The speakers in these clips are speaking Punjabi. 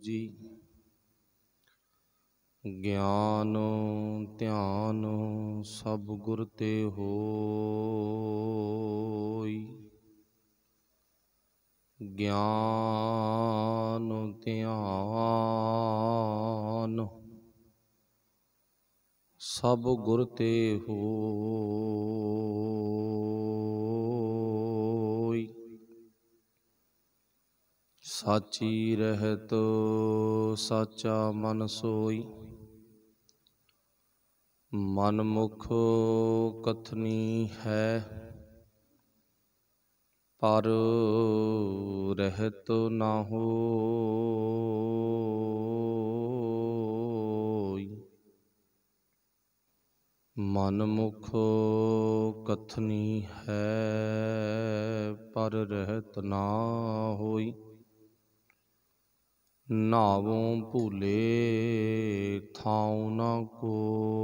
ਦੂਜੀ ਗਿਆਨ ਧਿਆਨ ਸਭ ਗੁਰ ਤੇ ਹੋਈ ਗਿਆਨ ਧਿਆਨ ਸਭ ਗੁਰ ਤੇ ਹੋਈ ਸਾਚੀ ਰਹਿਤ ਸਾਚਾ ਮਨ ਸੋਈ ਮਨ ਮੁਖ ਕਥਨੀ ਹੈ ਪਰ ਰਹਿਤ ਨਾ ਹੋਈ ਮਨ ਮੁਖ ਕਥਨੀ ਹੈ ਪਰ ਰਹਿਤ ਨਾ ਹੋਈ ਨਾਵੋਂ ਭੂਲੇ ਥਾਉ ਨ ਕੋਈ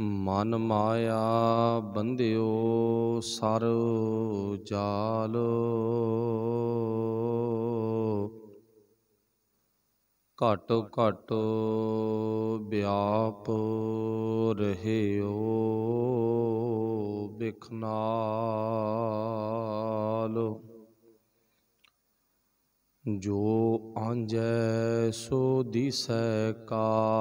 ਮਨ ਮਾਇਆ ਬੰਧਿਓ ਸਰ ਜਾਲ ਘਟ ਘਟ ਵਿਆਪ ਰਹਿਓ ਬਿਖਨਾਲ ਜੋ ਅੰਜੈ ਸੋ ਦਿਸੈ ਕਾਲੋ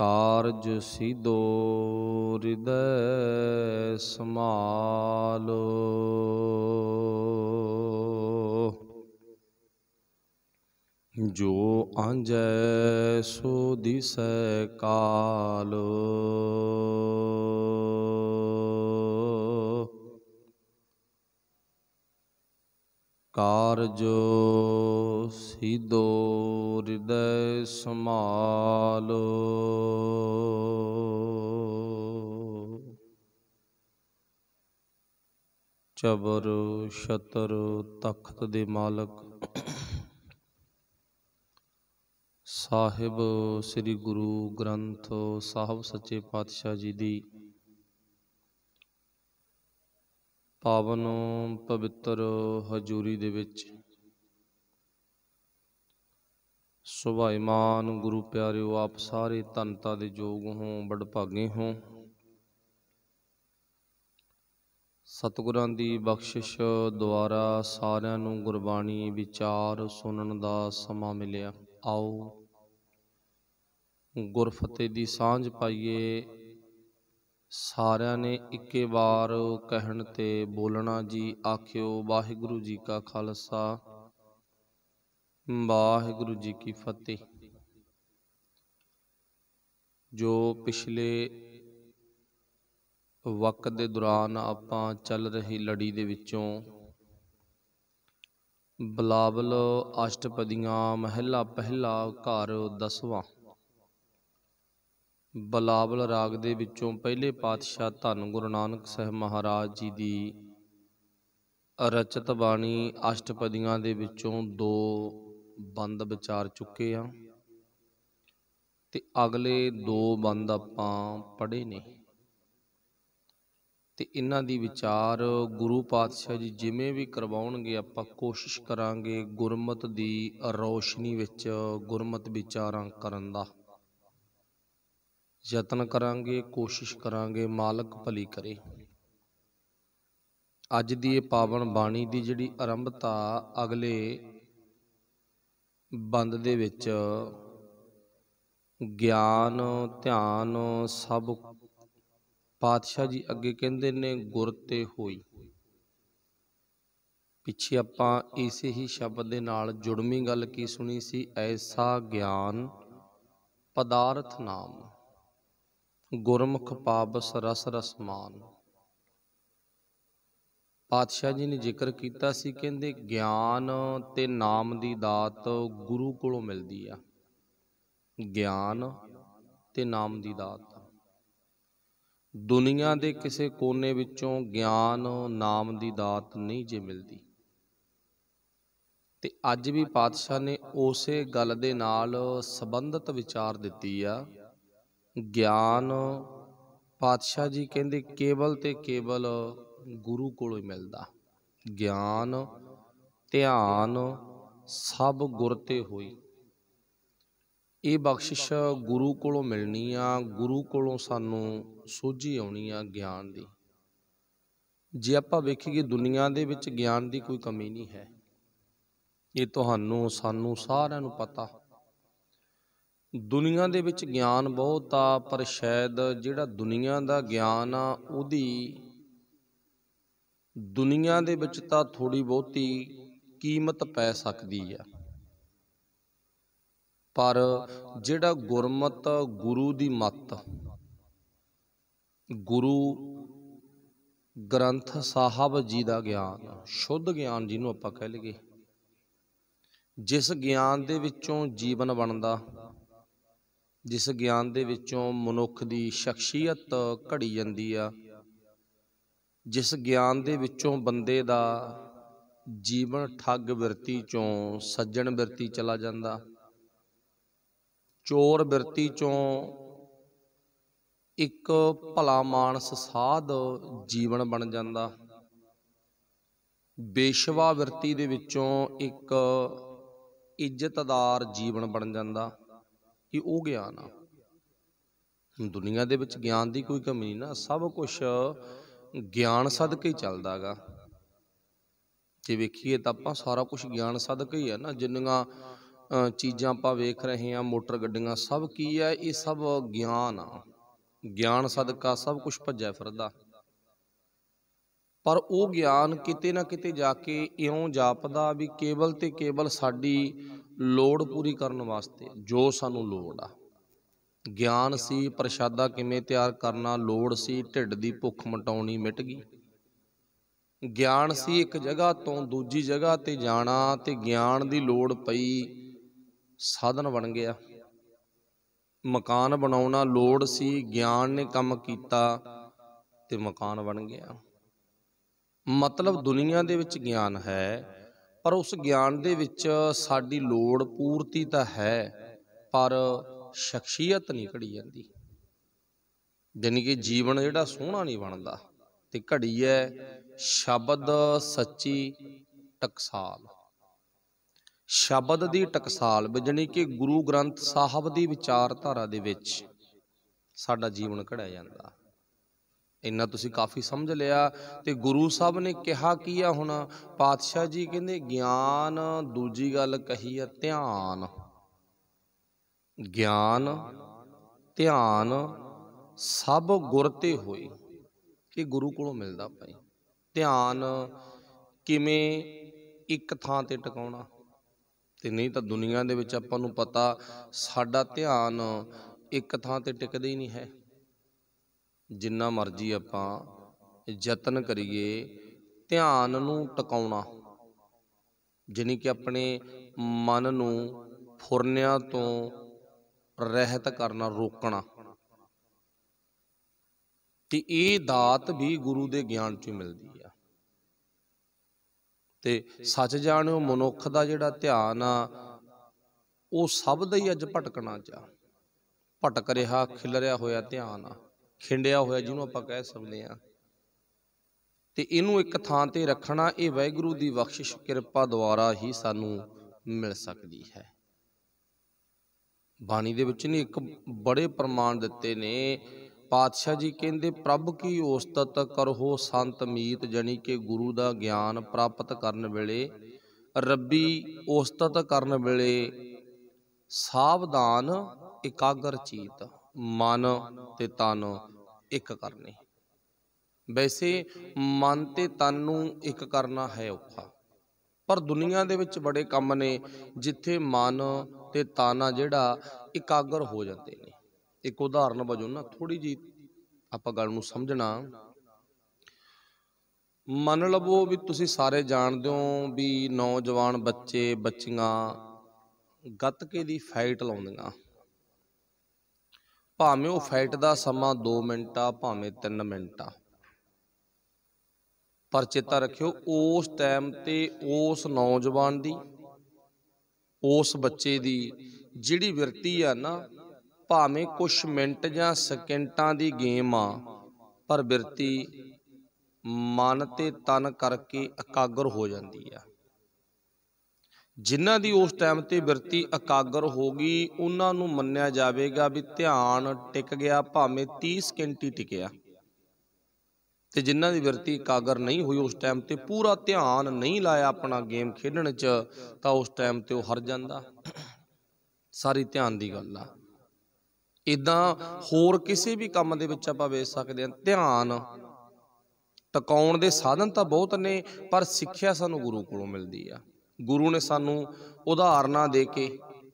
ਕਾਰਜ ਸਿਧੋ ਹਿਰਦੈ ਸਮਾਲੋ ਜੋ ਅੰਜੈ ਸੋ ਦਿਸੈ ਕਾਲੋ ਕਾਰਜ ਸਿਦੋ ਹਿਰਦੈ ਸਮਾਲ ਚਬਰ ਛਤਰ ਤਖਤ ਦੇ ਮਾਲਕ ਸਾਹਿਬ ਸ੍ਰੀ ਗੁਰੂ ਗ੍ਰੰਥ ਸਾਹਿਬ ਸੱਚੇ ਪਾਤਸ਼ਾਹ ਜੀ ਦੀ ਪਾਵਨ ਪਵਿੱਤਰ ਹਜ਼ੂਰੀ ਦੇ ਵਿੱਚ ਸੁਭਾਈਮਾਨ ਗੁਰੂ ਪਿਆਰਿਓ ਆਪ ਸਾਰੇ ਤਨਤਾ ਦੇ ਯੋਗ ਹੋ ਬੜ ਭਾਗੇ ਹੋ ਸਤਿਗੁਰਾਂ ਦੀ ਬਖਸ਼ਿਸ਼ ਦੁਆਰਾ ਸਾਰਿਆਂ ਨੂੰ ਗੁਰਬਾਣੀ ਵਿਚਾਰ ਸੁਣਨ ਦਾ ਸਮਾਂ ਮਿਲਿਆ ਆਓ ਗੁਰਫਤਿਹ ਦੀ ਸਾਂਝ ਪਾਈਏ ਸਾਰਿਆਂ ਨੇ ਇੱਕੇ ਵਾਰ ਕਹਿਣ ਤੇ ਬੋਲਣਾ ਜੀ ਆਖਿਓ ਵਾਹਿਗੁਰੂ ਜੀ ਕਾ ਖਾਲਸਾ ਵਾਹਿਗੁਰੂ ਜੀ ਕੀ ਫਤਿਹ ਜੋ ਪਿਛਲੇ ਵਕਤ ਦੇ ਦੌਰਾਨ ਆਪਾਂ ਚੱਲ ਰਹੀ ਲੜੀ ਦੇ ਵਿੱਚੋਂ ਬਲਾਵਲ ਅਸ਼ਟਪਦੀਆਂ ਮਹਿਲਾ ਪਹਿਲਾ ਘਰ 10ਵਾਂ ਬਲਾਵਲ ਰਾਗ ਦੇ ਵਿੱਚੋਂ ਪਹਿਲੇ ਪਾਤਸ਼ਾਹ ਧੰਨ ਗੁਰੂ ਨਾਨਕ ਸਾਹਿਬ ਮਹਾਰਾਜ ਜੀ ਦੀ ਰਚਿਤ ਬਾਣੀ ਅਸ਼ਟਪਦੀਆਂ ਦੇ ਵਿੱਚੋਂ ਦੋ ਬੰਦ ਵਿਚਾਰ ਚੁੱਕੇ ਆ ਤੇ ਅਗਲੇ ਦੋ ਬੰਦ ਆਪਾਂ ਪੜ੍ਹੇ ਨੇ ਤੇ ਇਹਨਾਂ ਦੀ ਵਿਚਾਰ ਗੁਰੂ ਪਾਤਸ਼ਾਹ ਜੀ ਜਿਵੇਂ ਵੀ ਕਰਵਾਉਣਗੇ ਆਪਾਂ ਕੋਸ਼ਿਸ਼ ਕਰਾਂਗੇ ਗੁਰਮਤ ਦੀ ਰੋਸ਼ਨੀ ਵਿੱਚ ਗੁਰਮਤ ਵਿਚਾਰਾਂ ਕਰਨ ਦਾ ਯਤਨ ਕਰਾਂਗੇ ਕੋਸ਼ਿਸ਼ ਕਰਾਂਗੇ ਮਾਲਕ ਭਲੀ ਕਰੇ ਅੱਜ ਦੀ ਇਹ ਪਾਵਨ ਬਾਣੀ ਦੀ ਜਿਹੜੀ ਆਰੰਭਤਾ ਅਗਲੇ ਬੰਦ ਦੇ ਵਿੱਚ ਗਿਆਨ ਧਿਆਨ ਸਭ ਪਾਤਸ਼ਾਹ ਜੀ ਅੱਗੇ ਕਹਿੰਦੇ ਨੇ ਗੁਰ ਤੇ ਹੋਈ ਪਿੱਛੇ ਆਪਾਂ ਇਸੇ ਹੀ ਸ਼ਬਦ ਦੇ ਨਾਲ ਜੁੜਵੀਂ ਗੱਲ ਕੀ ਸੁਣੀ ਸੀ ਐਸਾ ਗਿਆਨ ਪਦਾਰਥ ਨਾਮ ਗੁਰਮੁਖ ਪਾਪਸ ਰਸ ਰਸ ਮਾਨ ਪਾਤਸ਼ਾਹ ਜੀ ਨੇ ਜ਼ਿਕਰ ਕੀਤਾ ਸੀ ਕਹਿੰਦੇ ਗਿਆਨ ਤੇ ਨਾਮ ਦੀ ਦਾਤ ਗੁਰੂ ਕੋਲੋਂ ਮਿਲਦੀ ਆ ਗਿਆਨ ਤੇ ਨਾਮ ਦੀ ਦਾਤ ਦੁਨੀਆ ਦੇ ਕਿਸੇ ਕੋਨੇ ਵਿੱਚੋਂ ਗਿਆਨ ਨਾਮ ਦੀ ਦਾਤ ਨਹੀਂ ਜੇ ਮਿਲਦੀ ਤੇ ਅੱਜ ਵੀ ਪਾਤਸ਼ਾਹ ਨੇ ਉਸੇ ਗੱਲ ਦੇ ਨਾਲ ਸੰਬੰਧਿਤ ਵਿਚਾਰ ਦਿੱਤੀ ਆ ਗਿਆਨ ਪਾਤਸ਼ਾਹ ਜੀ ਕਹਿੰਦੇ ਕੇਵਲ ਤੇ ਕੇਵਲ ਗੁਰੂ ਕੋਲੋਂ ਹੀ ਮਿਲਦਾ ਗਿਆਨ ਧਿਆਨ ਸਭ ਗੁਰ ਤੇ ਹੋਈ ਇਹ ਬਖਸ਼ਿਸ਼ ਗੁਰੂ ਕੋਲੋਂ ਮਿਲਣੀ ਆ ਗੁਰੂ ਕੋਲੋਂ ਸਾਨੂੰ ਸੋਝੀ ਆਉਣੀ ਆ ਗਿਆਨ ਦੀ ਜੇ ਆਪਾਂ ਵੇਖੀਏ ਦੁਨੀਆ ਦੇ ਵਿੱਚ ਗਿਆਨ ਦੀ ਕੋਈ ਕਮੀ ਨਹੀਂ ਹੈ ਇਹ ਤੁਹਾਨੂੰ ਸਾਨੂੰ ਸਾਰਿਆਂ ਨੂੰ ਪਤਾ ਦੁਨੀਆ ਦੇ ਵਿੱਚ ਗਿਆਨ ਬਹੁਤ ਆ ਪਰ ਸ਼ਾਇਦ ਜਿਹੜਾ ਦੁਨੀਆ ਦਾ ਗਿਆਨ ਆ ਉਹਦੀ ਦੁਨੀਆ ਦੇ ਵਿੱਚ ਤਾਂ ਥੋੜੀ ਬਹੁਤੀ ਕੀਮਤ ਪੈ ਸਕਦੀ ਆ ਪਰ ਜਿਹੜਾ ਗੁਰਮਤ ਗੁਰੂ ਦੀ ਮਤ ਗੁਰੂ ਗ੍ਰੰਥ ਸਾਹਿਬ ਜੀ ਦਾ ਗਿਆਨ ਸ਼ੁੱਧ ਗਿਆਨ ਜਿਹਨੂੰ ਆਪਾਂ ਕਹਿ ਲਈਏ ਜਿਸ ਗਿਆਨ ਦੇ ਵਿੱਚੋਂ ਜੀਵਨ ਬਣਦਾ ਜਿਸ ਗਿਆਨ ਦੇ ਵਿੱਚੋਂ ਮਨੁੱਖ ਦੀ ਸ਼ਖਸੀਅਤ ਘੜੀ ਜਾਂਦੀ ਆ ਜਿਸ ਗਿਆਨ ਦੇ ਵਿੱਚੋਂ ਬੰਦੇ ਦਾ ਜੀਵਨ ਠੱਗ ਵਰਤੀ ਚੋਂ ਸੱਜਣ ਵਰਤੀ ਚਲਾ ਜਾਂਦਾ ਚੋਰ ਵਰਤੀ ਚੋਂ ਇੱਕ ਭਲਾ ਮਾਨਸ ਸਾਧ ਜੀਵਨ ਬਣ ਜਾਂਦਾ ਬੇਸ਼ਵਾ ਵਰਤੀ ਦੇ ਵਿੱਚੋਂ ਇੱਕ ਇੱਜ਼ਤਦਾਰ ਜੀਵਨ ਬਣ ਜਾਂਦਾ ਇਹ ਉਹ ਗਿਆਨ ਆ ਦੁਨੀਆ ਦੇ ਵਿੱਚ ਗਿਆਨ ਦੀ ਕੋਈ ਕਮੀ ਨਹੀਂ ਨਾ ਸਭ ਕੁਝ ਗਿਆਨ ਸਦਕੇ ਹੀ ਚੱਲਦਾਗਾ ਜੇ ਵੇਖੀਏ ਤਾਂ ਆਪਾਂ ਸਾਰਾ ਕੁਝ ਗਿਆਨ ਸਦਕੇ ਹੀ ਆ ਨਾ ਜਿੰਨੀਆਂ ਚੀਜ਼ਾਂ ਆਪਾਂ ਵੇਖ ਰਹੇ ਹਾਂ ਮੋਟਰ ਗੱਡੀਆਂ ਸਭ ਕੀ ਹੈ ਇਹ ਸਭ ਗਿਆਨ ਆ ਗਿਆਨ ਸਦਕਾ ਸਭ ਕੁਝ ਭੱਜਿਆ ਫਿਰਦਾ ਪਰ ਉਹ ਗਿਆਨ ਕਿਤੇ ਨਾ ਕਿਤੇ ਜਾ ਕੇ ਇਉਂ ਜਾਪਦਾ ਵੀ ਕੇਵਲ ਤੇ ਕੇਵਲ ਸਾਡੀ ਲੋੜ ਪੂਰੀ ਕਰਨ ਵਾਸਤੇ ਜੋ ਸਾਨੂੰ ਲੋੜ ਆ ਗਿਆਨ ਸੀ ਪ੍ਰਸ਼ਾਦਾ ਕਿਵੇਂ ਤਿਆਰ ਕਰਨਾ ਲੋੜ ਸੀ ਢਿੱਡ ਦੀ ਭੁੱਖ ਮਟਾਉਣੀ ਮਿਟ ਗਈ ਗਿਆਨ ਸੀ ਇੱਕ ਜਗ੍ਹਾ ਤੋਂ ਦੂਜੀ ਜਗ੍ਹਾ ਤੇ ਜਾਣਾ ਤੇ ਗਿਆਨ ਦੀ ਲੋੜ ਪਈ ਸਾਧਨ ਬਣ ਗਿਆ ਮਕਾਨ ਬਣਾਉਣਾ ਲੋੜ ਸੀ ਗਿਆਨ ਨੇ ਕੰਮ ਕੀਤਾ ਤੇ ਮਕਾਨ ਬਣ ਗਿਆ ਮਤਲਬ ਦੁਨੀਆ ਦੇ ਵਿੱਚ ਗਿਆਨ ਹੈ ਪਰ ਉਸ ਗਿਆਨ ਦੇ ਵਿੱਚ ਸਾਡੀ ਲੋੜ ਪੂਰਤੀ ਤਾਂ ਹੈ ਪਰ ਸ਼ਖਸੀਅਤ ਨਹੀਂ ਘੜੀ ਜਾਂਦੀ ਯਾਨੀ ਕਿ ਜੀਵਨ ਜਿਹੜਾ ਸੋਹਣਾ ਨਹੀਂ ਬਣਦਾ ਤੇ ਘੜੀ ਹੈ ਸ਼ਬਦ ਸੱਚੀ ਟਕਸਾਲ ਸ਼ਬਦ ਦੀ ਟਕਸਾਲ ਬਜਣੀ ਕਿ ਗੁਰੂ ਗ੍ਰੰਥ ਸਾਹਿਬ ਦੀ ਵਿਚਾਰਧਾਰਾ ਦੇ ਵਿੱਚ ਸਾਡਾ ਜੀਵਨ ਘੜਿਆ ਜਾਂਦਾ ਇੰਨਾ ਤੁਸੀਂ ਕਾਫੀ ਸਮਝ ਲਿਆ ਤੇ ਗੁਰੂ ਸਾਹਿਬ ਨੇ ਕਿਹਾ ਕੀ ਆ ਹੁਣ ਪਾਤਸ਼ਾਹ ਜੀ ਕਹਿੰਦੇ ਗਿਆਨ ਦੂਜੀ ਗੱਲ ਕਹੀ ਆ ਧਿਆਨ ਗਿਆਨ ਧਿਆਨ ਸਭ ਗੁਰ ਤੇ ਹੋਈ ਇਹ ਗੁਰੂ ਕੋਲੋਂ ਮਿਲਦਾ ਭਾਈ ਧਿਆਨ ਕਿਵੇਂ ਇੱਕ ਥਾਂ ਤੇ ਟਿਕਾਉਣਾ ਤੇ ਨਹੀਂ ਤਾਂ ਦੁਨੀਆ ਦੇ ਵਿੱਚ ਆਪਾਂ ਨੂੰ ਪਤਾ ਸਾਡਾ ਧਿਆਨ ਇੱਕ ਥਾਂ ਤੇ ਟਿਕਦਾ ਹੀ ਨਹੀਂ ਹੈ ਜਿੰਨਾ ਮਰਜੀ ਆਪਾਂ ਯਤਨ ਕਰੀਏ ਧਿਆਨ ਨੂੰ ਟਿਕਾਉਣਾ ਜਿਨੀ ਕਿ ਆਪਣੇ ਮਨ ਨੂੰ ਫੁਰਨਿਆਂ ਤੋਂ ਰਹਿਤ ਕਰਨਾ ਰੋਕਣਾ ਤੇ ਇਹ ਦਾਤ ਵੀ ਗੁਰੂ ਦੇ ਗਿਆਨ ਚੋਂ ਮਿਲਦੀ ਆ ਤੇ ਸੱਚ ਜਾਣਿਓ ਮਨੁੱਖ ਦਾ ਜਿਹੜਾ ਧਿਆਨ ਆ ਉਹ ਸਭ ਦਾ ਹੀ ਅੱਜ ਭਟਕਣਾ ਚਾ ਭਟਕ ਰਿਹਾ ਖਿਲਰਿਆ ਰਿਹਾ ਹੋਇਆ ਧਿਆਨ ਆ ਖਿੰਡਿਆ ਹੋਇਆ ਜਿਹਨੂੰ ਆਪਾਂ ਕਹਿ ਸਕਦੇ ਆ ਤੇ ਇਹਨੂੰ ਇੱਕ ਥਾਂ ਤੇ ਰੱਖਣਾ ਇਹ ਵੈਗੁਰੂ ਦੀ ਬਖਸ਼ਿਸ਼ ਕਿਰਪਾ ਦੁਆਰਾ ਹੀ ਸਾਨੂੰ ਮਿਲ ਸਕਦੀ ਹੈ ਬਾਣੀ ਦੇ ਵਿੱਚ ਨੇ ਇੱਕ ਬੜੇ ਪ੍ਰਮਾਣ ਦਿੱਤੇ ਨੇ ਪਾਤਸ਼ਾਹ ਜੀ ਕਹਿੰਦੇ ਪ੍ਰਭ ਕੀ ਉਸਤਤ ਕਰਹੋ ਸੰਤ ਮੀਤ ਜਣੀ ਕਿ ਗੁਰੂ ਦਾ ਗਿਆਨ ਪ੍ਰਾਪਤ ਕਰਨ ਵੇਲੇ ਰੱਬੀ ਉਸਤਤ ਕਰਨ ਵੇਲੇ ਸਾਵਧਾਨ ਇਕਾਗਰ ਚੀਤ ਮਨ ਤੇ ਤਨ ਇੱਕ ਕਰਨੇ ਵੈਸੇ ਮਨ ਤੇ ਤਨ ਨੂੰ ਇੱਕ ਕਰਨਾ ਹੈ ਔਖਾ ਪਰ ਦੁਨੀਆ ਦੇ ਵਿੱਚ ਬੜੇ ਕੰਮ ਨੇ ਜਿੱਥੇ ਮਨ ਤੇ ਤਨ ਆ ਜਿਹੜਾ ਇਕਾਗਰ ਹੋ ਜਾਂਦੇ ਨੇ ਇੱਕ ਉਦਾਹਰਨ ਵਜੋਂ ਨਾ ਥੋੜੀ ਜੀ ਆਪਾਂ ਗੱਲ ਨੂੰ ਸਮਝਣਾ ਮੰਨ ਲਵੋ ਵੀ ਤੁਸੀਂ ਸਾਰੇ ਜਾਣਦੇ ਹੋ ਵੀ ਨੌਜਵਾਨ ਬੱਚੇ ਬੱਚੀਆਂ ਗੱਤਕੇ ਦੀ ਫਾਈਟ ਲਾਉਂਦੀਆਂ ਭਾਵੇਂ ਉਹ ਫਾਈਟ ਦਾ ਸਮਾਂ 2 ਮਿੰਟਾ ਭਾਵੇਂ 3 ਮਿੰਟਾ ਪਰ ਚੇਤਾ ਰੱਖਿਓ ਉਸ ਟਾਈਮ ਤੇ ਉਸ ਨੌਜਵਾਨ ਦੀ ਉਸ ਬੱਚੇ ਦੀ ਜਿਹੜੀ ਵਿਰਤੀ ਆ ਨਾ ਭਾਵੇਂ ਕੁਝ ਮਿੰਟ ਜਾਂ ਸਕਿੰਟਾਂ ਦੀ ਗੇਮ ਆ ਪਰ ਵਰਤੀ ਮਨ ਤੇ ਤਨ ਕਰਕੇ ਇਕਾਗਰ ਹੋ ਜਾਂਦੀ ਆ ਜਿਨ੍ਹਾਂ ਦੀ ਉਸ ਟਾਈਮ ਤੇ ਬਿਰਤੀ ਇਕਾਗਰ ਹੋ ਗਈ ਉਹਨਾਂ ਨੂੰ ਮੰਨਿਆ ਜਾਵੇਗਾ ਵੀ ਧਿਆਨ ਟਿਕ ਗਿਆ ਭਾਵੇਂ 30 ਸਕਿੰਟ ਹੀ ਟਿਕਿਆ ਤੇ ਜਿਨ੍ਹਾਂ ਦੀ ਬਿਰਤੀ ਇਕਾਗਰ ਨਹੀਂ ਹੋਈ ਉਸ ਟਾਈਮ ਤੇ ਪੂਰਾ ਧਿਆਨ ਨਹੀਂ ਲਾਇਆ ਆਪਣਾ ਗੇਮ ਖੇਡਣ 'ਚ ਤਾਂ ਉਸ ਟਾਈਮ ਤੇ ਉਹ ਹਾਰ ਜਾਂਦਾ ਸਾਰੀ ਧਿਆਨ ਦੀ ਗੱਲ ਆ ਇਦਾਂ ਹੋਰ ਕਿਸੇ ਵੀ ਕੰਮ ਦੇ ਵਿੱਚ ਆਪਾਂ ਵੇਚ ਸਕਦੇ ਹਾਂ ਧਿਆਨ ਟਿਕਾਉਣ ਦੇ ਸਾਧਨ ਤਾਂ ਬਹੁਤ ਨੇ ਪਰ ਸਿੱਖਿਆ ਸਾਨੂੰ ਗੁਰੂ ਕੋਲੋਂ ਮਿਲਦੀ ਆ ਗੁਰੂ ਨੇ ਸਾਨੂੰ ਉਦਾਹਰਨਾਂ ਦੇ ਕੇ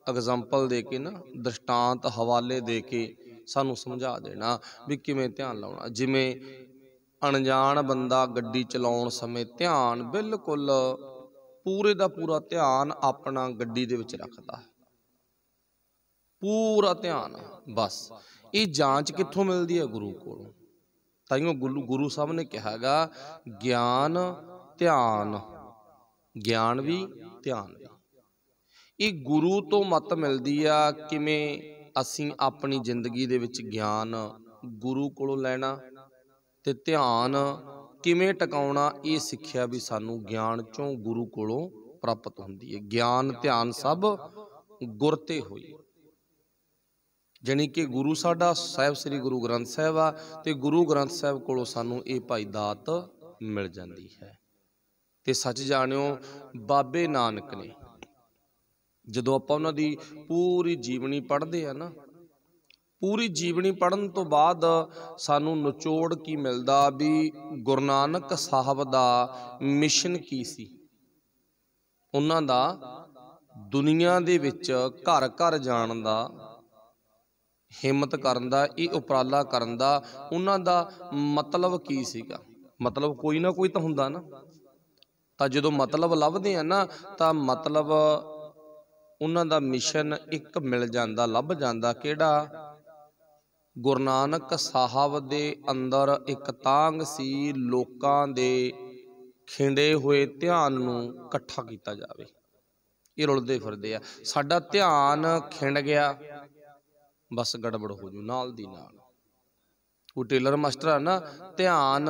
ਐਗਜ਼ਾਮਪਲ ਦੇ ਕੇ ਨਾ ਦ੍ਰਿਸ਼ਟਾਂਤ ਹਵਾਲੇ ਦੇ ਕੇ ਸਾਨੂੰ ਸਮਝਾ ਦੇਣਾ ਵੀ ਕਿਵੇਂ ਧਿਆਨ ਲਾਉਣਾ ਜਿਵੇਂ ਅਣਜਾਣ ਬੰਦਾ ਗੱਡੀ ਚਲਾਉਣ ਸਮੇਂ ਧਿਆਨ ਬਿਲਕੁਲ ਪੂਰੇ ਦਾ ਪੂਰਾ ਧਿਆਨ ਆਪਣਾ ਗੱਡੀ ਦੇ ਵਿੱਚ ਰੱਖਦਾ ਹੈ ਪੂਰਾ ਧਿਆਨ ਬਸ ਇਹ ਜਾਂਚ ਕਿੱਥੋਂ ਮਿਲਦੀ ਹੈ ਗੁਰੂ ਕੋਲੋਂ ਤਾਂ ਹੀ ਗੁਰੂ ਸਾਹਿਬ ਨੇ ਕਿਹਾਗਾ ਗਿਆਨ ਧਿਆਨ ਗਿਆਨ ਵੀ ਧਿਆਨ ਵੀ ਇਹ ਗੁਰੂ ਤੋਂ ਮਤ ਮਿਲਦੀ ਆ ਕਿਵੇਂ ਅਸੀਂ ਆਪਣੀ ਜ਼ਿੰਦਗੀ ਦੇ ਵਿੱਚ ਗਿਆਨ ਗੁਰੂ ਕੋਲੋਂ ਲੈਣਾ ਤੇ ਧਿਆਨ ਕਿਵੇਂ ਟਿਕਾਉਣਾ ਇਹ ਸਿੱਖਿਆ ਵੀ ਸਾਨੂੰ ਗਿਆਨ ਚੋਂ ਗੁਰੂ ਕੋਲੋਂ ਪ੍ਰਾਪਤ ਹੁੰਦੀ ਹੈ ਗਿਆਨ ਧਿਆਨ ਸਭ ਗੁਰ ਤੇ ਹੋਈ ਜਣੀ ਕਿ ਗੁਰੂ ਸਾਡਾ ਸਾਹਿਬ ਸ੍ਰੀ ਗੁਰੂ ਗ੍ਰੰਥ ਸਾਹਿਬ ਆ ਤੇ ਗੁਰੂ ਗ੍ਰੰਥ ਸਾਹਿਬ ਕੋਲੋਂ ਸਾਨੂੰ ਇਹ ਭਾਈ ਦਾਤ ਮਿਲ ਜਾਂਦੀ ਹੈ ਤੇ ਸੱਚ ਜਾਣਿਓ ਬਾਬੇ ਨਾਨਕ ਨੇ ਜਦੋਂ ਆਪਾਂ ਉਹਨਾਂ ਦੀ ਪੂਰੀ ਜੀਵਨੀ ਪੜ੍ਹਦੇ ਆ ਨਾ ਪੂਰੀ ਜੀਵਨੀ ਪੜਨ ਤੋਂ ਬਾਅਦ ਸਾਨੂੰ ਨਿਚੋੜ ਕੀ ਮਿਲਦਾ ਵੀ ਗੁਰੂ ਨਾਨਕ ਸਾਹਿਬ ਦਾ ਮਿਸ਼ਨ ਕੀ ਸੀ ਉਹਨਾਂ ਦਾ ਦੁਨੀਆ ਦੇ ਵਿੱਚ ਘਰ ਘਰ ਜਾਣ ਦਾ ਹਿੰਮਤ ਕਰਨ ਦਾ ਇਹ ਉਪਰਾਲਾ ਕਰਨ ਦਾ ਉਹਨਾਂ ਦਾ ਮਤਲਬ ਕੀ ਸੀਗਾ ਮਤਲਬ ਕੋਈ ਨਾ ਕੋਈ ਤਾਂ ਹੁੰਦਾ ਨਾ ਤਾਂ ਜਦੋਂ ਮਤਲਬ ਲੱਭਦੇ ਆ ਨਾ ਤਾਂ ਮਤਲਬ ਉਹਨਾਂ ਦਾ ਮਿਸ਼ਨ ਇੱਕ ਮਿਲ ਜਾਂਦਾ ਲੱਭ ਜਾਂਦਾ ਕਿਹੜਾ ਗੁਰੂ ਨਾਨਕ ਸਾਹਿਬ ਦੇ ਅੰਦਰ ਇੱਕ ਤਾਂਗ ਸੀ ਲੋਕਾਂ ਦੇ ਖਿੰਡੇ ਹੋਏ ਧਿਆਨ ਨੂੰ ਇਕੱਠਾ ਕੀਤਾ ਜਾਵੇ ਇਹ ਰੁਲਦੇ ਫਿਰਦੇ ਆ ਸਾਡਾ ਧਿਆਨ ਖਿੰਡ ਗਿਆ ਬਸ ਗੜਬੜ ਹੋ ਜੂ ਨਾਲ ਦੀ ਨਾਲ ਉਹ ਟੇਲਰ ਮਾਸਟਰ ਆ ਨਾ ਧਿਆਨ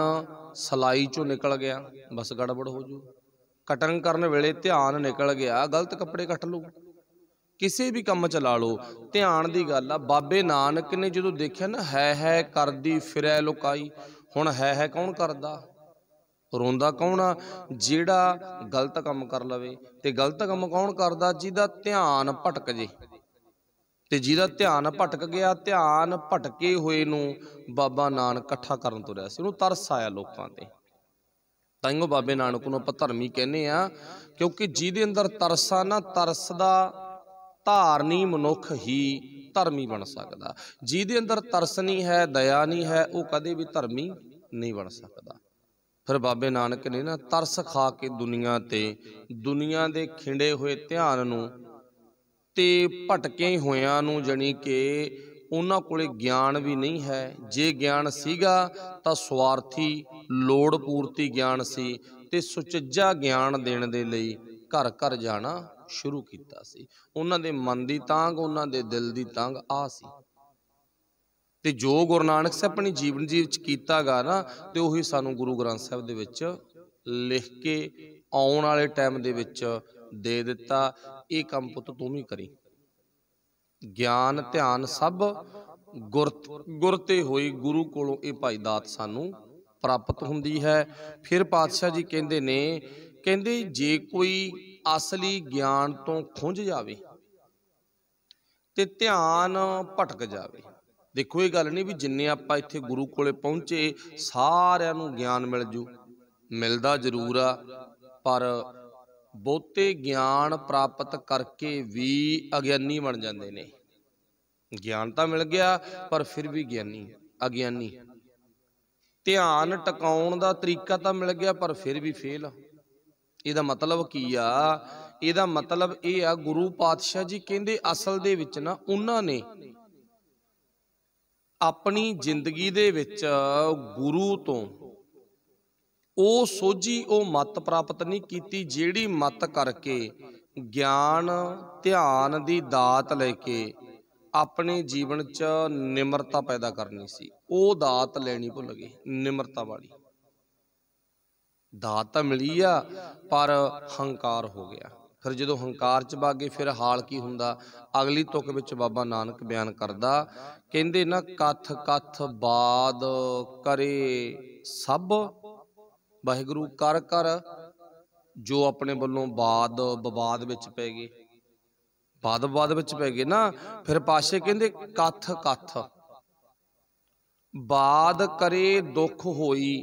ਸਲਾਈ ਚੋਂ ਨਿਕਲ ਗਿਆ ਬਸ ਗੜਬੜ ਹੋ ਜੂ ਕਟਿੰਗ ਕਰਨ ਵੇਲੇ ਧਿਆਨ ਨਿਕਲ ਗਿਆ ਗਲਤ ਕੱਪੜੇ ਕੱਟ ਲਓ ਕਿਸੇ ਵੀ ਕੰਮ ਚ ਲਾ ਲਓ ਧਿਆਨ ਦੀ ਗੱਲ ਆ ਬਾਬੇ ਨਾਨਕ ਨੇ ਜਦੋਂ ਦੇਖਿਆ ਨਾ ਹੈ ਹੈ ਕਰਦੀ ਫਿਰੈ ਲੁਕਾਈ ਹੁਣ ਹੈ ਹੈ ਕੌਣ ਕਰਦਾ ਰੋਂਦਾ ਕੌਣ ਆ ਜਿਹੜਾ ਗਲਤ ਕੰਮ ਕਰ ਲਵੇ ਤੇ ਗਲਤ ਕੰਮ ਕੌਣ ਕਰਦਾ ਜਿਹਦਾ ਧਿਆਨ ਭਟਕ ਜੇ ਤੇ ਜਿਹਦਾ ਧਿਆਨ ਭਟਕ ਗਿਆ ਧਿਆਨ ਭਟਕੇ ਹੋਏ ਨੂੰ ਬਾਬਾ ਨਾਨਕ ਇਕੱਠਾ ਕਰਨ ਤੁਰਿਆ ਸੀ ਉਹਨੂੰ ਤਰਸ ਆਇਆ ਲੋਕਾਂ ਤੇ ਤੈਨੂੰ ਬਾਬੇ ਨਾਨਕ ਨੂੰ ਆਪਾਂ ਧਰਮੀ ਕਹਿੰਦੇ ਆ ਕਿਉਂਕਿ ਜਿਹਦੇ ਅੰਦਰ ਤਰਸਾ ਨਾ ਤਰਸ ਦਾ ਧਾਰਨੀ ਮਨੁੱਖ ਹੀ ਧਰਮੀ ਬਣ ਸਕਦਾ ਜਿਹਦੇ ਅੰਦਰ ਤਰਸ ਨਹੀਂ ਹੈ ਦਇਆ ਨਹੀਂ ਹੈ ਉਹ ਕਦੇ ਵੀ ਧਰਮੀ ਨਹੀਂ ਬਣ ਸਕਦਾ ਫਿਰ ਬਾਬੇ ਨਾਨਕ ਨੇ ਨਾ ਤਰਸ ਖਾ ਕੇ ਦੁਨੀਆ ਤੇ ਦੁਨੀਆ ਦੇ ਖਿੰਡੇ ਹੋਏ ਧਿਆਨ ਨੂੰ ਤੇ ਭਟਕੇ ਹੋਿਆਂ ਨੂੰ ਜਣੀ ਕਿ ਉਹਨਾਂ ਕੋਲੇ ਗਿਆਨ ਵੀ ਨਹੀਂ ਹੈ ਜੇ ਗਿਆਨ ਸੀਗਾ ਤਾਂ ਸਵਾਰਥੀ ਲੋੜ ਪੂਰਤੀ ਗਿਆਨ ਸੀ ਤੇ ਸੁਚੱਜਾ ਗਿਆਨ ਦੇਣ ਦੇ ਲਈ ਘਰ ਘਰ ਜਾਣਾ ਸ਼ੁਰੂ ਕੀਤਾ ਸੀ ਉਹਨਾਂ ਦੇ ਮਨ ਦੀ ਤਾਂਗ ਉਹਨਾਂ ਦੇ ਦਿਲ ਦੀ ਤਾਂਗ ਆ ਸੀ ਤੇ ਜੋ ਗੁਰੂ ਨਾਨਕ ਸਾਹਿਬ ਆਪਣੀ ਜੀਵਨ ਜੀਵ ਚ ਕੀਤਾਗਾ ਨਾ ਤੇ ਉਹੀ ਸਾਨੂੰ ਗੁਰੂ ਗ੍ਰੰਥ ਸਾਹਿਬ ਦੇ ਵਿੱਚ ਲਿਖ ਕੇ ਆਉਣ ਵਾਲੇ ਟਾਈਮ ਦੇ ਵਿੱਚ ਦੇ ਦਿੱਤਾ ਇਹ ਕੰਮ ਪੁੱਤ ਤੂੰ ਵੀ ਕਰੀ ਗਿਆਨ ਧਿਆਨ ਸਭ ਗੁਰ ਗੁਰ ਤੇ ਹੋਈ ਗੁਰੂ ਕੋਲੋਂ ਇਹ ਭਾਈ ਦਾਤ ਸਾਨੂੰ ਪ੍ਰਾਪਤ ਹੁੰਦੀ ਹੈ ਫਿਰ ਪਾਤਸ਼ਾਹ ਜੀ ਕਹਿੰਦੇ ਨੇ ਕਹਿੰਦੇ ਜੇ ਕੋਈ ਅਸਲੀ ਗਿਆਨ ਤੋਂ ਖੁੰਝ ਜਾਵੇ ਤੇ ਧਿਆਨ ਭਟਕ ਜਾਵੇ ਦੇਖੋ ਇਹ ਗੱਲ ਨਹੀਂ ਵੀ ਜਿੰਨੇ ਆਪਾਂ ਇੱਥੇ ਗੁਰੂ ਕੋਲੇ ਪਹੁੰਚੇ ਸਾਰਿਆਂ ਨੂੰ ਗਿਆਨ ਮਿਲ ਜੂ ਮਿਲਦਾ ਜ਼ਰੂਰ ਆ ਪਰ ਬਹੁਤੇ ਗਿਆਨ ਪ੍ਰਾਪਤ ਕਰਕੇ ਵੀ ਅਗਿਆਨੀ ਬਣ ਜਾਂਦੇ ਨੇ ਗਿਆਨ ਤਾਂ ਮਿਲ ਗਿਆ ਪਰ ਫਿਰ ਵੀ ਗਿਆਨੀ ਅਗਿਆਨੀ ਧਿਆਨ ਟਿਕਾਉਣ ਦਾ ਤਰੀਕਾ ਤਾਂ ਮਿਲ ਗਿਆ ਪਰ ਫਿਰ ਵੀ ਫੇਲ ਇਹਦਾ ਮਤਲਬ ਕੀ ਆ ਇਹਦਾ ਮਤਲਬ ਇਹ ਆ ਗੁਰੂ ਪਾਤਸ਼ਾਹ ਜੀ ਕਹਿੰਦੇ ਅਸਲ ਦੇ ਵਿੱਚ ਨਾ ਉਹਨਾਂ ਨੇ ਆਪਣੀ ਜ਼ਿੰਦਗੀ ਦੇ ਵਿੱਚ ਗੁਰੂ ਤੋਂ ਉਹ ਸੋਝੀ ਉਹ ਮਤ ਪ੍ਰਾਪਤ ਨਹੀਂ ਕੀਤੀ ਜਿਹੜੀ ਮਤ ਕਰਕੇ ਗਿਆਨ ਧਿਆਨ ਦੀ ਦਾਤ ਲੈ ਕੇ ਆਪਣੇ ਜੀਵਨ 'ਚ ਨਿਮਰਤਾ ਪੈਦਾ ਕਰਨੀ ਸੀ ਉਹ ਦਾਤ ਲੈਣੀ ਭੁੱਲ ਗਏ ਨਿਮਰਤਾ ਵਾਲੀ ਦਾਤ ਤਾਂ ਮਿਲੀ ਆ ਪਰ ਹੰਕਾਰ ਹੋ ਗਿਆ ਫਿਰ ਜਦੋਂ ਹੰਕਾਰ 'ਚ ਬਾਗੇ ਫਿਰ ਹਾਲ ਕੀ ਹੁੰਦਾ ਅਗਲੀ ਤੁਕ ਵਿੱਚ ਬਾਬਾ ਨਾਨਕ ਬਿਆਨ ਕਰਦਾ ਕਹਿੰਦੇ ਨਾ ਕਥ ਕਥ ਬਾਦ ਕਰੇ ਸਭ ਵਾਹਿਗੁਰੂ ਕਰ ਕਰ ਜੋ ਆਪਣੇ ਵੱਲੋਂ ਬਾਦ ਬਵਾਦ ਵਿੱਚ ਪੈ ਗਏ ਬਾਦ ਬਾਦ ਵਿੱਚ ਪੈ ਗਏ ਨਾ ਫਿਰ ਪਾਸ਼ੇ ਕਹਿੰਦੇ ਕੱਥ ਕੱਥ ਬਾਦ ਕਰੇ ਦੁੱਖ ਹੋਈ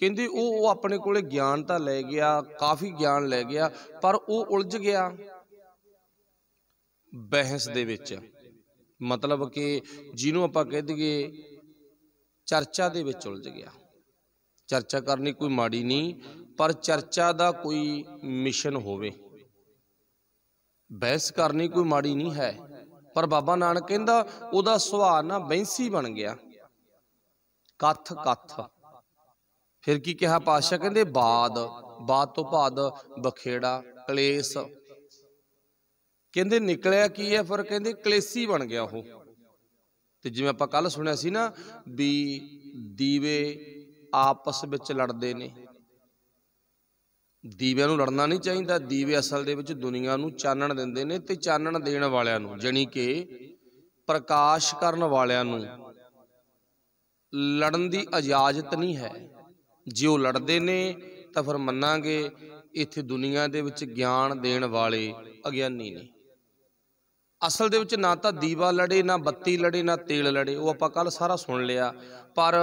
ਕਹਿੰਦੇ ਉਹ ਉਹ ਆਪਣੇ ਕੋਲੇ ਗਿਆਨ ਤਾਂ ਲੈ ਗਿਆ ਕਾਫੀ ਗਿਆਨ ਲੈ ਗਿਆ ਪਰ ਉਹ ਉਲਝ ਗਿਆ ਬਹਿਸ ਦੇ ਵਿੱਚ ਮਤਲਬ ਕਿ ਜਿਹਨੂੰ ਆਪਾਂ ਕਹਿ ਦਈਏ ਚਰਚਾ ਦੇ ਵਿੱਚ ਉਲਝ ਗਿਆ ਚਰਚਾ ਕਰਨੀ ਕੋਈ ਮਾੜੀ ਨਹੀਂ ਪਰ ਚਰਚਾ ਦਾ ਕੋਈ ਮਿਸ਼ਨ ਹੋਵੇ ਬਹਿਸ ਕਰਨੀ ਕੋਈ ਮਾੜੀ ਨਹੀਂ ਹੈ ਪਰ ਬਾਬਾ ਨਾਨਕ ਕਹਿੰਦਾ ਉਹਦਾ ਸੁਭਾਅ ਨਾ ਬੈਂਸੀ ਬਣ ਗਿਆ ਕੱਥ ਕੱਥ ਫਿਰ ਕੀ ਕਿਹਾ ਪਾਤਸ਼ਾਹ ਕਹਿੰਦੇ ਬਾਦ ਬਾਦ ਤੋਂ ਬਾਦ ਬਖੇੜਾ ਕਲੇਸ਼ ਕਹਿੰਦੇ ਨਿਕਲਿਆ ਕੀ ਹੈ ਫਿਰ ਕਹਿੰਦੇ ਕਲੇਸੀ ਬਣ ਗਿਆ ਉਹ ਤੇ ਜਿਵੇਂ ਆਪਾਂ ਕੱਲ ਸੁਣਿਆ ਸੀ ਨਾ ਵੀ ਦੀਵੇ ਆਪਸ ਵਿੱਚ ਲੜਦੇ ਨੇ ਦੀਵਿਆਂ ਨੂੰ ਲੜਨਾ ਨਹੀਂ ਚਾਹੀਦਾ ਦੀਵੇ ਅਸਲ ਦੇ ਵਿੱਚ ਦੁਨੀਆ ਨੂੰ ਚਾਨਣ ਦਿੰਦੇ ਨੇ ਤੇ ਚਾਨਣ ਦੇਣ ਵਾਲਿਆਂ ਨੂੰ ਜਾਨੀ ਕਿ ਪ੍ਰਕਾਸ਼ ਕਰਨ ਵਾਲਿਆਂ ਨੂੰ ਲੜਨ ਦੀ ਇਜਾਜ਼ਤ ਨਹੀਂ ਹੈ ਜੇ ਉਹ ਲੜਦੇ ਨੇ ਤਾਂ ਫਿਰ ਮੰਨਾਂਗੇ ਇੱਥੇ ਦੁਨੀਆ ਦੇ ਵਿੱਚ ਗਿਆਨ ਦੇਣ ਵਾਲੇ ਅਗਿਆਨੀ ਨੇ ਅਸਲ ਦੇ ਵਿੱਚ ਨਾ ਤਾਂ ਦੀਵਾ ਲੜੇ ਨਾ ਬੱਤੀ ਲੜੇ ਨਾ ਤੇਲ ਲੜੇ ਉਹ ਆਪਾਂ ਕੱਲ ਸਾਰਾ ਸੁਣ ਲਿਆ ਪਰ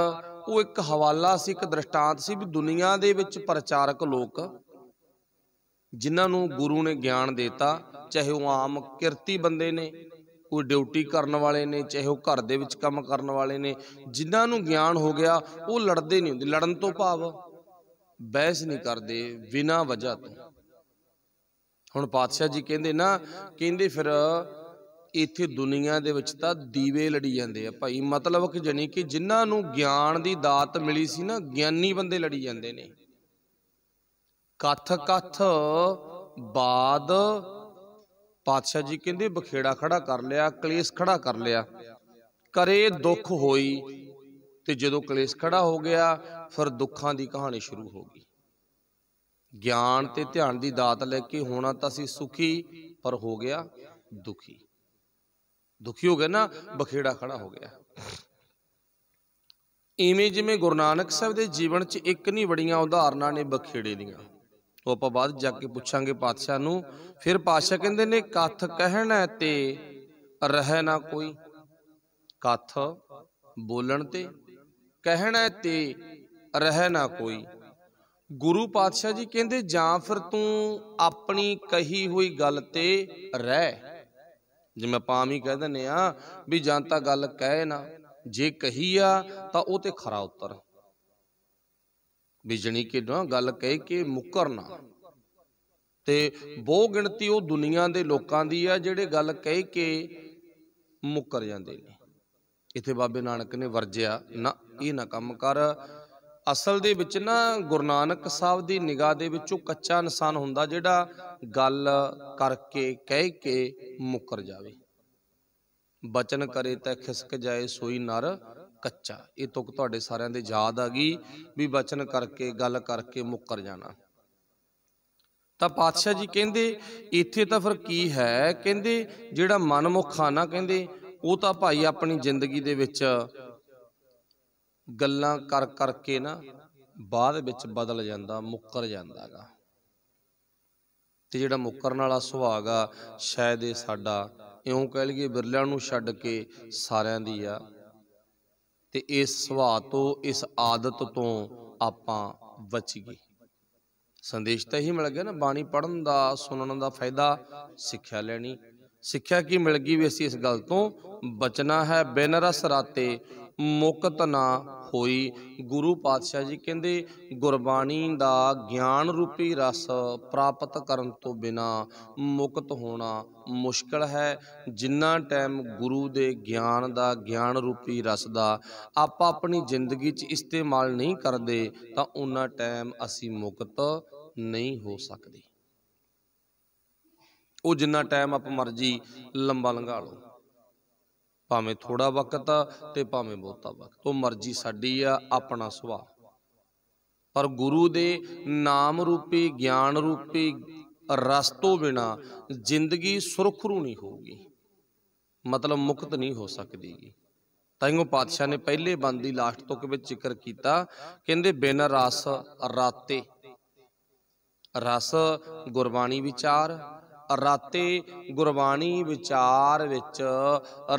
ਉਹ ਇੱਕ ਹਵਾਲਾ ਸੀ ਇੱਕ ਦ੍ਰਿਸ਼ਟਾਂਤ ਸੀ ਵੀ ਦੁਨੀਆ ਦੇ ਵਿੱਚ ਪ੍ਰਚਾਰਕ ਲੋਕ ਜਿਨ੍ਹਾਂ ਨੂੰ ਗੁਰੂ ਨੇ ਗਿਆਨ ਦਿੱਤਾ ਚਾਹੇ ਉਹ ਆਮ ਕਿਰਤੀ ਬੰਦੇ ਨੇ ਕੋਈ ਡਿਊਟੀ ਕਰਨ ਵਾਲੇ ਨੇ ਚਾਹੇ ਉਹ ਘਰ ਦੇ ਵਿੱਚ ਕੰਮ ਕਰਨ ਵਾਲੇ ਨੇ ਜਿਨ੍ਹਾਂ ਨੂੰ ਗਿਆਨ ਹੋ ਗਿਆ ਉਹ ਲੜਦੇ ਨਹੀਂ ਹੁੰਦੇ ਲੜਨ ਤੋਂ ਭਾਵ ਬਹਿਸ ਨਹੀਂ ਕਰਦੇ ਬਿਨਾ ਵਜ੍ਹਾ ਤੋਂ ਹੁਣ ਪਾਤਸ਼ਾਹ ਜੀ ਕਹਿੰਦੇ ਨਾ ਕਹਿੰਦੇ ਫਿਰ ਇੱਥੇ ਦੁਨੀਆ ਦੇ ਵਿੱਚ ਤਾਂ ਦੀਵੇ ਲੜੀ ਜਾਂਦੇ ਆ ਭਾਈ ਮਤਲਬ ਕਿ ਜਣੀ ਕਿ ਜਿਨ੍ਹਾਂ ਨੂੰ ਗਿਆਨ ਦੀ ਦਾਤ ਮਿਲੀ ਸੀ ਨਾ ਗਿਆਨੀ ਬੰਦੇ ਲੜੀ ਜਾਂਦੇ ਨੇ ਕਥ ਕਥ ਬਾਦ ਪਾਤਸ਼ਾਹ ਜੀ ਕਹਿੰਦੇ ਬਖੇੜਾ ਖੜਾ ਕਰ ਲਿਆ ਕਲੇਸ਼ ਖੜਾ ਕਰ ਲਿਆ ਕਰੇ ਦੁੱਖ ਹੋਈ ਤੇ ਜਦੋਂ ਕਲੇਸ਼ ਖੜਾ ਹੋ ਗਿਆ ਫਿਰ ਦੁੱਖਾਂ ਦੀ ਕਹਾਣੀ ਸ਼ੁਰੂ ਹੋ ਗਈ ਗਿਆਨ ਤੇ ਧਿਆਨ ਦੀ ਦਾਤ ਲੈ ਕੇ ਹੋਣਾ ਤਾਂ ਸੀ ਸੁਖੀ ਪਰ ਹੋ ਗਿਆ ਦੁਖੀ ਦੁਖੀ ਹੋ ਗਿਆ ਨਾ ਬਖੇੜਾ ਖੜਾ ਹੋ ਗਿਆ ਇਵੇਂ ਜਿਵੇਂ ਗੁਰੂ ਨਾਨਕ ਸਾਹਿਬ ਦੇ ਜੀਵਨ 'ਚ ਇੱਕ ਨਹੀਂ ਬੜੀਆਂ ਉਦਾਹਰਨਾਂ ਨੇ ਬਖੇੜੇ ਦੀਆਂ ਉਹ ਆਪਾਂ ਬਾਅਦ ਜਾ ਕੇ ਪੁੱਛਾਂਗੇ ਪਾਤਸ਼ਾਹ ਨੂੰ ਫਿਰ ਪਾਤਸ਼ਾਹ ਕਹਿੰਦੇ ਨੇ ਕਥ ਕਹਿਣਾ ਤੇ ਰਹਿ ਨਾ ਕੋਈ ਕਥ ਬੋਲਣ ਤੇ ਕਹਿਣਾ ਤੇ ਰਹਿ ਨਾ ਕੋਈ ਗੁਰੂ ਪਾਤਸ਼ਾਹ ਜੀ ਕਹਿੰਦੇ ਜਾਂ ਫਿਰ ਤੂੰ ਆਪਣੀ ਕਹੀ ਹੋਈ ਗੱਲ ਤੇ ਰਹਿ ਜਿਵੇਂ ਆਪਾਂ ਆਮ ਹੀ ਕਹਿ ਦਿੰਨੇ ਆ ਵੀ ਜਾਂ ਤਾਂ ਗੱਲ ਕਹਿ ਨਾ ਜੇ ਕਹੀ ਆ ਤਾਂ ਉਹ ਤੇ ਖਰਾ ਉਤਰ ਵੀ ਜਣੀ ਕਿ ਨਾ ਗੱਲ ਕਹਿ ਕੇ ਮੁਕਰਨਾ ਤੇ ਬਹੁ ਗਿਣਤੀ ਉਹ ਦੁਨੀਆ ਦੇ ਲੋਕਾਂ ਦੀ ਆ ਜਿਹੜੇ ਗੱਲ ਕਹਿ ਕੇ ਮੁਕਰ ਜਾਂਦੇ ਨੇ ਇੱਥੇ ਬਾਬੇ ਨਾਨਕ ਨੇ ਵਰਜਿਆ ਨਾ ਇਹ ਨਾ ਕੰਮ ਕਰ ਅਸਲ ਦੇ ਵਿੱਚ ਨਾ ਗੁਰੂ ਨਾਨਕ ਸਾਹਿਬ ਦੀ ਨਿਗਾਹ ਦੇ ਵਿੱਚੋਂ ਕੱਚਾ ਇਨਸਾਨ ਹੁੰਦਾ ਜਿਹੜਾ ਗੱਲ ਕਰਕੇ ਕਹਿ ਕੇ ਮੁਕਰ ਜਾਵੇ ਬਚਨ ਕਰੇ ਤਾਂ ਖਿਸਕ ਜਾਏ ਸੋਈ ਨਰ ਕੱਚਾ ਇਹ ਤੁਕ ਤੁਹਾਡੇ ਸਾਰਿਆਂ ਦੇ ਯਾਦ ਆ ਗਈ ਵੀ ਬਚਨ ਕਰਕੇ ਗੱਲ ਕਰਕੇ ਮੁੱਕਰ ਜਾਣਾ ਤਾਂ ਪਾਤਸ਼ਾਹ ਜੀ ਕਹਿੰਦੇ ਇੱਥੇ ਤਾਂ ਫਿਰ ਕੀ ਹੈ ਕਹਿੰਦੇ ਜਿਹੜਾ ਮਨਮੁਖਾ ਨਾ ਕਹਿੰਦੇ ਉਹ ਤਾਂ ਭਾਈ ਆਪਣੀ ਜ਼ਿੰਦਗੀ ਦੇ ਵਿੱਚ ਗੱਲਾਂ ਕਰ ਕਰਕੇ ਨਾ ਬਾਅਦ ਵਿੱਚ ਬਦਲ ਜਾਂਦਾ ਮੁੱਕਰ ਜਾਂਦਾਗਾ ਤੇ ਜਿਹੜਾ ਮੁੱਕਰਨ ਵਾਲਾ ਸੁਭਾਗ ਆ ਸ਼ਾਇਦ ਇਹ ਸਾਡਾ ਇਉਂ ਕਹਿ ਲਈਏ ਬਿਰਲਿਆਂ ਨੂੰ ਛੱਡ ਕੇ ਸਾਰਿਆਂ ਦੀ ਆ ਤੇ ਇਸ ਸੁਭਾਅ ਤੋਂ ਇਸ ਆਦਤ ਤੋਂ ਆਪਾਂ ਬਚੀਏ ਸੰਦੇਸ਼ ਤਾਂ ਹੀ ਮਿਲ ਗਿਆ ਨਾ ਬਾਣੀ ਪੜਨ ਦਾ ਸੁਣਨ ਦਾ ਫਾਇਦਾ ਸਿੱਖਿਆ ਲੈਣੀ ਸਿੱਖਿਆ ਕੀ ਮਿਲ ਗਈ ਵੀ ਅਸੀਂ ਇਸ ਗੱਲ ਤੋਂ ਬਚਣਾ ਹੈ ਬਿਨ ਰਸ ਰਾਤੇ ਮੁਕਤ ਨਾ ਹੋਈ ਗੁਰੂ ਪਾਤਸ਼ਾਹ ਜੀ ਕਹਿੰਦੇ ਗੁਰਬਾਣੀ ਦਾ ਗਿਆਨ ਰੂਪੀ ਰਸ ਪ੍ਰਾਪਤ ਕਰਨ ਤੋਂ ਬਿਨਾ ਮੁਕਤ ਹੋਣਾ ਮੁਸ਼ਕਲ ਹੈ ਜਿੰਨਾ ਟਾਈਮ ਗੁਰੂ ਦੇ ਗਿਆਨ ਦਾ ਗਿਆਨ ਰੂਪੀ ਰਸ ਦਾ ਆਪਾਂ ਆਪਣੀ ਜ਼ਿੰਦਗੀ 'ਚ ਇਸਤੇਮਾਲ ਨਹੀਂ ਕਰਦੇ ਤਾਂ ਉਹਨਾਂ ਟਾਈਮ ਅਸੀਂ ਮੁਕਤ ਨਹੀਂ ਹੋ ਸਕਦੇ ਉਹ ਜਿੰਨਾ ਟਾਈਮ ਆਪ ਮਰਜੀ ਲੰਬਾ ਲੰਘਾ ਲਓ ਭਾਵੇਂ ਥੋੜਾ ਵਕਤ ਆ ਤੇ ਭਾਵੇਂ ਬਹੁਤਾ ਵਕਤ ਉਹ ਮਰਜ਼ੀ ਸਾਡੀ ਆ ਆਪਣਾ ਸੁਭਾਅ ਪਰ ਗੁਰੂ ਦੇ ਨਾਮ ਰੂਪੀ ਗਿਆਨ ਰੂਪੀ ਰਸ ਤੋਂ ਬਿਨਾ ਜ਼ਿੰਦਗੀ ਸੁਰਖਰੂ ਨਹੀਂ ਹੋਊਗੀ ਮਤਲਬ ਮੁਕਤ ਨਹੀਂ ਹੋ ਸਕਦੀਗੀ ਤਾਈਓ ਪਾਤਸ਼ਾਹ ਨੇ ਪਹਿਲੇ ਬੰਦ ਦੀ ਲਾਸਟ ਤੁਕ ਵਿੱਚ ਜ਼ਿਕਰ ਕੀਤਾ ਕਹਿੰਦੇ ਬਿਨ ਰਸ ਰਾਤੇ ਰਸ ਗੁਰਬਾਣੀ ਵਿਚਾਰ ਰਾਤੇ ਗੁਰਬਾਣੀ ਵਿਚਾਰ ਵਿੱਚ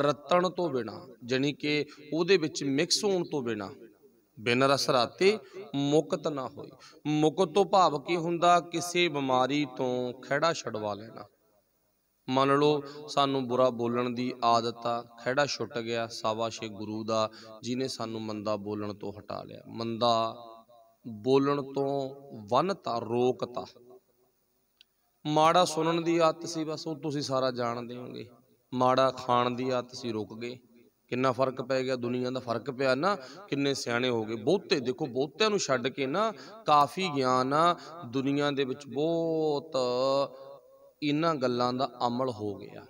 ਰਤਣ ਤੋਂ ਬਿਨਾ ਜਾਨੀ ਕਿ ਉਹਦੇ ਵਿੱਚ ਮਿਕਸ ਹੋਣ ਤੋਂ ਬਿਨਾ ਬਿਨ ਰਸ ਰਾਤੇ ਮੁਕਤ ਨਾ ਹੋਈ ਮੁਕਤ ਤੋਂ ਭਾਵ ਕੀ ਹੁੰਦਾ ਕਿਸੇ ਬਿਮਾਰੀ ਤੋਂ ਖਿਹੜਾ ਛਡਵਾ ਲੈਣਾ ਮੰਨ ਲਓ ਸਾਨੂੰ ਬੁਰਾ ਬੋਲਣ ਦੀ ਆਦਤ ਆ ਖਿਹੜਾ ਛੁੱਟ ਗਿਆ ਸਾਵਾਸ਼ੇ ਗੁਰੂ ਦਾ ਜਿਨੇ ਸਾਨੂੰ ਮੰਦਾ ਬੋਲਣ ਤੋਂ ਹਟਾ ਲਿਆ ਮੰਦਾ ਬੋਲਣ ਤੋਂ ਵਨਤਾ ਰੋਕਤਾ ਮਾੜਾ ਸੁਣਨ ਦੀ ਆਦਤ ਸੀ ਬਸ ਉਹ ਤੁਸੀਂ ਸਾਰਾ ਜਾਣਦੇ ਹੋਗੇ ਮਾੜਾ ਖਾਣ ਦੀ ਆਦਤ ਸੀ ਰੁਕ ਗਏ ਕਿੰਨਾ ਫਰਕ ਪੈ ਗਿਆ ਦੁਨੀਆ ਦਾ ਫਰਕ ਪਿਆ ਨਾ ਕਿੰਨੇ ਸਿਆਣੇ ਹੋ ਗਏ ਬਹੁਤੇ ਦੇਖੋ ਬਹੁਤਿਆਂ ਨੂੰ ਛੱਡ ਕੇ ਨਾ ਕਾਫੀ ਗਿਆਨ ਆ ਦੁਨੀਆ ਦੇ ਵਿੱਚ ਬਹੁਤ ਇਨ੍ਹਾਂ ਗੱਲਾਂ ਦਾ ਅਮਲ ਹੋ ਗਿਆ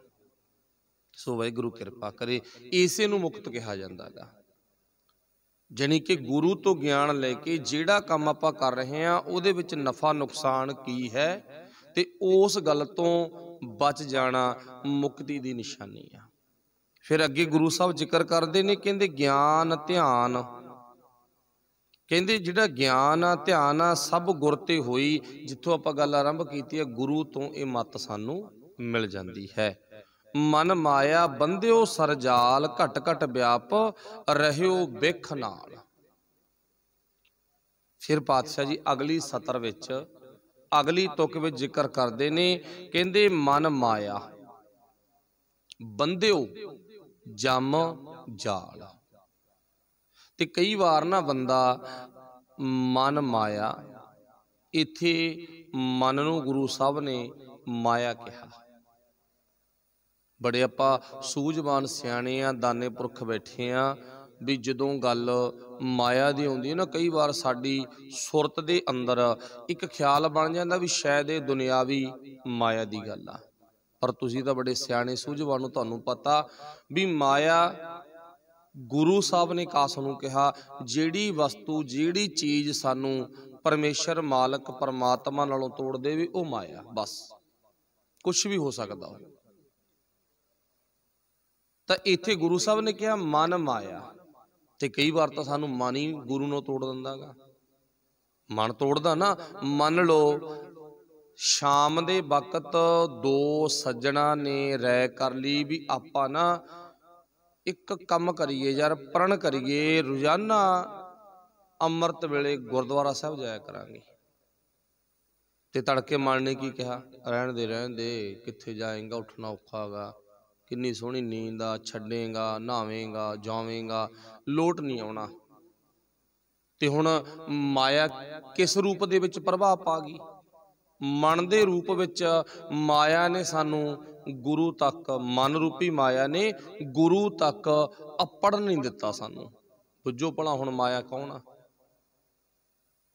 ਸੋ ਵਾਹਿਗੁਰੂ ਕਿਰਪਾ ਕਰੇ ਇਸੇ ਨੂੰ ਮੁਕਤ ਕਿਹਾ ਜਾਂਦਾ ਹੈਗਾ ਜਾਨੀ ਕਿ ਗੁਰੂ ਤੋਂ ਗਿਆਨ ਲੈ ਕੇ ਜਿਹੜਾ ਕੰਮ ਆਪਾਂ ਕਰ ਰਹੇ ਆ ਉਹਦੇ ਵਿੱਚ ਨਫਾ ਨੁਕਸਾਨ ਕੀ ਹੈ ਤੇ ਉਸ ਗੱਲ ਤੋਂ ਬਚ ਜਾਣਾ ਮੁਕਤੀ ਦੀ ਨਿਸ਼ਾਨੀ ਆ ਫਿਰ ਅੱਗੇ ਗੁਰੂ ਸਾਹਿਬ ਜ਼ਿਕਰ ਕਰਦੇ ਨੇ ਕਹਿੰਦੇ ਗਿਆਨ ਧਿਆਨ ਕਹਿੰਦੇ ਜਿਹੜਾ ਗਿਆਨ ਆ ਧਿਆਨ ਆ ਸਭ ਗੁਰ ਤੇ ਹੋਈ ਜਿੱਥੋਂ ਆਪਾਂ ਗੱਲ ਆਰੰਭ ਕੀਤੀ ਹੈ ਗੁਰੂ ਤੋਂ ਇਹ ਮਤ ਸਾਨੂੰ ਮਿਲ ਜਾਂਦੀ ਹੈ ਮਨ ਮਾਇਆ ਬੰਧਿਓ ਸਰਜਾਲ ਘਟ ਘਟ ਵਿਆਪ ਰਹਿਓ ਵਿਖ ਨਾਲ ਫਿਰ ਪਾਤਸ਼ਾਹ ਜੀ ਅਗਲੀ ਸਤਰ ਵਿੱਚ ਅਗਲੀ ਤੁਕ ਵਿੱਚ ਜ਼ਿਕਰ ਕਰਦੇ ਨੇ ਕਹਿੰਦੇ ਮਨ ਮਾਇਆ ਬੰਦਿਓ ਜਮ ਜਾਲ ਤੇ ਕਈ ਵਾਰ ਨਾ ਬੰਦਾ ਮਨ ਮਾਇਆ ਇੱਥੇ ਮਨ ਨੂੰ ਗੁਰੂ ਸਾਹਿਬ ਨੇ ਮਾਇਆ ਕਿਹਾ ਬੜੇ ਆਪਾਂ ਸੂਝਵਾਨ ਸਿਆਣੇ ਆ ਦਾਨੇ ਪੁਰਖ ਬੈਠੇ ਆ ਵੀ ਜਦੋਂ ਗੱਲ ਮਾਇਆ ਦੀ ਆਉਂਦੀ ਹੈ ਨਾ ਕਈ ਵਾਰ ਸਾਡੀ ਸੁਰਤ ਦੇ ਅੰਦਰ ਇੱਕ ਖਿਆਲ ਬਣ ਜਾਂਦਾ ਵੀ ਸ਼ਾਇਦ ਇਹ ਦੁਨਿਆਵੀ ਮਾਇਆ ਦੀ ਗੱਲ ਆ ਪਰ ਤੁਸੀਂ ਤਾਂ ਬੜੇ ਸਿਆਣੇ ਸੂਝਵਾਨ ਨੂੰ ਤੁਹਾਨੂੰ ਪਤਾ ਵੀ ਮਾਇਆ ਗੁਰੂ ਸਾਹਿਬ ਨੇ ਕਾਸ ਨੂੰ ਕਿਹਾ ਜਿਹੜੀ ਵਸਤੂ ਜਿਹੜੀ ਚੀਜ਼ ਸਾਨੂੰ ਪਰਮੇਸ਼ਰ ਮਾਲਕ ਪਰਮਾਤਮਾ ਨਾਲੋਂ ਤੋੜ ਦੇਵੇ ਉਹ ਮਾਇਆ ਬਸ ਕੁਝ ਵੀ ਹੋ ਸਕਦਾ ਤਾਂ ਇੱਥੇ ਗੁਰੂ ਸਾਹਿਬ ਨੇ ਕਿਹਾ ਮਨ ਮਾਇਆ ਤੇ ਕਈ ਵਾਰ ਤਾਂ ਸਾਨੂੰ ਮਨ ਹੀ ਗੁਰੂ ਨੂੰ ਤੋੜ ਦਿੰਦਾਗਾ ਮਨ ਤੋੜਦਾ ਨਾ ਮੰਨ ਲਓ ਸ਼ਾਮ ਦੇ ਵਕਤ ਦੋ ਸੱਜਣਾ ਨੇ ਰਹਿ ਕਰ ਲਈ ਵੀ ਆਪਾਂ ਨਾ ਇੱਕ ਕੰਮ ਕਰੀਏ ਯਾਰ ਪ੍ਰਣ ਕਰੀਏ ਰੋਜ਼ਾਨਾ ਅੰਮ੍ਰਿਤ ਵੇਲੇ ਗੁਰਦੁਆਰਾ ਸਾਹਿਬ ਜਾਇਆ ਕਰਾਂਗੇ ਤੇ ਤੜਕੇ ਮਨ ਨੇ ਕੀ ਕਿਹਾ ਰਹਿਣ ਦੇ ਰਹਿਣ ਦੇ ਕਿੱਥੇ ਜਾਏਗਾ ਉੱਠਣਾ ਔਖਾਗਾ ਕਿੰਨੀ ਸੋਹਣੀ ਨੀਂਦ ਆ ਛੱਡੇਗਾ ਨਾਵੇਂਗਾ ਜਾਵੇਂਗਾ ਲੋਟ ਨਹੀਂ ਆਉਣਾ ਤੇ ਹੁਣ ਮਾਇਆ ਕਿਸ ਰੂਪ ਦੇ ਵਿੱਚ ਪ੍ਰਭਾਵ ਪਾ ਗਈ ਮਨ ਦੇ ਰੂਪ ਵਿੱਚ ਮਾਇਆ ਨੇ ਸਾਨੂੰ ਗੁਰੂ ਤੱਕ ਮਨ ਰੂਪੀ ਮਾਇਆ ਨੇ ਗੁਰੂ ਤੱਕ ਅਪੜ ਨਹੀਂ ਦਿੱਤਾ ਸਾਨੂੰ ਬੁੱਝੋ ਭਲਾ ਹੁਣ ਮਾਇਆ ਕੌਣ ਆ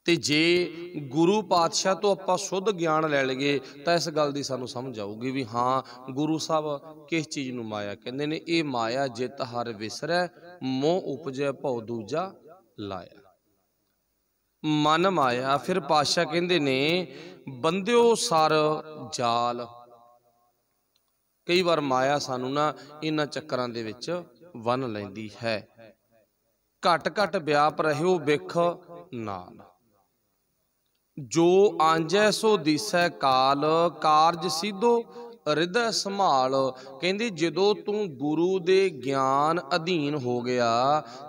ਤੇ ਜੇ ਗੁਰੂ ਪਾਤਸ਼ਾਹ ਤੋਂ ਆਪਾਂ ਸ਼ੁੱਧ ਗਿਆਨ ਲੈ ਲਈਏ ਤਾਂ ਇਸ ਗੱਲ ਦੀ ਸਾਨੂੰ ਸਮਝ ਆਊਗੀ ਵੀ ਹਾਂ ਗੁਰੂ ਸਾਹਿਬ ਕਿਸ ਚੀਜ਼ ਨੂੰ ਮਾਇਆ ਕਹਿੰਦੇ ਨੇ ਇਹ ਮਾਇਆ ਜਿਤ ਹਰ ਵਿਸਰੈ ਮੋਹ ਉਪਜੈ ਭਉ ਦੂਜਾ ਲਾਇਆ ਮਨ ਮਾਇਆ ਫਿਰ ਪਾਤਸ਼ਾਹ ਕਹਿੰਦੇ ਨੇ ਬੰਦਿਓ ਸਰ ਜਾਲ ਕਈ ਵਾਰ ਮਾਇਆ ਸਾਨੂੰ ਨਾ ਇਹਨਾਂ ਚੱਕਰਾਂ ਦੇ ਵਿੱਚ ਬੰਨ ਲੈਂਦੀ ਹੈ ਘਟ ਘਟ ਵਿਆਪ ਰਹਿਓ ਵਿਖ ਨਾਲ ਜੋ ਆਂਜੈ ਸੋ ਦਿਸੈ ਕਾਲ ਕਾਰਜ ਸਿੱਧੋ ਰਿਦੈ ਸੰਭਾਲ ਕਹਿੰਦੇ ਜਦੋਂ ਤੂੰ ਗੁਰੂ ਦੇ ਗਿਆਨ ਅਧੀਨ ਹੋ ਗਿਆ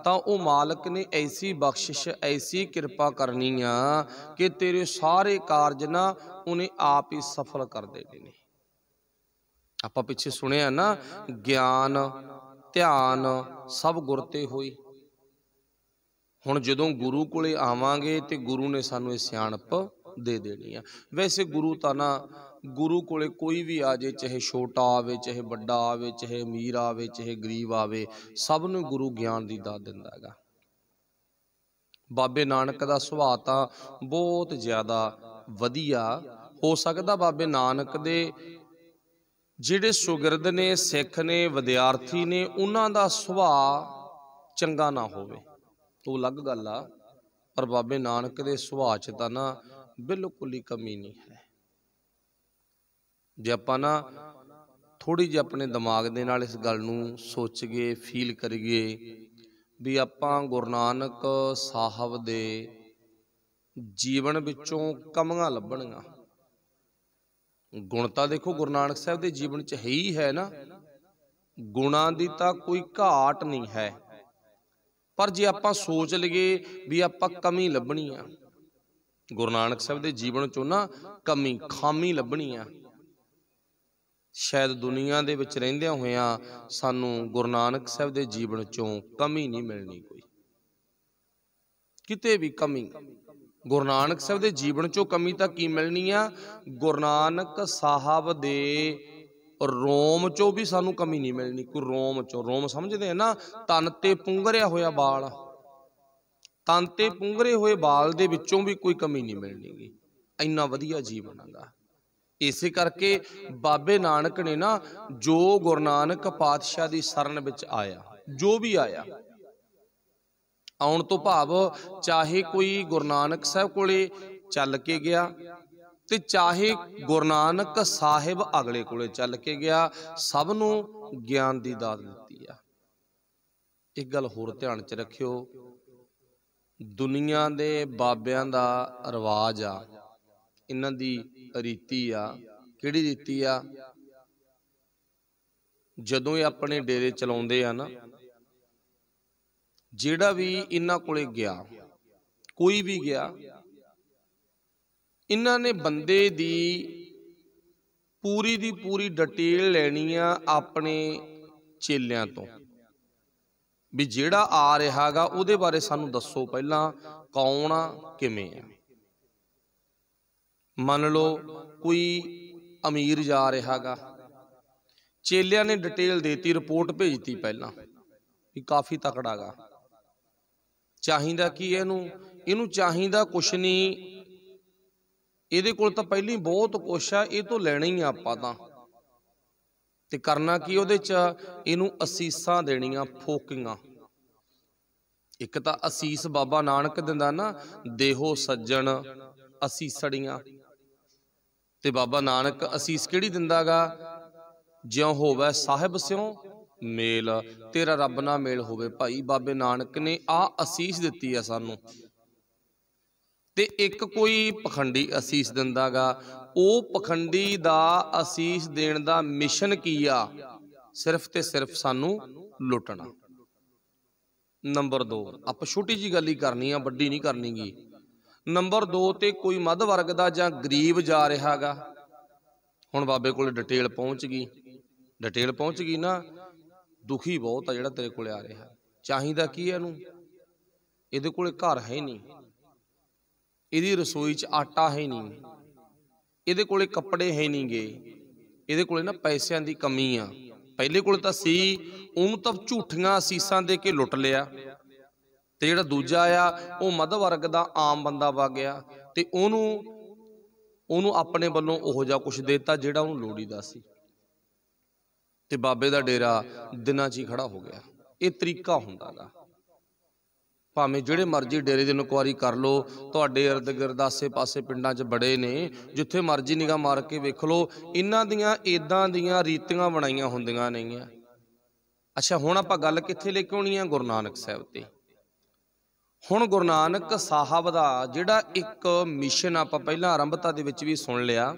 ਤਾਂ ਉਹ ਮਾਲਕ ਨੇ ਐਸੀ ਬਖਸ਼ਿਸ਼ ਐਸੀ ਕਿਰਪਾ ਕਰਨੀ ਆ ਕਿ ਤੇਰੇ ਸਾਰੇ ਕਾਰਜ ਨਾ ਉਹਨੇ ਆਪ ਹੀ ਸਫਲ ਕਰ ਦੇਣੇ ਨੇ ਆਪਾਂ ਪਿੱਛੇ ਸੁਣਿਆ ਨਾ ਗਿਆਨ ਧਿਆਨ ਸਭ ਗੁਰ ਤੇ ਹੋਈ ਹੁਣ ਜਦੋਂ ਗੁਰੂ ਕੋਲੇ ਆਵਾਂਗੇ ਤੇ ਗੁਰੂ ਨੇ ਸਾਨੂੰ ਇਹ ਸਿਆਣਪ ਦੇ ਦੇਣੀ ਆ ਵੈਸੇ ਗੁਰੂ ਤਾਂ ਨਾ ਗੁਰੂ ਕੋਲੇ ਕੋਈ ਵੀ ਆ ਜੇ ਚਾਹੇ ਛੋਟਾ ਆਵੇ ਚਾਹੇ ਵੱਡਾ ਆਵੇ ਚਾਹੇ ਅਮੀਰ ਆਵੇ ਚਾਹੇ ਗਰੀਬ ਆਵੇ ਸਭ ਨੂੰ ਗੁਰੂ ਗਿਆਨ ਦੀ ਦਾਤ ਦਿੰਦਾ ਹੈਗਾ ਬਾਬੇ ਨਾਨਕ ਦਾ ਸੁਭਾਅ ਤਾਂ ਬਹੁਤ ਜ਼ਿਆਦਾ ਵਧੀਆ ਹੋ ਸਕਦਾ ਬਾਬੇ ਨਾਨਕ ਦੇ ਜਿਹੜੇ ਸੁਗਰਦ ਨੇ ਸਿੱਖ ਨੇ ਵਿਦਿਆਰਥੀ ਨੇ ਉਹਨਾਂ ਦਾ ਸੁਭਾਅ ਚੰਗਾ ਨਾ ਹੋਵੇ ਉਹ ਅਲੱਗ ਗੱਲ ਆ ਪਰ ਬਾਬੇ ਨਾਨਕ ਦੇ ਸੁਭਾਅ 'ਚ ਤਾਂ ਨਾ ਬਿਲਕੁਲ ਹੀ ਕਮੀ ਨਹੀਂ ਹੈ ਜੇ ਆਪਾਂ ਨਾ ਥੋੜੀ ਜਿਹੀ ਆਪਣੇ ਦਿਮਾਗ ਦੇ ਨਾਲ ਇਸ ਗੱਲ ਨੂੰ ਸੋਚੀਏ ਫੀਲ ਕਰੀਏ ਵੀ ਆਪਾਂ ਗੁਰੂ ਨਾਨਕ ਸਾਹਿਬ ਦੇ ਜੀਵਨ ਵਿੱਚੋਂ ਕਮੀਆਂ ਲੱਭਣੀਆਂ ਗੁਣਤਾ ਦੇਖੋ ਗੁਰੂ ਨਾਨਕ ਸਾਹਿਬ ਦੇ ਜੀਵਨ 'ਚ ਹੈ ਹੀ ਹੈ ਨਾ ਗੁਣਾਂ ਦੀ ਤਾਂ ਕੋਈ ਘਾਟ ਨਹੀਂ ਹੈ ਪਰ ਜੇ ਆਪਾਂ ਸੋਚ ਲਈਏ ਵੀ ਆਪਾਂ ਕਮੀ ਲੱਭਣੀ ਆ ਗੁਰੂ ਨਾਨਕ ਸਾਹਿਬ ਦੇ ਜੀਵਨ ਚੋਂ ਨਾ ਕਮੀ ਖਾਮੀ ਲੱਭਣੀ ਆ ਸ਼ਾਇਦ ਦੁਨੀਆ ਦੇ ਵਿੱਚ ਰਹਿੰਦਿਆਂ ਹੋਇਆਂ ਸਾਨੂੰ ਗੁਰੂ ਨਾਨਕ ਸਾਹਿਬ ਦੇ ਜੀਵਨ ਚੋਂ ਕਮੀ ਨਹੀਂ ਮਿਲਣੀ ਕੋਈ ਕਿਤੇ ਵੀ ਕਮੀ ਗੁਰੂ ਨਾਨਕ ਸਾਹਿਬ ਦੇ ਜੀਵਨ ਚੋਂ ਕਮੀ ਤਾਂ ਕੀ ਮਿਲਣੀ ਆ ਗੁਰੂ ਨਾਨਕ ਸਾਹਿਬ ਦੇ ਰੋਮ ਚੋਂ ਵੀ ਸਾਨੂੰ ਕਮੀ ਨਹੀਂ ਮਿਲਣੀ ਕੋਈ ਰੋਮ ਚੋਂ ਰੋਮ ਸਮਝਦੇ ਆ ਨਾ ਤਨ ਤੇ ਪੁੰਗਰਿਆ ਹੋਇਆ ਬਾਲ ਤਨ ਤੇ ਪੁੰਗਰੇ ਹੋਏ ਬਾਲ ਦੇ ਵਿੱਚੋਂ ਵੀ ਕੋਈ ਕਮੀ ਨਹੀਂ ਮਿਲਣੀਗੀ ਇੰਨਾ ਵਧੀਆ ਜੀਵਨ ਹੈਗਾ ਇਸੇ ਕਰਕੇ ਬਾਬੇ ਨਾਨਕ ਨੇ ਨਾ ਜੋ ਗੁਰੂ ਨਾਨਕ ਪਾਤਸ਼ਾਹ ਦੀ ਸ਼ਰਨ ਵਿੱਚ ਆਇਆ ਜੋ ਵੀ ਆਇਆ ਆਉਣ ਤੋਂ ਭਾਵ ਚਾਹੇ ਕੋਈ ਗੁਰੂ ਨਾਨਕ ਸਾਹਿਬ ਕੋਲੇ ਚੱਲ ਕੇ ਗਿਆ ਤੇ ਚਾਹੇ ਗੁਰੂ ਨਾਨਕ ਸਾਹਿਬ ਅਗਲੇ ਕੋਲੇ ਚੱਲ ਕੇ ਗਿਆ ਸਭ ਨੂੰ ਗਿਆਨ ਦੀ ਦਾਤ ਦਿੱਤੀ ਆ ਇੱਕ ਗੱਲ ਹੋਰ ਧਿਆਨ 'ਚ ਰੱਖਿਓ ਦੁਨੀਆ ਦੇ ਬਾਬਿਆਂ ਦਾ ਰਿਵਾਜ ਆ ਇਹਨਾਂ ਦੀ ਰੀਤੀ ਆ ਕਿਹੜੀ ਰੀਤੀ ਆ ਜਦੋਂ ਇਹ ਆਪਣੇ ਡੇਰੇ ਚਲਾਉਂਦੇ ਆ ਨਾ ਜਿਹੜਾ ਵੀ ਇਹਨਾਂ ਕੋਲੇ ਗਿਆ ਕੋਈ ਵੀ ਗਿਆ ਇਹਨਾਂ ਨੇ ਬੰਦੇ ਦੀ ਪੂਰੀ ਦੀ ਪੂਰੀ ਡਿਟੇਲ ਲੈਣੀ ਆ ਆਪਣੇ ਚੇਲਿਆਂ ਤੋਂ ਵੀ ਜਿਹੜਾ ਆ ਰਿਹਾਗਾ ਉਹਦੇ ਬਾਰੇ ਸਾਨੂੰ ਦੱਸੋ ਪਹਿਲਾਂ ਕੌਣ ਆ ਕਿਵੇਂ ਆ ਮੰਨ ਲਓ ਕੋਈ ਅਮੀਰ ਜਾ ਰਿਹਾਗਾ ਚੇਲਿਆਂ ਨੇ ਡਿਟੇਲ ਦੇਤੀ ਰਿਪੋਰਟ ਭੇਜਤੀ ਪਹਿਲਾਂ ਵੀ ਕਾਫੀ ਤਕੜਾਗਾ ਚਾਹੀਦਾ ਕੀ ਇਹਨੂੰ ਇਹਨੂੰ ਚਾਹੀਦਾ ਕੁਛ ਨਹੀਂ ਇਹਦੇ ਕੋਲ ਤਾਂ ਪਹਿਲੀ ਬਹੁਤ ਕੁਛ ਆ ਇਹ ਤੋਂ ਲੈਣਾ ਹੀ ਆਪਾਂ ਤਾਂ ਤੇ ਕਰਨਾ ਕੀ ਉਹਦੇ ਚ ਇਹਨੂੰ ਅਸੀਸਾਂ ਦੇਣੀਆਂ ਫੋਕੀਆਂ ਇੱਕ ਤਾਂ ਅਸੀਸ ਬਾਬਾ ਨਾਨਕ ਦਿੰਦਾ ਨਾ ਦੇਹੋ ਸੱਜਣ ਅਸੀਸੜੀਆਂ ਤੇ ਬਾਬਾ ਨਾਨਕ ਅਸੀਸ ਕਿਹੜੀ ਦਿੰਦਾਗਾ ਜਿਉ ਹੋਵੇ ਸਾਹਿਬ ਸਿਉ ਮੇਲ ਤੇਰਾ ਰੱਬ ਨਾਲ ਮੇਲ ਹੋਵੇ ਭਾਈ ਬਾਬੇ ਨਾਨਕ ਨੇ ਆ ਅਸੀਸ ਦਿੱਤੀ ਆ ਸਾਨੂੰ ਤੇ ਇੱਕ ਕੋਈ ਪਖੰਡੀ ਅਸੀਸ ਦਿੰਦਾਗਾ ਉਹ ਪਖੰਡੀ ਦਾ ਅਸੀਸ ਦੇਣ ਦਾ ਮਿਸ਼ਨ ਕੀ ਆ ਸਿਰਫ ਤੇ ਸਿਰਫ ਸਾਨੂੰ ਲੁੱਟਣਾ ਨੰਬਰ 2 ਆਪਾਂ ਛੋਟੀ ਜੀ ਗੱਲ ਹੀ ਕਰਨੀ ਆ ਵੱਡੀ ਨਹੀਂ ਕਰਨੀਗੀ ਨੰਬਰ 2 ਤੇ ਕੋਈ ਮੱਧ ਵਰਗ ਦਾ ਜਾਂ ਗਰੀਬ ਜਾ ਰਿਹਾਗਾ ਹੁਣ ਬਾਬੇ ਕੋਲ ਡਿਟੇਲ ਪਹੁੰਚ ਗਈ ਡਿਟੇਲ ਪਹੁੰਚ ਗਈ ਨਾ ਦੁਖੀ ਬਹੁਤ ਆ ਜਿਹੜਾ ਤੇਰੇ ਕੋਲ ਆ ਰਿਹਾ ਚਾਹੀਦਾ ਕੀ ਇਹਨੂੰ ਇਹਦੇ ਕੋਲੇ ਘਰ ਹੈ ਨਹੀਂ ਇਹਦੀ ਰਸੋਈ 'ਚ ਆਟਾ ਹੈ ਨਹੀਂ ਇਹਦੇ ਕੋਲੇ ਕੱਪੜੇ ਹੈ ਨਹੀਂਗੇ ਇਹਦੇ ਕੋਲੇ ਨਾ ਪੈਸਿਆਂ ਦੀ ਕਮੀ ਆ ਪਹਿਲੇ ਕੋਲ ਤਾਂ ਸੀ ਉਹਨੂੰ ਤਾਂ ਝੂਠੀਆਂ ਅਸੀਸਾਂ ਦੇ ਕੇ ਲੁੱਟ ਲਿਆ ਤੇ ਜਿਹੜਾ ਦੂਜਾ ਆ ਉਹ ਮਧ ਵਰਗ ਦਾ ਆਮ ਬੰਦਾ ਵਾ ਗਿਆ ਤੇ ਉਹਨੂੰ ਉਹਨੂੰ ਆਪਣੇ ਵੱਲੋਂ ਉਹੋ ਜਿਹਾ ਕੁਝ ਦਿੱਤਾ ਜਿਹੜਾ ਉਹਨੂੰ ਲੋੜੀਦਾ ਸੀ ਤੇ ਬਾਬੇ ਦਾ ਡੇਰਾ ਦਿਨਾਂ 'ਚ ਹੀ ਖੜਾ ਹੋ ਗਿਆ ਇਹ ਤਰੀਕਾ ਹੁੰਦਾਗਾ ਭਾਵੇਂ ਜਿਹੜੇ ਮਰਜ਼ੀ ਡੇਰੇ ਦੀ ਇਨਕੁਆਰੀ ਕਰ ਲੋ ਤੁਹਾਡੇ ਅਰਦ ਗਿਰਦ ਆਸੇ-ਪਾਸੇ ਪਿੰਡਾਂ 'ਚ ਬੜੇ ਨੇ ਜਿੱਥੇ ਮਰਜ਼ੀ ਨਿਗਾ ਮਾਰ ਕੇ ਵੇਖ ਲੋ ਇਹਨਾਂ ਦੀਆਂ ਇਦਾਂ ਦੀਆਂ ਰੀਤੀਆਂ ਬਣਾਈਆਂ ਹੁੰਦੀਆਂ ਨਹੀਂਆਂ ਅੱਛਾ ਹੁਣ ਆਪਾਂ ਗੱਲ ਕਿੱਥੇ ਲੈ ਕੇ ਆਉਣੀ ਆ ਗੁਰੂ ਨਾਨਕ ਸਾਹਿਬ ਤੇ ਹੁਣ ਗੁਰੂ ਨਾਨਕ ਸਾਹਿਬ ਦਾ ਜਿਹੜਾ ਇੱਕ ਮਿਸ਼ਨ ਆਪਾਂ ਪਹਿਲਾਂ ਆਰੰਭਤਾ ਦੇ ਵਿੱਚ ਵੀ ਸੁਣ ਲਿਆ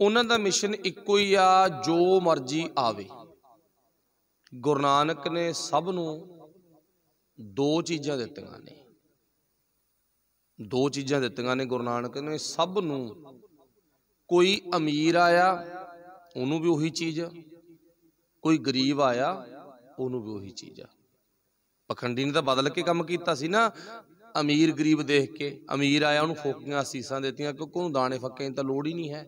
ਉਹਨਾਂ ਦਾ ਮਿਸ਼ਨ ਇੱਕੋ ਹੀ ਆ ਜੋ ਮਰਜ਼ੀ ਆਵੇ ਗੁਰੂ ਨਾਨਕ ਨੇ ਸਭ ਨੂੰ ਦੋ ਚੀਜ਼ਾਂ ਦਿੱਤੀਆਂ ਨੇ ਦੋ ਚੀਜ਼ਾਂ ਦਿੱਤੀਆਂ ਨੇ ਗੁਰੂ ਨਾਨਕ ਨੇ ਸਭ ਨੂੰ ਕੋਈ ਅਮੀਰ ਆਇਆ ਉਹਨੂੰ ਵੀ ਉਹੀ ਚੀਜ਼ ਆ ਕੋਈ ਗਰੀਬ ਆਇਆ ਉਹਨੂੰ ਵੀ ਉਹੀ ਚੀਜ਼ ਆ ਪਖੰਡੀ ਨੇ ਤਾਂ ਬਦਲ ਕੇ ਕੰਮ ਕੀਤਾ ਸੀ ਨਾ ਅਮੀਰ ਗਰੀਬ ਦੇਖ ਕੇ ਅਮੀਰ ਆਇਆ ਉਹਨੂੰ ਫੋਕੀਆਂ ਅਸੀਸਾਂ ਦਿੱਤੀਆਂ ਕਿਉਂਕਿ ਉਹਨੂੰ ਦਾਣੇ ਫੱਕੇ ਤਾਂ ਲੋੜ ਹੀ ਨਹੀਂ ਹੈ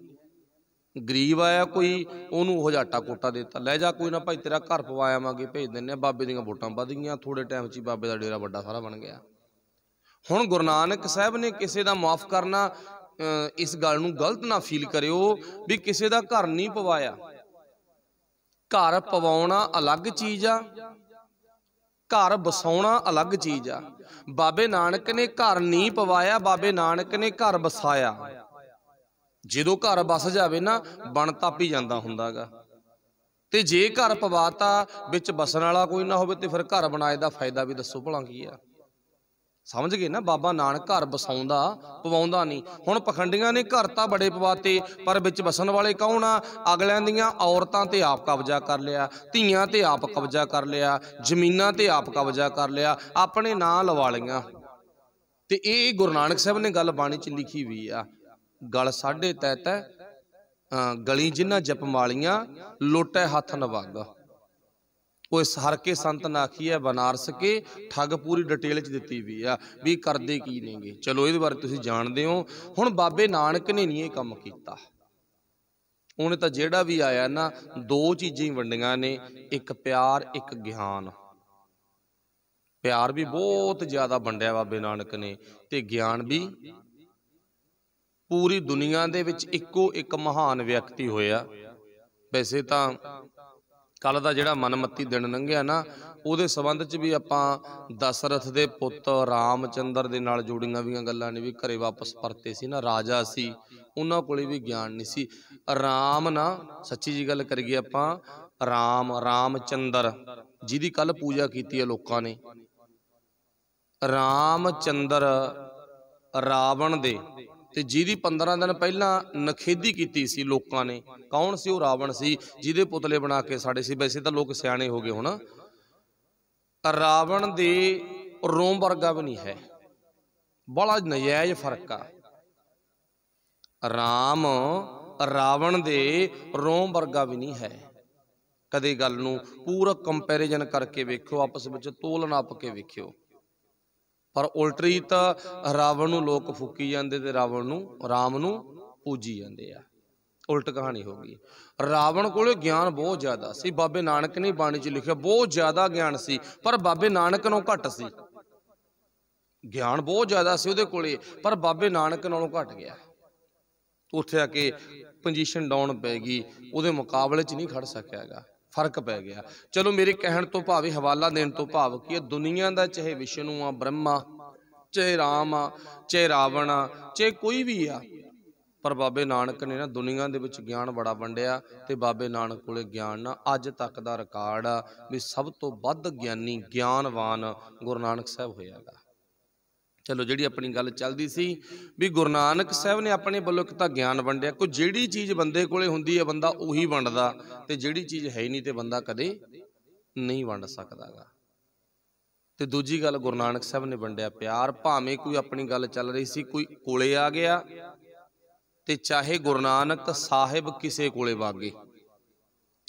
ਗਰੀਬ ਆਇਆ ਕੋਈ ਉਹਨੂੰ ਉਹ ਜਾਟਾ ਕੋਟਾ ਦਿੱਤਾ ਲੈ ਜਾ ਕੋਈ ਨਾ ਭਾਈ ਤੇਰਾ ਘਰ ਪਵਾ ਆਵਾਂਗੇ ਭੇਜ ਦਿੰਨੇ ਬਾਬੇ ਦੀਆਂ ਵੋਟਾਂ ਵਧ ਗਈਆਂ ਥੋੜੇ ਟਾਈਮ 'ਚ ਹੀ ਬਾਬੇ ਦਾ ਡੇਰਾ ਵੱਡਾ ਸਾਰਾ ਬਣ ਗਿਆ ਹੁਣ ਗੁਰੂ ਨਾਨਕ ਸਾਹਿਬ ਨੇ ਕਿਸੇ ਦਾ ਮਾਫ ਕਰਨਾ ਇਸ ਗੱਲ ਨੂੰ ਗਲਤ ਨਾ ਫੀਲ ਕਰਿਓ ਵੀ ਕਿਸੇ ਦਾ ਘਰ ਨਹੀਂ ਪਵਾਇਆ ਘਰ ਪਵਾਉਣਾ ਅਲੱਗ ਚੀਜ਼ ਆ ਘਰ ਬਸਾਉਣਾ ਅਲੱਗ ਚੀਜ਼ ਆ ਬਾਬੇ ਨਾਨਕ ਨੇ ਘਰ ਨਹੀਂ ਪਵਾਇਆ ਬਾਬੇ ਨਾਨਕ ਨੇ ਘਰ ਬਸਾਇਆ ਜਦੋਂ ਘਰ ਬਸ ਜਾਵੇ ਨਾ ਬਣ ਤਾਪੀ ਜਾਂਦਾ ਹੁੰਦਾਗਾ ਤੇ ਜੇ ਘਰ ਪਵਾਤਾ ਵਿੱਚ ਬਸਣ ਵਾਲਾ ਕੋਈ ਨਾ ਹੋਵੇ ਤੇ ਫਿਰ ਘਰ ਬਣਾਏ ਦਾ ਫਾਇਦਾ ਵੀ ਦੱਸੋ ਭਲਾ ਕੀ ਆ ਸਮਝ ਗਏ ਨਾ ਬਾਬਾ ਨਾਨਕ ਘਰ ਬਸਾਉਂਦਾ ਪਵਾਉਂਦਾ ਨਹੀਂ ਹੁਣ ਪਖੰਡੀਆਂ ਨੇ ਘਰ ਤਾਂ ਬੜੇ ਪਵਾਤੇ ਪਰ ਵਿੱਚ ਬਸਣ ਵਾਲੇ ਕੌਣ ਆ ਅਗਲਿਆਂ ਦੀਆਂ ਔਰਤਾਂ ਤੇ ਆਪ ਕਬਜ਼ਾ ਕਰ ਲਿਆ ਧੀਆਂ ਤੇ ਆਪ ਕਬਜ਼ਾ ਕਰ ਲਿਆ ਜ਼ਮੀਨਾਂ ਤੇ ਆਪ ਕਬਜ਼ਾ ਕਰ ਲਿਆ ਆਪਣੇ ਨਾਂ ਲਵਾ ਲਈਆਂ ਤੇ ਇਹ ਗੁਰੂ ਨਾਨਕ ਸਾਹਿਬ ਨੇ ਗੱਲ ਬਾਣੀ 'ਚ ਲਿਖੀ ਹੋਈ ਆ ਗਲ ਸਾਢੇ ਤੈ ਤੈ ਗਲੀ ਜਿਨ੍ਹਾਂ ਜਪ ਮਾਲੀਆਂ ਲੋਟੇ ਹੱਥ ਨਵਾਗਾ ਉਹ ਇਸ ਕੇ ਸੰਤ ਨਾਖੀ ਹੈ ਬਨਾਰਸ ਕੇ ਠੱਗ ਪੂਰੀ ਡਿਟੇਲ ਚ ਦਿੱਤੀ ਵੀ ਆ ਵੀ ਕਰਦੇ ਕੀ ਨੇਗੇ ਚਲੋ ਇਹਦੇ ਬਾਰੇ ਤੁਸੀਂ ਜਾਣਦੇ ਹੋ ਹੁਣ ਬਾਬੇ ਨਾਨਕ ਨੇ ਨਹੀਂ ਇਹ ਕੰਮ ਕੀਤਾ ਉਹਨੇ ਤਾਂ ਜਿਹੜਾ ਵੀ ਆਇਆ ਨਾ ਦੋ ਚੀਜ਼ਾਂ ਹੀ ਵੰਡੀਆਂ ਨੇ ਇੱਕ ਪਿਆਰ ਇੱਕ ਗਿਆਨ ਪਿਆਰ ਵੀ ਬਹੁਤ ਜ਼ਿਆਦਾ ਵੰਡਿਆ ਬਾਬੇ ਨਾਨਕ ਨੇ ਤੇ ਗਿਆਨ ਵੀ ਪੂਰੀ ਦੁਨੀਆ ਦੇ ਵਿੱਚ ਇੱਕੋ ਇੱਕ ਮਹਾਨ ਵਿਅਕਤੀ ਹੋਇਆ ਵੈਸੇ ਤਾਂ ਕੱਲ ਦਾ ਜਿਹੜਾ ਮਨਮਤੀ ਦਿਨ ਲੰਘਿਆ ਨਾ ਉਹਦੇ ਸਬੰਧ 'ਚ ਵੀ ਆਪਾਂ ਦਸ਼ਰਥ ਦੇ ਪੁੱਤ ਰਾਮਚੰਦਰ ਦੇ ਨਾਲ ਜੁੜੀਆਂ ਵੀਆਂ ਗੱਲਾਂ ਨੇ ਵੀ ਘਰੇ ਵਾਪਸ ਪਰਤੇ ਸੀ ਨਾ ਰਾਜਾ ਸੀ ਉਹਨਾਂ ਕੋਲੇ ਵੀ ਗਿਆਨ ਨਹੀਂ ਸੀ ਰਾਮ ਨਾ ਸੱਚੀ ਜੀ ਗੱਲ ਕਰੀਏ ਆਪਾਂ ਰਾਮ ਰਾਮਚੰਦਰ ਜਿਹਦੀ ਕੱਲ ਪੂਜਾ ਕੀਤੀ ਹੈ ਲੋਕਾਂ ਨੇ ਰਾਮਚੰਦਰ ਰਾਵਣ ਦੇ ਤੇ ਜਿਹਦੀ 15 ਦਿਨ ਪਹਿਲਾਂ ਨਖੇਦੀ ਕੀਤੀ ਸੀ ਲੋਕਾਂ ਨੇ ਕੌਣ ਸੀ ਉਹ ਰਾਵਣ ਸੀ ਜਿਹਦੇ ਪੁਤਲੇ ਬਣਾ ਕੇ ਸਾਡੇ ਸੀ ਵੈਸੇ ਤਾਂ ਲੋਕ ਸਿਆਣੇ ਹੋ ਗਏ ਹੁਣ ਰਾਵਣ ਦੇ ਰੋਮ ਵਰਗਾ ਵੀ ਨਹੀਂ ਹੈ ਬੜਾ ਨਜਾਇਜ਼ ਫਰਕ ਆ ਰਾਮ ਰਾਵਣ ਦੇ ਰੋਮ ਵਰਗਾ ਵੀ ਨਹੀਂ ਹੈ ਕਦੇ ਗੱਲ ਨੂੰ ਪੂਰਾ ਕੰਪੈਰੀਜ਼ਨ ਕਰਕੇ ਵੇਖਿਓ ਆਪਸ ਵਿੱਚ ਤੋਲਨਾ ਆਪ ਕੇ ਵੇਖਿਓ ਪਰ ਉਲਟਰੀ ਤਾਂ ਰਾਵਣ ਨੂੰ ਲੋਕ ਫੁੱਕੀ ਜਾਂਦੇ ਤੇ ਰਾਵਣ ਨੂੰ ਰਾਮ ਨੂੰ ਪੂਜੀ ਜਾਂਦੇ ਆ ਉਲਟ ਕਹਾਣੀ ਹੋ ਗਈ ਰਾਵਣ ਕੋਲੇ ਗਿਆਨ ਬਹੁਤ ਜ਼ਿਆਦਾ ਸੀ ਬਾਬੇ ਨਾਨਕ ਨੇ ਬਾਣੀ 'ਚ ਲਿਖਿਆ ਬਹੁਤ ਜ਼ਿਆਦਾ ਗਿਆਨ ਸੀ ਪਰ ਬਾਬੇ ਨਾਨਕ ਨਾਲੋਂ ਘੱਟ ਸੀ ਗਿਆਨ ਬਹੁਤ ਜ਼ਿਆਦਾ ਸੀ ਉਹਦੇ ਕੋਲੇ ਪਰ ਬਾਬੇ ਨਾਨਕ ਨਾਲੋਂ ਘੱਟ ਗਿਆ ਉੱਥੇ ਆ ਕੇ ਪੋਜੀਸ਼ਨ ਡਾਊਨ ਪੈ ਗਈ ਉਹਦੇ ਮੁਕਾਬਲੇ 'ਚ ਨਹੀਂ ਖੜ ਸਕਿਆਗਾ ਫਰਕ ਪੈ ਗਿਆ ਚਲੋ ਮੇਰੇ ਕਹਿਣ ਤੋਂ ਭਾਵੇਂ ਹਵਾਲਾ ਦੇਣ ਤੋਂ ਭਾਵ ਕੀ ਹੈ ਦੁਨੀਆ ਦਾ ਚਾਹੇ ਵਿਸ਼ਨੂੰ ਆ ਬ੍ਰਹਮਾ ਚਾਹੇ ਰਾਮ ਆ ਚਾਹੇ ਰਾਵਣ ਆ ਚਾਹੇ ਕੋਈ ਵੀ ਆ ਪਰ ਬਾਬੇ ਨਾਨਕ ਨੇ ਨਾ ਦੁਨੀਆ ਦੇ ਵਿੱਚ ਗਿਆਨ ਬੜਾ ਵੰਡਿਆ ਤੇ ਬਾਬੇ ਨਾਨਕ ਕੋਲੇ ਗਿਆਨ ਨਾ ਅੱਜ ਤੱਕ ਦਾ ਰਿਕਾਰਡ ਆ ਵੀ ਸਭ ਤੋਂ ਵੱਧ ਗਿਆਨੀ ਗਿਆਨਵਾਨ ਗੁਰੂ ਨਾਨਕ ਸਾਹਿਬ ਹੋਇਆਗਾ ਚਲੋ ਜਿਹੜੀ ਆਪਣੀ ਗੱਲ ਚੱਲਦੀ ਸੀ ਵੀ ਗੁਰੂ ਨਾਨਕ ਸਾਹਿਬ ਨੇ ਆਪਣੇ ਵੱਲੋਂ ਇੱਕ ਤਾਂ ਗਿਆਨ ਵੰਡਿਆ ਕੋਈ ਜਿਹੜੀ ਚੀਜ਼ ਬੰਦੇ ਕੋਲੇ ਹੁੰਦੀ ਹੈ ਬੰਦਾ ਉਹੀ ਵੰਡਦਾ ਤੇ ਜਿਹੜੀ ਚੀਜ਼ ਹੈ ਨਹੀਂ ਤੇ ਬੰਦਾ ਕਦੇ ਨਹੀਂ ਵੰਡ ਸਕਦਾਗਾ ਤੇ ਦੂਜੀ ਗੱਲ ਗੁਰੂ ਨਾਨਕ ਸਾਹਿਬ ਨੇ ਵੰਡਿਆ ਪਿਆਰ ਭਾਵੇਂ ਕੋਈ ਆਪਣੀ ਗੱਲ ਚੱਲ ਰਹੀ ਸੀ ਕੋਈ ਕੋਲੇ ਆ ਗਿਆ ਤੇ ਚਾਹੇ ਗੁਰੂ ਨਾਨਕ ਸਾਹਿਬ ਕਿਸੇ ਕੋਲੇ ਵਾਗੇ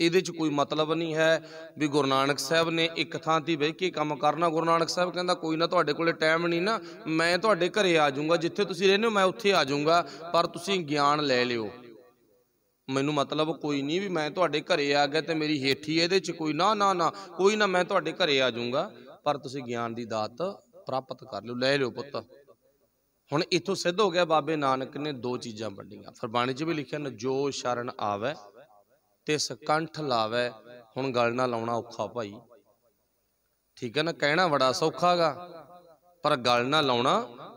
ਇਹਦੇ 'ਚ ਕੋਈ ਮਤਲਬ ਨਹੀਂ ਹੈ ਵੀ ਗੁਰੂ ਨਾਨਕ ਸਾਹਿਬ ਨੇ ਇੱਕ ਥਾਂ ਤੇ ਬਹਿ ਕੇ ਕੰਮ ਕਰਨਾ ਗੁਰੂ ਨਾਨਕ ਸਾਹਿਬ ਕਹਿੰਦਾ ਕੋਈ ਨਾ ਤੁਹਾਡੇ ਕੋਲੇ ਟਾਈਮ ਨਹੀਂ ਨਾ ਮੈਂ ਤੁਹਾਡੇ ਘਰੇ ਆ ਜਾਊਂਗਾ ਜਿੱਥੇ ਤੁਸੀਂ ਰਹਿੰਦੇ ਹੋ ਮੈਂ ਉੱਥੇ ਆ ਜਾਊਂਗਾ ਪਰ ਤੁਸੀਂ ਗਿਆਨ ਲੈ ਲਿਓ ਮੈਨੂੰ ਮਤਲਬ ਕੋਈ ਨਹੀਂ ਵੀ ਮੈਂ ਤੁਹਾਡੇ ਘਰੇ ਆ ਗਿਆ ਤੇ ਮੇਰੀ ਹੇਠੀ ਇਹਦੇ 'ਚ ਕੋਈ ਨਾ ਨਾ ਨਾ ਕੋਈ ਨਾ ਮੈਂ ਤੁਹਾਡੇ ਘਰੇ ਆ ਜਾਊਂਗਾ ਪਰ ਤੁਸੀਂ ਗਿਆਨ ਦੀ ਦਾਤ ਪ੍ਰਾਪਤ ਕਰ ਲਿਓ ਲੈ ਲਿਓ ਪੁੱਤ ਹੁਣ ਇਥੋਂ ਸਿੱਧ ਹੋ ਗਿਆ ਬਾਬੇ ਨਾਨਕ ਨੇ ਦੋ ਚੀਜ਼ਾਂ ਵੰਡੀਆਂ ਫਰਬਾਣੀ 'ਚ ਵੀ ਲਿਖਿਆ ਨਾ ਜੋ ਸ਼ਰਨ ਆਵੇ ਤਿਸ ਕੰਠ ਲਾਵੇ ਹੁਣ ਗੱਲ ਨਾ ਲਾਉਣਾ ਔਖਾ ਭਾਈ ਠੀਕ ਹੈ ਨਾ ਕਹਿਣਾ ਬੜਾ ਸੌਖਾਗਾ ਪਰ ਗੱਲ ਨਾ ਲਾਉਣਾ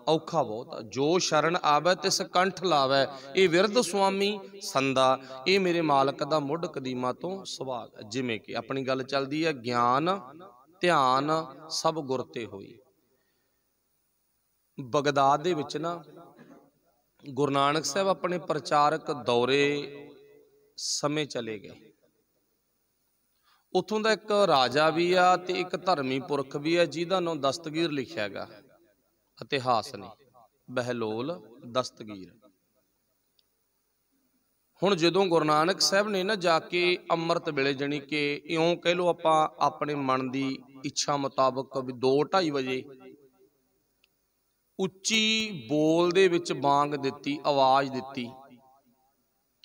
ਔਖਾ ਬਹੁਤ ਜੋ ਸ਼ਰਨ ਆਵੇ ਤਿਸ ਕੰਠ ਲਾਵੇ ਇਹ ਵਿਰਧ ਸੁਆਮੀ ਸੰਦਾ ਇਹ ਮੇਰੇ ਮਾਲਕ ਦਾ ਮੁੱਢ ਕਦੀਮਾ ਤੋਂ ਸੁਭਾਗ ਜਿਵੇਂ ਕਿ ਆਪਣੀ ਗੱਲ ਚੱਲਦੀ ਹੈ ਗਿਆਨ ਧਿਆਨ ਸਭ ਗੁਰ ਤੇ ਹੋਈ ਬਗਦਾਦ ਦੇ ਵਿੱਚ ਨਾ ਗੁਰੂ ਨਾਨਕ ਸਾਹਿਬ ਆਪਣੇ ਪ੍ਰਚਾਰਕ ਦੌਰੇ ਸਮੇਂ ਚਲੇ ਗਏ ਉਥੋਂ ਦਾ ਇੱਕ ਰਾਜਾ ਵੀ ਆ ਤੇ ਇੱਕ ਧਰਮੀ ਪੁਰਖ ਵੀ ਆ ਜਿਹਦਾ ਨਾਮ ਦਸਤਗੀਰ ਲਿਖਿਆਗਾ ਇਤਿਹਾਸ ਨੇ ਬਹਿਲੋਲ ਦਸਤਗੀਰ ਹੁਣ ਜਦੋਂ ਗੁਰੂ ਨਾਨਕ ਸਾਹਿਬ ਨੇ ਨਾ ਜਾ ਕੇ ਅੰਮ੍ਰਿਤ ਵੇਲੇ ਜਣੀ ਕਿ ਇਉਂ ਕਹਿ ਲੋ ਆਪਾਂ ਆਪਣੇ ਮਨ ਦੀ ਇੱਛਾ ਮੁਤਾਬਕ ਵੀ 2:30 ਵਜੇ ਉੱਚੀ ਬੋਲ ਦੇ ਵਿੱਚ ਬਾਗ ਦਿੱਤੀ ਆਵਾਜ਼ ਦਿੱਤੀ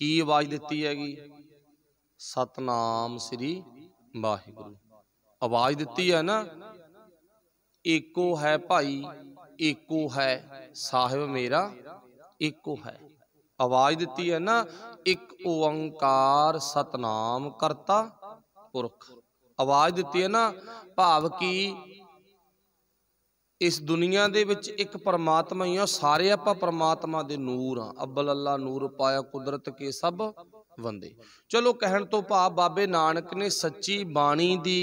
ਕੀ ਆਵਾਜ਼ ਦਿੱਤੀ ਹੈਗੀ ਸਤਨਾਮ ਸ੍ਰੀ ਵਾਹਿਗੁਰੂ ਆਵਾਜ਼ ਦਿੱਤੀ ਹੈ ਨਾ ਏਕੋ ਹੈ ਭਾਈ ਏਕੋ ਹੈ ਸਾਹਿਬ ਮੇਰਾ ਏਕੋ ਹੈ ਆਵਾਜ਼ ਦਿੱਤੀ ਹੈ ਨਾ ਇੱਕ ਓੰਕਾਰ ਸਤਨਾਮ ਕਰਤਾ ਪੁਰਖ ਆਵਾਜ਼ ਦਿੱਤੀ ਹੈ ਨਾ ਭਾਵ ਕੀ ਇਸ ਦੁਨੀਆ ਦੇ ਵਿੱਚ ਇੱਕ ਪਰਮਾਤਮਾ ਹੀ ਆ ਸਾਰੇ ਆਪਾਂ ਪਰਮਾਤਮਾ ਦੇ ਨੂਰ ਆ ਅਬਲ ਅੱਲਾ ਨੂਰ ਪਾਇਆ ਕੁਦਰਤ ਕੇ ਸਭ ਵੰਦੇ ਚਲੋ ਕਹਿਣ ਤੋਂ ਭਾਵ ਬਾਬੇ ਨਾਨਕ ਨੇ ਸੱਚੀ ਬਾਣੀ ਦੀ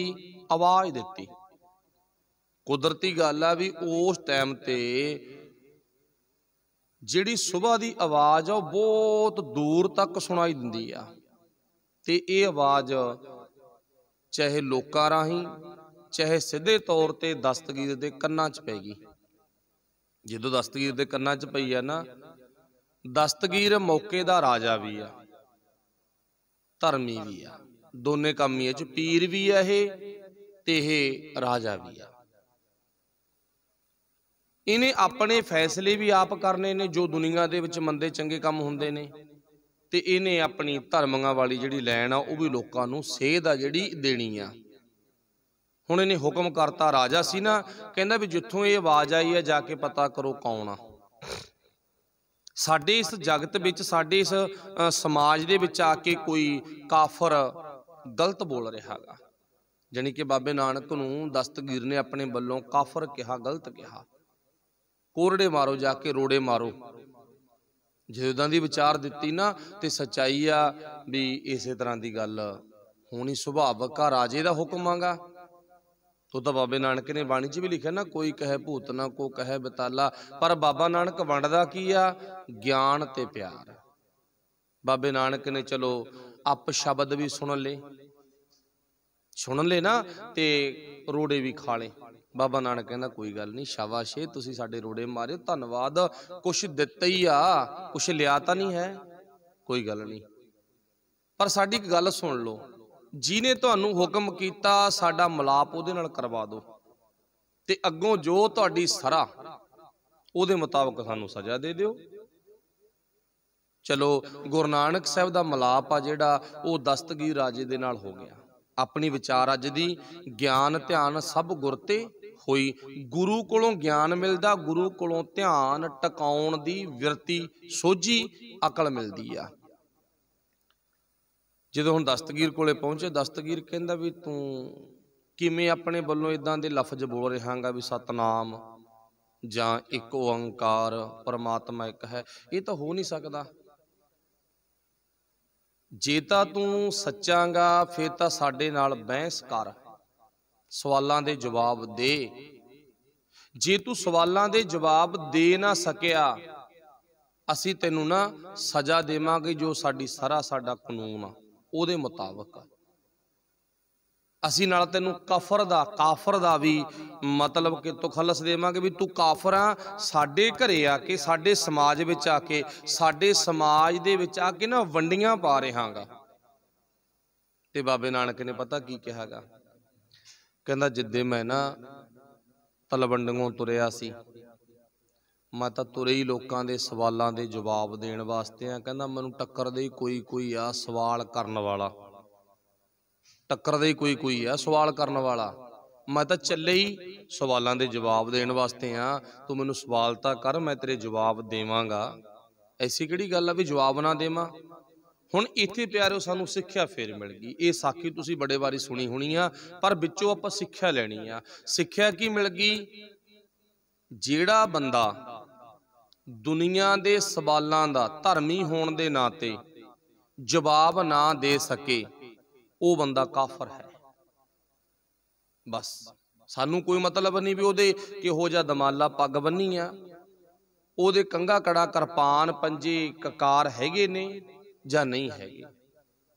ਆਵਾਜ਼ ਦਿੱਤੀ ਕੁਦਰਤੀ ਗੱਲ ਆ ਵੀ ਉਸ ਟਾਈਮ ਤੇ ਜਿਹੜੀ ਸਵੇਰ ਦੀ ਆਵਾਜ਼ ਆ ਉਹ ਬਹੁਤ ਦੂਰ ਤੱਕ ਸੁਣਾਈ ਦਿੰਦੀ ਆ ਤੇ ਇਹ ਆਵਾਜ਼ ਚਾਹੇ ਲੋਕਾਂ ਰਾਹੀਂ ਚਾਹੇ ਸਿੱਧੇ ਤੌਰ ਤੇ ਦਸਤਗੀਰ ਦੇ ਕੰਨਾਂ 'ਚ ਪੈ ਗਈ ਜਦੋਂ ਦਸਤਗੀਰ ਦੇ ਕੰਨਾਂ 'ਚ ਪਈ ਆ ਨਾ ਦਸਤਗੀਰ ਮੌਕੇ ਦਾ ਰਾਜਾ ਵੀ ਆ ਧਰਮੀ ਵੀ ਆ ਦੋਨੇ ਕੰਮ ਹੀ ਆ ਚ ਪੀਰ ਵੀ ਆ ਇਹ ਤੇ ਇਹ ਰਾਜਾ ਵੀ ਆ ਇਹਨੇ ਆਪਣੇ ਫੈਸਲੇ ਵੀ ਆਪ ਕਰਨੇ ਨੇ ਜੋ ਦੁਨੀਆ ਦੇ ਵਿੱਚ ਮੰਦੇ ਚੰਗੇ ਕੰਮ ਹੁੰਦੇ ਨੇ ਤੇ ਇਹਨੇ ਆਪਣੀ ਧਰਮਾਂ ਵਾਲੀ ਜਿਹੜੀ ਲੈਣ ਆ ਉਹ ਵੀ ਲੋਕਾਂ ਨੂੰ ਸੇਧ ਆ ਜਿਹੜੀ ਦੇਣੀ ਆ ਹੁਣ ਇਹਨੇ ਹੁਕਮ ਕਰਤਾ ਰਾਜਾ ਸੀ ਨਾ ਕਹਿੰਦਾ ਵੀ ਜਿੱਥੋਂ ਇਹ ਆਵਾਜ਼ ਆਈ ਹੈ ਜਾ ਕੇ ਪਤਾ ਕਰੋ ਕੌਣ ਆ ਸਾਡੇ ਇਸ ਜਗਤ ਵਿੱਚ ਸਾਡੇ ਇਸ ਸਮਾਜ ਦੇ ਵਿੱਚ ਆ ਕੇ ਕੋਈ ਕਾਫਰ ਗਲਤ ਬੋਲ ਰਿਹਾ ਜਾਨੀ ਕਿ ਬਾਬੇ ਨਾਨਕ ਨੂੰ ਦਸਤਗੀਰ ਨੇ ਆਪਣੇ ਵੱਲੋਂ ਕਾਫਰ ਕਿਹਾ ਗਲਤ ਕਿਹਾ ਕੋਰੜੇ ਮਾਰੋ ਜਾ ਕੇ ਰੋੜੇ ਮਾਰੋ ਉਦਾਂ ਦੀ ਵਿਚਾਰ ਦਿੱਤੀ ਨਾ ਤੇ ਸਚਾਈ ਆ ਵੀ ਇਸੇ ਤਰ੍ਹਾਂ ਦੀ ਗੱਲ ਹੋਣੀ ਸੁਭਾਵਕ ਆ ਰਾਜੇ ਦਾ ਹੁਕਮ ਆਗਾ ਉਹ ਤਾਂ ਬਾਬੇ ਨਾਨਕ ਨੇ ਬਾਣੀ 'ਚ ਵੀ ਲਿਖਿਆ ਨਾ ਕੋਈ ਕਹੇ ਭੂਤ ਨਾ ਕੋ ਕਹੇ ਬਤਾਲਾ ਪਰ ਬਾਬਾ ਨਾਨਕ ਵੰਡਦਾ ਕੀ ਆ ਗਿਆਨ ਤੇ ਪਿਆਰ ਬਾਬੇ ਨਾਨਕ ਨੇ ਚਲੋ ਅਪ ਸ਼ਬਦ ਵੀ ਸੁਣ ਲੇ ਸੁਣ ਲੈ ਨਾ ਤੇ ਰੋੜੇ ਵੀ ਖਾ ਲੈ ਬਾਬਾ ਨਾਨਕ ਕਹਿੰਦਾ ਕੋਈ ਗੱਲ ਨਹੀਂ ਸ਼ਾਬਾਸ਼ੇ ਤੁਸੀਂ ਸਾਡੇ ਰੋੜੇ ਮਾਰਿਓ ਧੰਨਵਾਦ ਕੁਛ ਦਿੱਤਾ ਹੀ ਆ ਕੁਛ ਲਿਆ ਤਾਂ ਨਹੀਂ ਹੈ ਕੋਈ ਗੱਲ ਨਹੀਂ ਪਰ ਸਾਡੀ ਇੱਕ ਗੱਲ ਸੁਣ ਲਓ ਜਿਨੇ ਤੁਹਾਨੂੰ ਹੁਕਮ ਕੀਤਾ ਸਾਡਾ ਮਲਾਪ ਉਹਦੇ ਨਾਲ ਕਰਵਾ ਦਿਓ ਤੇ ਅੱਗੋਂ ਜੋ ਤੁਹਾਡੀ ਸਰਾ ਉਹਦੇ ਮੁਤਾਬਕ ਸਾਨੂੰ ਸਜ਼ਾ ਦੇ ਦਿਓ ਚਲੋ ਗੁਰੂ ਨਾਨਕ ਸਾਹਿਬ ਦਾ ਮਲਾਪ ਆ ਜਿਹੜਾ ਉਹ ਦਸਤਗੀਰ ਰਾਜੇ ਦੇ ਨਾਲ ਹੋ ਗਿਆ ਆਪਣੀ ਵਿਚਾਰ ਅੱਜ ਦੀ ਗਿਆਨ ਧਿਆਨ ਸਭ ਗੁਰ ਤੇ ਹੋਈ ਗੁਰੂ ਕੋਲੋਂ ਗਿਆਨ ਮਿਲਦਾ ਗੁਰੂ ਕੋਲੋਂ ਧਿਆਨ ਟਿਕਾਉਣ ਦੀ ਵਿਰਤੀ ਸੋਝੀ ਅਕਲ ਮਿਲਦੀ ਆ ਜਦੋਂ ਹੁਣ ਦਸਤਗੀਰ ਕੋਲੇ ਪਹੁੰਚੇ ਦਸਤਗੀਰ ਕਹਿੰਦਾ ਵੀ ਤੂੰ ਕਿਵੇਂ ਆਪਣੇ ਵੱਲੋਂ ਇਦਾਂ ਦੇ ਲਫ਼ਜ਼ ਬੋਲ ਰਿਹਾਗਾ ਵੀ ਸਤਨਾਮ ਜਾਂ ਇੱਕ ਓੰਕਾਰ ਪਰਮਾਤਮਾ ਇੱਕ ਹੈ ਇਹ ਤਾਂ ਹੋ ਨਹੀਂ ਸਕਦਾ ਜੇ ਤਾਂ ਤੂੰ ਸੱਚਾਂਗਾ ਫੇਰ ਤਾਂ ਸਾਡੇ ਨਾਲ ਬਹਿਸ ਕਰ ਸਵਾਲਾਂ ਦੇ ਜਵਾਬ ਦੇ ਜੇ ਤੂੰ ਸਵਾਲਾਂ ਦੇ ਜਵਾਬ ਦੇ ਨਾ ਸਕਿਆ ਅਸੀਂ ਤੈਨੂੰ ਨਾ ਸਜ਼ਾ ਦੇਵਾਂਗੇ ਜੋ ਸਾਡੀ ਸਰਾ ਸਾਡਾ ਕਾਨੂੰਨ ਆ ਉਹਦੇ ਮੁਤਾਬਕ ਅਸੀਂ ਨਾਲ ਤੈਨੂੰ ਕਾਫਰ ਦਾ ਕਾਫਰ ਦਾ ਵੀ ਮਤਲਬ ਕਿ ਤਖਲਸ ਦੇਵਾਂਗੇ ਵੀ ਤੂੰ ਕਾਫਰ ਆ ਸਾਡੇ ਘਰੇ ਆ ਕੇ ਸਾਡੇ ਸਮਾਜ ਵਿੱਚ ਆ ਕੇ ਸਾਡੇ ਸਮਾਜ ਦੇ ਵਿੱਚ ਆ ਕੇ ਨਾ ਵੰਡੀਆਂ ਪਾ ਰਹਾਗਾ ਤੇ ਬਾਬੇ ਨਾਨਕ ਨੇ ਪਤਾ ਕੀ ਕਿਹਾਗਾ ਕਹਿੰਦਾ ਜਿੱਦੇ ਮੈਂ ਨਾ ਤਲਵੰਡੀਆਂ ਤੁਰਿਆ ਸੀ ਮੈਂ ਤਾਂ ਤੁਰੇ ਹੀ ਲੋਕਾਂ ਦੇ ਸਵਾਲਾਂ ਦੇ ਜਵਾਬ ਦੇਣ ਵਾਸਤੇ ਆ ਕਹਿੰਦਾ ਮੈਨੂੰ ਟੱਕਰ ਦੇ ਕੋਈ ਕੋਈ ਆ ਸਵਾਲ ਕਰਨ ਵਾਲਾ ਟੱਕਰ ਦੇ ਕੋਈ ਕੋਈ ਆ ਸਵਾਲ ਕਰਨ ਵਾਲਾ ਮੈਂ ਤਾਂ ਚੱਲੇ ਹੀ ਸਵਾਲਾਂ ਦੇ ਜਵਾਬ ਦੇਣ ਵਾਸਤੇ ਆ ਤੂੰ ਮੈਨੂੰ ਸਵਾਲ ਤਾਂ ਕਰ ਮੈਂ ਤੇਰੇ ਜਵਾਬ ਦੇਵਾਂਗਾ ਐਸੀ ਕਿਹੜੀ ਗੱਲ ਆ ਵੀ ਜਵਾਬ ਨਾ ਦੇਵਾਂ ਹੁਣ ਇੱਥੇ ਪਿਆਰਿਓ ਸਾਨੂੰ ਸਿੱਖਿਆ ਫੇਰ ਮਿਲ ਗਈ ਇਹ ਸਾਖੀ ਤੁਸੀਂ ਬੜੇ ਵਾਰੀ ਸੁਣੀ ਹੋਣੀ ਆ ਪਰ ਵਿੱਚੋਂ ਆਪਾਂ ਸਿੱਖਿਆ ਲੈਣੀ ਆ ਸਿੱਖਿਆ ਕੀ ਮਿਲ ਗਈ ਜਿਹੜਾ ਬੰਦਾ ਦੁਨੀਆ ਦੇ ਸਵਾਲਾਂ ਦਾ ਧਰਮੀ ਹੋਣ ਦੇ ਨਾਤੇ ਜਵਾਬ ਨਾ ਦੇ ਸਕੇ ਉਹ ਬੰਦਾ ਕਾਫਰ ਹੈ ਬਸ ਸਾਨੂੰ ਕੋਈ ਮਤਲਬ ਨਹੀਂ ਵੀ ਉਹਦੇ ਕਿਹੋ ਜਿਹਾ ਦਮਾਲਾ ਪੱਗ ਬੰਨੀ ਆ ਉਹਦੇ ਕੰਗਾ ਕੜਾ ਕਿਰਪਾਨ ਪੰਜੇ ਕਕਾਰ ਹੈਗੇ ਨੇ ਜਾਂ ਨਹੀਂ ਹੈਗੇ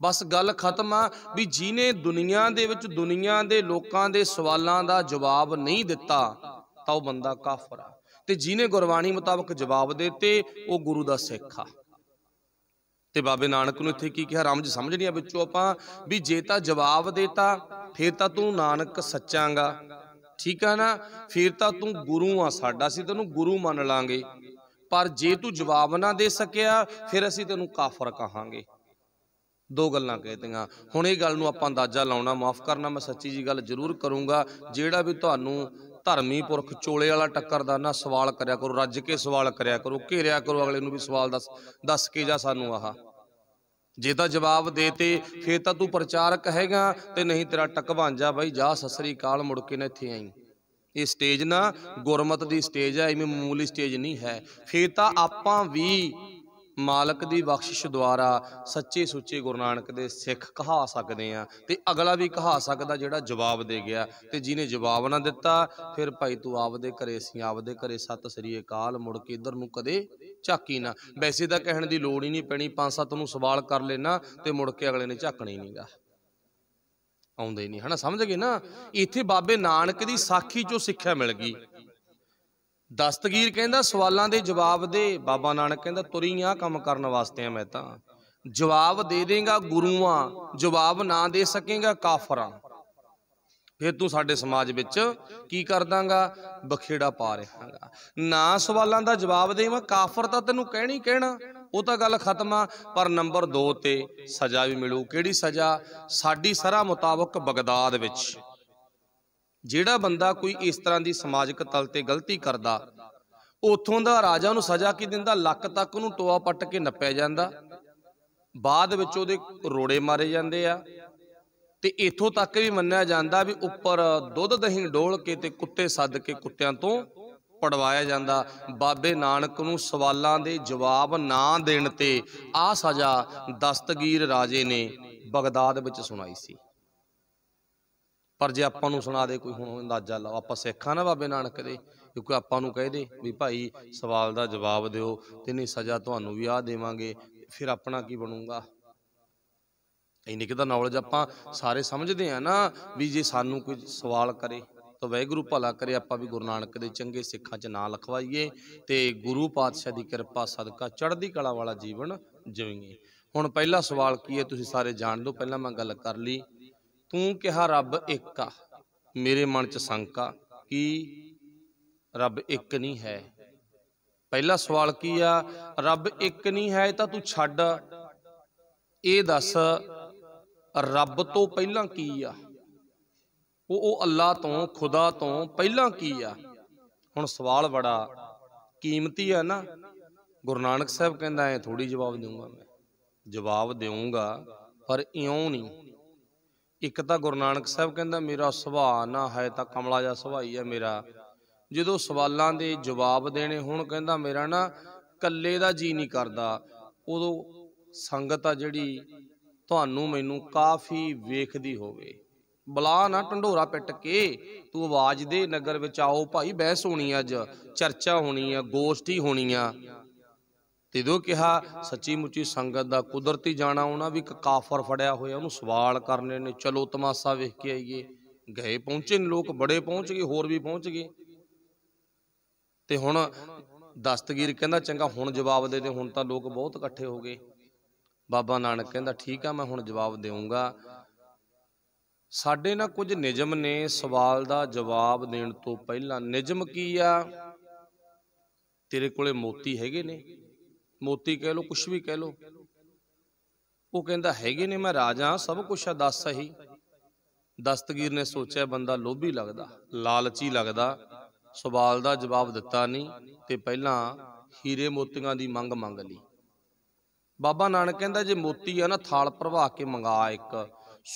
ਬਸ ਗੱਲ ਖਤਮ ਆ ਵੀ ਜਿਨੇ ਦੁਨੀਆ ਦੇ ਵਿੱਚ ਦੁਨੀਆ ਦੇ ਲੋਕਾਂ ਦੇ ਸਵਾਲਾਂ ਦਾ ਜਵਾਬ ਨਹੀਂ ਦਿੱਤਾ ਤਾਂ ਉਹ ਬੰਦਾ ਕਾਫਰ ਆ ਤੇ ਜਿਨੇ ਗੁਰਬਾਣੀ ਮੁਤਾਬਕ ਜਵਾਬ ਦੇਤੇ ਉਹ ਗੁਰੂ ਦਾ ਸਿੱਖ ਆ ਤੇ ਬਾਬੇ ਨਾਨਕ ਨੂੰ ਇੱਥੇ ਕੀ ਕਿਹਾ ਰਾਮ ਜੀ ਸਮਝ ਨਹੀਂ ਆ ਵਿੱਚੋਂ ਆਪਾਂ ਵੀ ਜੇ ਤਾਂ ਜਵਾਬ ਦੇਤਾ ਫੇਰ ਤਾਂ ਤੂੰ ਨਾਨਕ ਸੱਚਾਂਗਾ ਠੀਕ ਆ ਨਾ ਫੇਰ ਤਾਂ ਤੂੰ ਗੁਰੂ ਆ ਸਾਡਾ ਅਸੀਂ ਤੈਨੂੰ ਗੁਰੂ ਮੰਨ ਲਾਂਗੇ ਪਰ ਜੇ ਤੂੰ ਜਵਾਬ ਨਾ ਦੇ ਸਕਿਆ ਫਿਰ ਅਸੀਂ ਤੈਨੂੰ ਕਾਫਰ ਕਹਾਂਗੇ ਦੋ ਗੱਲਾਂ ਕਹਿਤੀਆਂ ਹੁਣ ਇਹ ਗੱਲ ਨੂੰ ਆਪਾਂ ਅੰਦਾਜ਼ਾ ਲਾਉਣਾ ਮਾਫ ਕਰਨਾ ਮੈਂ ਸੱਚੀ ਜੀ ਗੱਲ ਜ਼ਰੂਰ ਕਰੂੰਗਾ ਜਿਹੜਾ ਵੀ ਤੁਹਾਨੂੰ ਧਰਮੀ ਪੁਰਖ ਚੋਲੇ ਵਾਲਾ ਟੱਕਰ ਦਾ ਨਾ ਸਵਾਲ ਕਰਿਆ ਕਰੋ ਰੱਜ ਕੇ ਸਵਾਲ ਕਰਿਆ ਕਰੋ ਘੇਰਿਆ ਕਰੋ ਅਗਲੇ ਨੂੰ ਵੀ ਸਵਾਲ ਦੱਸ ਦੱਸ ਕੇ ਜਾ ਸਾਨੂੰ ਆਹ ਜੇ ਤਾਂ ਜਵਾਬ ਦੇਤੇ ਫੇਰ ਤਾਂ ਤੂੰ ਪ੍ਰਚਾਰਕ ਹੈਗਾ ਤੇ ਨਹੀਂ ਤੇਰਾ ਜਾ ਬਾਈ ਜਾ ਸਸਰੀ ਕਾਲ ਮੁੜ ਕੇ ਨਾ ਇੱਥੇ ਆਈ ਇਹ ਸਟੇਜ ਨਾ ਗੁਰਮਤ ਦੀ ਸਟੇਜ ਹੈ ਐਵੇਂ ਮਾਮੂਲੀ ਸਟੇਜ ਨਹੀਂ ਹੈ ਫੇਰ ਤਾਂ ਆਪਾਂ ਵੀ ਮਾਲਕ ਦੀ ਬਖਸ਼ਿਸ਼ ਦੁਆਰਾ ਸੱਚੇ ਸੁੱਚੇ ਗੁਰੂ ਨਾਨਕ ਦੇ ਸਿੱਖ ਕਹਾ ਸਕਦੇ ਆ ਤੇ ਅਗਲਾ ਵੀ ਕਹਾ ਸਕਦਾ ਜਿਹੜਾ ਜਵਾਬ ਦੇ ਗਿਆ ਤੇ ਜਿਹਨੇ ਜਵਾਬ ਨਾ ਦਿੱਤਾ ਫਿਰ ਭਾਈ ਤੂੰ ਆਪਦੇ ਘਰੇ ਸੀ ਆਪਦੇ ਘਰੇ ਸਤਿ ਸ੍ਰੀ ਅਕਾਲ ਮੁੜ ਕੇ ਇਧਰ ਨੂੰ ਕਦੇ ਝਾਕੀ ਨਾ ਵੈਸੇ ਤਾਂ ਕਹਿਣ ਦੀ ਲੋੜ ਹੀ ਨਹੀਂ ਪੈਣੀ ਪੰਜ ਸੱਤ ਨੂੰ ਸਵਾਲ ਕਰ ਲੈਣਾ ਤੇ ਮੁੜ ਕੇ ਅਗਲੇ ਨੇ ਝਾਕਣਾ ਹੀ ਨਹੀਂਗਾ ਆਉਂਦੇ ਨਹੀਂ ਹਨਾ ਸਮਝ ਗਏ ਨਾ ਇੱਥੇ ਬਾਬੇ ਨਾਨਕ ਦੀ ਸਾਖੀ ਚੋਂ ਸਿੱਖਿਆ ਮਿਲ ਗਈ ਦਸਤਗੀਰ ਕਹਿੰਦਾ ਸਵਾਲਾਂ ਦੇ ਜਵਾਬ ਦੇ ਬਾਬਾ ਨਾਨਕ ਕਹਿੰਦਾ ਆ ਕੰਮ ਕਰਨ ਵਾਸਤੇ ਆ ਮੈਂ ਤਾਂ ਜਵਾਬ ਦੇ ਦੇਗਾ ਗੁਰੂਆਂ ਜਵਾਬ ਨਾ ਦੇ ਸਕੇਗਾ ਕਾਫਰਾਂ ਫਿਰ ਤੂੰ ਸਾਡੇ ਸਮਾਜ ਵਿੱਚ ਕੀ ਕਰਦਾਂਗਾ ਬਖੇੜਾ ਪਾ ਰਹਾਂਗਾ ਨਾ ਸਵਾਲਾਂ ਦਾ ਜਵਾਬ ਦੇਵਾਂ ਕਾਫਰ ਤਾਂ ਤੈਨੂੰ ਕਹਿਣੀ ਕਹਿਣਾ ਉਹ ਤਾਂ ਗੱਲ ਖਤਮ ਆ ਪਰ ਨੰਬਰ 2 ਤੇ ਸਜ਼ਾ ਵੀ ਮਿਲੂ ਕਿਹੜੀ ਸਜ਼ਾ ਸਾਡੀ ਸਰਾ ਮੁਤਾਬਕ ਬਗਦਾਦ ਵਿੱਚ ਜਿਹੜਾ ਬੰਦਾ ਕੋਈ ਇਸ ਤਰ੍ਹਾਂ ਦੀ ਸਮਾਜਿਕ ਤਲ ਤੇ ਗਲਤੀ ਕਰਦਾ ਉਥੋਂ ਦਾ ਰਾਜਾ ਨੂੰ ਸਜ਼ਾ ਕੀ ਦਿੰਦਾ ਲੱਕ ਤੱਕ ਉਹਨੂੰ ਟੋਆ ਪੱਟ ਕੇ ਨੱਪਿਆ ਜਾਂਦਾ ਬਾਅਦ ਵਿੱਚ ਉਹਦੇ ਰੋੜੇ ਮਾਰੇ ਜਾਂਦੇ ਆ ਤੇ ਇਥੋਂ ਤੱਕ ਵੀ ਮੰਨਿਆ ਜਾਂਦਾ ਵੀ ਉੱਪਰ ਦੁੱਧ ਦਹੀਂ ਡੋਲ ਕੇ ਤੇ ਕੁੱਤੇ ਸੱਦ ਕੇ ਕੁੱਤਿਆਂ ਤੋਂ ਪੜਵਾਇਆ ਜਾਂਦਾ ਬਾਬੇ ਨਾਨਕ ਨੂੰ ਸਵਾਲਾਂ ਦੇ ਜਵਾਬ ਨਾ ਦੇਣ ਤੇ ਆ ਸਜ਼ਾ ਦਸਤਗੀਰ ਰਾਜੇ ਨੇ ਬਗਦਾਦ ਵਿੱਚ ਸੁਣਾਈ ਸੀ ਪਰ ਜੇ ਆਪਾਂ ਨੂੰ ਸੁਣਾ ਦੇ ਕੋਈ ਹੁਣ ਅੰਦਾਜ਼ਾ ਲਾਓ ਆਪਾਂ ਸਿੱਖਾਂ ਨਾ ਬਾਬੇ ਨਾਨਕ ਦੇ ਕਿਉਂਕਿ ਆਪਾਂ ਨੂੰ ਕਹਿ ਦੇ ਵੀ ਭਾਈ ਸਵਾਲ ਦਾ ਜਵਾਬ ਦਿਓ ਤੇ ਨਹੀਂ ਸਜ਼ਾ ਤੁਹਾਨੂੰ ਵੀ ਆ ਦੇਵਾਂਗੇ ਫਿਰ ਆਪਣਾ ਕੀ ਬਣੂਗਾ ਇੰਨੀ ਕਿਦਾ ਨੌਲੇਜ ਆਪਾਂ ਸਾਰੇ ਸਮਝਦੇ ਆ ਨਾ ਵੀ ਜੇ ਸਾਨੂੰ ਕੋਈ ਸਵਾਲ ਕਰੇ ਤਾਂ ਵੈਗੁਰੂ ਭਲਾ ਕਰੇ ਆਪਾਂ ਵੀ ਗੁਰੂ ਨਾਨਕ ਦੇ ਚੰਗੇ ਸਿੱਖਾਂ 'ਚ ਨਾਂ ਲਖਵਾਈਏ ਤੇ ਗੁਰੂ ਪਾਤਸ਼ਾਹ ਦੀ ਕਿਰਪਾ ਸਦਕਾ ਚੜ੍ਹਦੀ ਕਲਾ ਵਾਲਾ ਜੀਵਨ ਜਿਵੇਂ ਹੁਣ ਪਹਿਲਾ ਸਵਾਲ ਕੀ ਹੈ ਤੁਸੀਂ ਸਾਰੇ ਜਾਣ ਲਓ ਪਹਿਲਾਂ ਮੈਂ ਗੱਲ ਕਰ ਲਈ ਤੂੰ ਕਿਹਾ ਰੱਬ ਇੱਕ ਆ ਮੇਰੇ ਮਨ ਚ ਸ਼ੰਕਾ ਕਿ ਰੱਬ ਇੱਕ ਨਹੀਂ ਹੈ ਪਹਿਲਾ ਸਵਾਲ ਕੀ ਆ ਰੱਬ ਇੱਕ ਨਹੀਂ ਹੈ ਤਾਂ ਤੂੰ ਛੱਡ ਇਹ ਦੱਸ ਰੱਬ ਤੋਂ ਪਹਿਲਾਂ ਕੀ ਆ ਉਹ ਉਹ ਅੱਲਾ ਤੋਂ ਖੁਦਾ ਤੋਂ ਪਹਿਲਾਂ ਕੀ ਆ ਹੁਣ ਸਵਾਲ ਬੜਾ ਕੀਮਤੀ ਆ ਨਾ ਗੁਰੂ ਨਾਨਕ ਸਾਹਿਬ ਕਹਿੰਦਾ ਐ ਥੋੜੀ ਜਵਾਬ ਦੇਵਾਂਗਾ ਮੈਂ ਜਵਾਬ ਦੇਊਂਗਾ ਪਰ ਇਉਂ ਨਹੀਂ ਇੱਕ ਤਾਂ ਗੁਰੂ ਨਾਨਕ ਸਾਹਿਬ ਕਹਿੰਦਾ ਮੇਰਾ ਸੁਭਾਅ ਨਾ ਹੈ ਤਾਂ ਕਮਲਾ ਜਿਹਾ ਸੁਭਾਈ ਹੈ ਮੇਰਾ ਜਦੋਂ ਸਵਾਲਾਂ ਦੇ ਜਵਾਬ ਦੇਣੇ ਹੁਣ ਕਹਿੰਦਾ ਮੇਰਾ ਨਾ ਕੱਲੇ ਦਾ ਜੀ ਨਹੀਂ ਕਰਦਾ ਉਦੋਂ ਸੰਗਤ ਆ ਜਿਹੜੀ ਤੁਹਾਨੂੰ ਮੈਨੂੰ ਕਾਫੀ ਵੇਖਦੀ ਹੋਵੇ ਬਲਾ ਨਾ ਢੰਡੋਰਾ ਪਿੱਟ ਕੇ ਤੂੰ ਆਵਾਜ਼ ਦੇ ਨਗਰ ਵਿੱਚ ਆਓ ਭਾਈ ਬਹਿਸ ਹੋਣੀ ਅੱਜ ਚਰਚਾ ਹੋਣੀ ਆ ਗੋਸ਼ਟੀ ਹੋਣੀ ਆ ਦੋ ਕਿਹਾ ਸੱਚੀ ਮੁੱਚੀ ਸੰਗਤ ਦਾ ਕੁਦਰਤੀ ਜਾਣਾ ਉਹਨਾਂ ਵੀ ਇੱਕ ਕਾਫਰ ਫੜਿਆ ਹੋਇਆ ਉਹਨੂੰ ਸਵਾਲ ਕਰਨੇ ਨੇ ਚਲੋ ਤਮਾਸ਼ਾ ਵੇਖ ਕੇ ਆਈਏ ਗਏ ਪਹੁੰਚੇ ਨੇ ਲੋਕ ਬੜੇ ਪਹੁੰਚ ਗਏ ਹੋਰ ਵੀ ਪਹੁੰਚ ਗਏ ਤੇ ਹੁਣ ਦਸਤਗੀਰ ਕਹਿੰਦਾ ਚੰਗਾ ਹੁਣ ਜਵਾਬ ਦੇ ਦੇ ਹੁਣ ਤਾਂ ਲੋਕ ਬਹੁਤ ਇਕੱਠੇ ਹੋ ਗਏ ਬਾਬਾ ਨਾਨਕ ਕਹਿੰਦਾ ਠੀਕ ਆ ਮੈਂ ਹੁਣ ਜਵਾਬ ਦੇਵਾਂਗਾ ਸਾਡੇ ਨਾਲ ਕੁਝ ਨਿਜਮ ਨੇ ਸਵਾਲ ਦਾ ਜਵਾਬ ਦੇਣ ਤੋਂ ਪਹਿਲਾਂ ਨਿਜਮ ਕੀ ਆ ਤੇਰੇ ਕੋਲੇ ਮੋਤੀ ਹੈਗੇ ਨੇ ਮੋਤੀ ਕਹਿ ਲੋ ਕੁਛ ਵੀ ਕਹਿ ਲੋ ਉਹ ਕਹਿੰਦਾ ਹੈਗੇ ਨੇ ਮੈਂ ਰਾਜਾ ਸਭ ਕੁਛ ਆ ਦੱਸ ਸਹੀ ਦਸਤਗੀਰ ਨੇ ਸੋਚਿਆ ਬੰਦਾ ਲੋਭੀ ਲੱਗਦਾ ਲਾਲਚੀ ਲੱਗਦਾ ਸਵਾਲ ਦਾ ਜਵਾਬ ਦਿੱਤਾ ਨਹੀਂ ਤੇ ਪਹਿਲਾਂ ਹੀਰੇ ਮੋਤੀਆਂ ਦੀ ਮੰਗ ਮੰਗ ਲਈ ਬਾਬਾ ਨਾਨਕ ਕਹਿੰਦਾ ਜੇ ਮੋਤੀ ਆ ਨਾ ਥਾਲ ਭਰਵਾ ਕੇ ਮੰਗਾ ਇੱਕ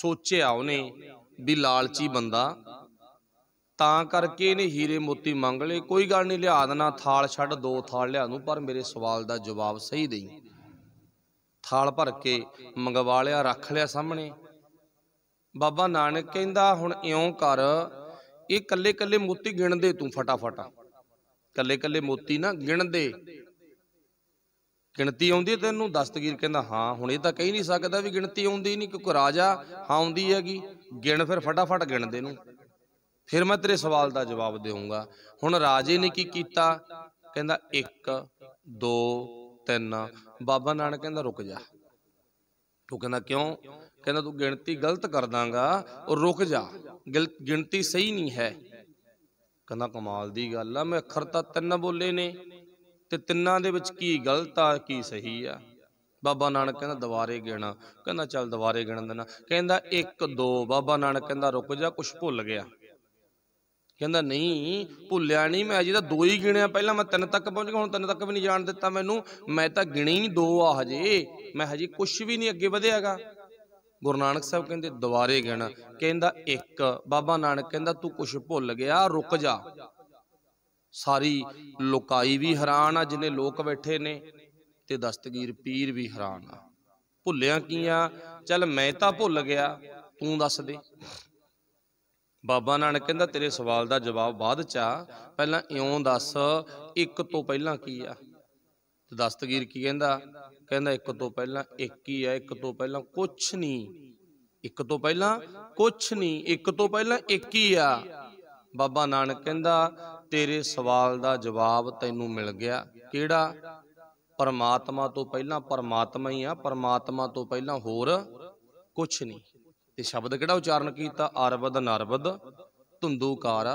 ਸੋਚਿਆ ਉਹਨੇ ਵੀ ਲਾਲਚੀ ਬੰਦਾ ਤਾਂ ਕਰਕੇ ਇਹਨੇ ਹੀਰੇ ਮੋਤੀ ਮੰਗ ਲਏ ਕੋਈ ਗੱਲ ਨਹੀਂ ਲਿਆ ਦੇਣਾ ਥਾਲ ਛੱਡ ਦੋ ਥਾਲ ਲਿਆ ਨੂੰ ਪਰ ਮੇਰੇ ਸਵਾਲ ਦਾ ਜਵਾਬ ਸਹੀ ਦੇਈ ਥਾਲ ਭਰ ਕੇ ਮੰਗਵਾ ਲਿਆ ਰੱਖ ਲਿਆ ਸਾਹਮਣੇ ਬਾਬਾ ਨਾਨਕ ਕਹਿੰਦਾ ਹੁਣ ਇਉਂ ਕਰ ਇਹ ਕੱਲੇ ਕੱਲੇ ਮੋਤੀ ਗਿਣ ਦੇ ਤੂੰ ਫਟਾਫਟ ਕੱਲੇ ਕੱਲੇ ਮੋਤੀ ਨਾ ਗਿਣ ਦੇ ਗਿਣਤੀ ਆਉਂਦੀ ਤੈਨੂੰ ਦਸਤਗੀਰ ਕਹਿੰਦਾ ਹਾਂ ਹੁਣ ਇਹ ਤਾਂ ਕਹੀ ਨਹੀਂ ਸਕਦਾ ਵੀ ਗਿਣਤੀ ਆਉਂਦੀ ਨਹੀਂ ਕਿਉਂਕਿ ਰਾਜਾ ਹਾਂ ਆਉਂਦੀ ਹੈਗੀ ਗਿਣ ਫਿਰ ਫਟਾਫਟ ਗਿਣ ਦੇ ਨੂੰ ਫਿਰ ਮੈਂ ਤੇਰੇ ਸਵਾਲ ਦਾ ਜਵਾਬ ਦੇਵਾਂਗਾ ਹੁਣ ਰਾਜੇ ਨੇ ਕੀ ਕੀਤਾ ਕਹਿੰਦਾ 1 2 3 ਬਾਬਾ ਨਾਨਕ ਕਹਿੰਦਾ ਰੁਕ ਜਾ ਤੂੰ ਕਹਿੰਦਾ ਕਿਉਂ ਕਹਿੰਦਾ ਤੂੰ ਗਿਣਤੀ ਗਲਤ ਕਰਦਾਂਗਾ ਔਰ ਰੁਕ ਜਾ ਗਿਣਤੀ ਸਹੀ ਨਹੀਂ ਹੈ ਕਹਿੰਦਾ ਕਮਾਲ ਦੀ ਗੱਲ ਆ ਮੈਂ ਅੱਖਰ ਤਾਂ ਤਿੰਨ ਬੋਲੇ ਨੇ ਤੇ ਤਿੰਨਾਂ ਦੇ ਵਿੱਚ ਕੀ ਗਲਤ ਆ ਕੀ ਸਹੀ ਆ ਬਾਬਾ ਨਾਨਕ ਕਹਿੰਦਾ ਦੁਬਾਰੇ ਗਿਣਾ ਕਹਿੰਦਾ ਚੱਲ ਦੁਬਾਰੇ ਗਿਣ ਦੇਣਾ ਕਹਿੰਦਾ 1 2 ਬਾਬਾ ਨਾਨਕ ਕਹਿੰਦਾ ਰੁਕ ਜਾ ਕੁਝ ਭੁੱਲ ਗਿਆ ਕਹਿੰਦਾ ਨਹੀਂ ਭੁੱਲਿਆ ਨਹੀਂ ਮੈਂ ਅਜੇ ਤਾਂ ਦੋ ਹੀ ਗਿਣਿਆ ਪਹਿਲਾਂ ਮੈਂ ਤਿੰਨ ਤੱਕ ਪਹੁੰਚ ਗਿਆ ਹੁਣ ਤਿੰਨ ਤੱਕ ਵੀ ਨਹੀਂ ਜਾਣ ਦਿੱਤਾ ਮੈਨੂੰ ਮੈਂ ਤਾਂ ਗਿਣੀ ਹੀ ਦੋ ਆ ਹਜੇ ਮੈਂ ਹਜੇ ਕੁਝ ਵੀ ਨਹੀਂ ਅੱਗੇ ਵਧਿਆਗਾ ਗੁਰੂ ਨਾਨਕ ਸਾਹਿਬ ਕਹਿੰਦੇ ਦੁਬਾਰੇ ਗਿਣ ਕਹਿੰਦਾ ਇੱਕ ਬਾਬਾ ਨਾਨਕ ਕਹਿੰਦਾ ਤੂੰ ਕੁਝ ਭੁੱਲ ਗਿਆ ਰੁਕ ਜਾ ਸਾਰੀ ਲੋਕਾਈ ਵੀ ਹੈਰਾਨ ਆ ਜਿਨੇ ਲੋਕ ਬੈਠੇ ਨੇ ਤੇ ਦਸਤਗੀਰ ਪੀਰ ਵੀ ਹੈਰਾਨ ਆ ਭੁੱਲਿਆ ਕੀ ਆ ਚੱਲ ਮੈਂ ਤਾਂ ਭੁੱਲ ਗਿਆ ਤੂੰ ਦੱਸ ਦੇ ਬਾਬਾ ਨਾਨਕ ਕਹਿੰਦਾ ਤੇਰੇ ਸਵਾਲ ਦਾ ਜਵਾਬ ਬਾਅਦ ਚ ਆ ਪਹਿਲਾਂ ਇਉਂ ਦੱਸ ਇੱਕ ਤੋਂ ਪਹਿਲਾਂ ਕੀ ਆ ਤੇ ਦਸਤਗੀਰ ਕੀ ਕਹਿੰਦਾ ਕਹਿੰਦਾ ਇੱਕ ਤੋਂ ਪਹਿਲਾਂ ਇੱਕ ਹੀ ਆ ਇੱਕ ਤੋਂ ਪਹਿਲਾਂ ਕੁਛ ਨਹੀਂ ਇੱਕ ਤੋਂ ਪਹਿਲਾਂ ਕੁਛ ਨਹੀਂ ਇੱਕ ਤੋਂ ਪਹਿਲਾਂ ਇੱਕ ਹੀ ਆ ਬਾਬਾ ਨਾਨਕ ਕਹਿੰਦਾ ਤੇਰੇ ਸਵਾਲ ਦਾ ਜਵਾਬ ਤੈਨੂੰ ਮਿਲ ਗਿਆ ਕਿਹੜਾ ਪਰਮਾਤਮਾ ਤੋਂ ਪਹਿਲਾਂ ਪਰਮਾਤਮਾ ਹੀ ਆ ਪਰਮਾਤਮਾ ਤੋਂ ਪਹਿਲਾਂ ਹੋਰ ਕੁਛ ਨਹੀਂ ਤੇ ਸ਼ਬਦ ਕਿਹੜਾ ਉਚਾਰਨ ਕੀਤਾ ਅਰਵਦ ਨਰਵਦ ਧੁੰਦੂਕਾਰ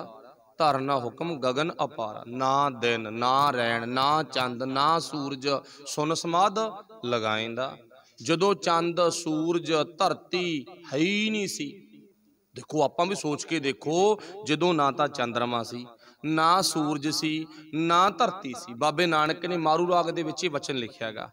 ਧਰਨਾ ਹੁਕਮ ਗगन ਅਪਾਰ ਨਾ ਦਿਨ ਨਾ ਰੈਣ ਨਾ ਚੰਦ ਨਾ ਸੂਰਜ ਸੁਨ ਸਮਾਦ ਲਗਾਇੰਦਾ ਜਦੋਂ ਚੰਦ ਸੂਰਜ ਧਰਤੀ ਹੈ ਹੀ ਨਹੀਂ ਸੀ ਦੇਖੋ ਆਪਾਂ ਵੀ ਸੋਚ ਕੇ ਦੇਖੋ ਜਦੋਂ ਨਾ ਤਾਂ ਚੰਦਰਮਾ ਸੀ ਨਾ ਸੂਰਜ ਸੀ ਨਾ ਧਰਤੀ ਸੀ ਬਾਬੇ ਨਾਨਕ ਨੇ ਮਾਰੂ ਰਾਗ ਦੇ ਵਿੱਚ ਇਹ ਵਚਨ ਲਿਖਿਆਗਾ